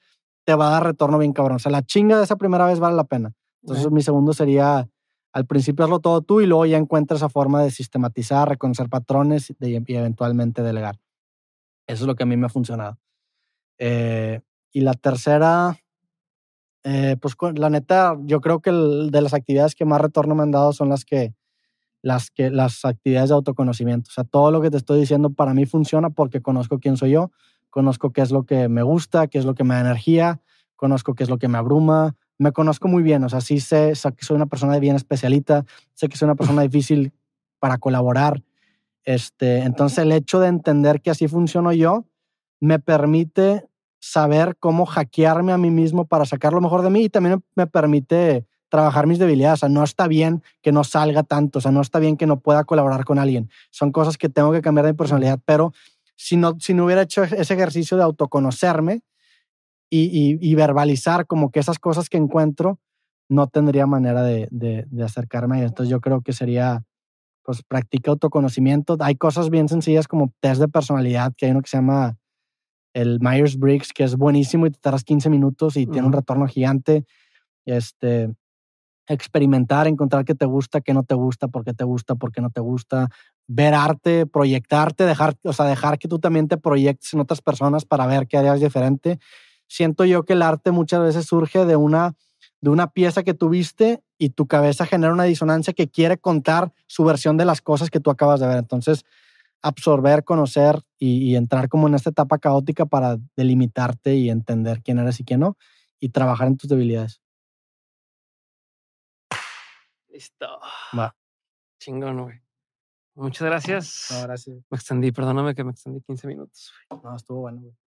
te va a dar retorno bien cabrón. O sea, la chinga de esa primera vez vale la pena. Entonces, mi segundo sería al principio hazlo todo tú y luego ya encuentras esa forma de sistematizar, reconocer patrones y eventualmente delegar. Eso es lo que a mí me ha funcionado. Eh, y la tercera, eh, pues la neta, yo creo que de las actividades que más retorno me han dado son las que, las que, las actividades de autoconocimiento. O sea, todo lo que te estoy diciendo para mí funciona porque conozco quién soy yo, conozco qué es lo que me gusta, qué es lo que me da energía, conozco qué es lo que me abruma, me conozco muy bien, o sea, sí sé, que soy una persona de bien especialita, sé que soy una persona difícil para colaborar. Este, entonces, el hecho de entender que así funciono yo me permite saber cómo hackearme a mí mismo para sacar lo mejor de mí y también me permite trabajar mis debilidades. O sea, no está bien que no salga tanto, o sea, no está bien que no pueda colaborar con alguien. Son cosas que tengo que cambiar de personalidad, pero si no, si no hubiera hecho ese ejercicio de autoconocerme, y, y, verbalizar como que esas cosas que encuentro, no tendría manera de, de, de acercarme. Entonces yo creo que sería, pues practica autoconocimiento. Hay cosas bien sencillas como test de personalidad, que hay uno que se llama el Myers-Briggs, que es buenísimo y te tardas 15 minutos y tiene un retorno gigante. Este, experimentar, encontrar qué te gusta, qué no te gusta, por qué te gusta, por qué no te gusta, ver arte, proyectarte, dejar, o sea, dejar que tú también te proyectes en otras personas para ver qué harías diferente siento yo que el arte muchas veces surge de una, de una pieza que tuviste y tu cabeza genera una disonancia que quiere contar su versión de las cosas que tú acabas de ver. Entonces, absorber, conocer y, entrar como en esta etapa caótica para delimitarte y entender quién eres y quién no, y trabajar en tus debilidades. Listo. Va. Chingón, güey. Muchas gracias. No, gracias. Me extendí, perdóname que me extendí 15 minutos. No, estuvo bueno, güey.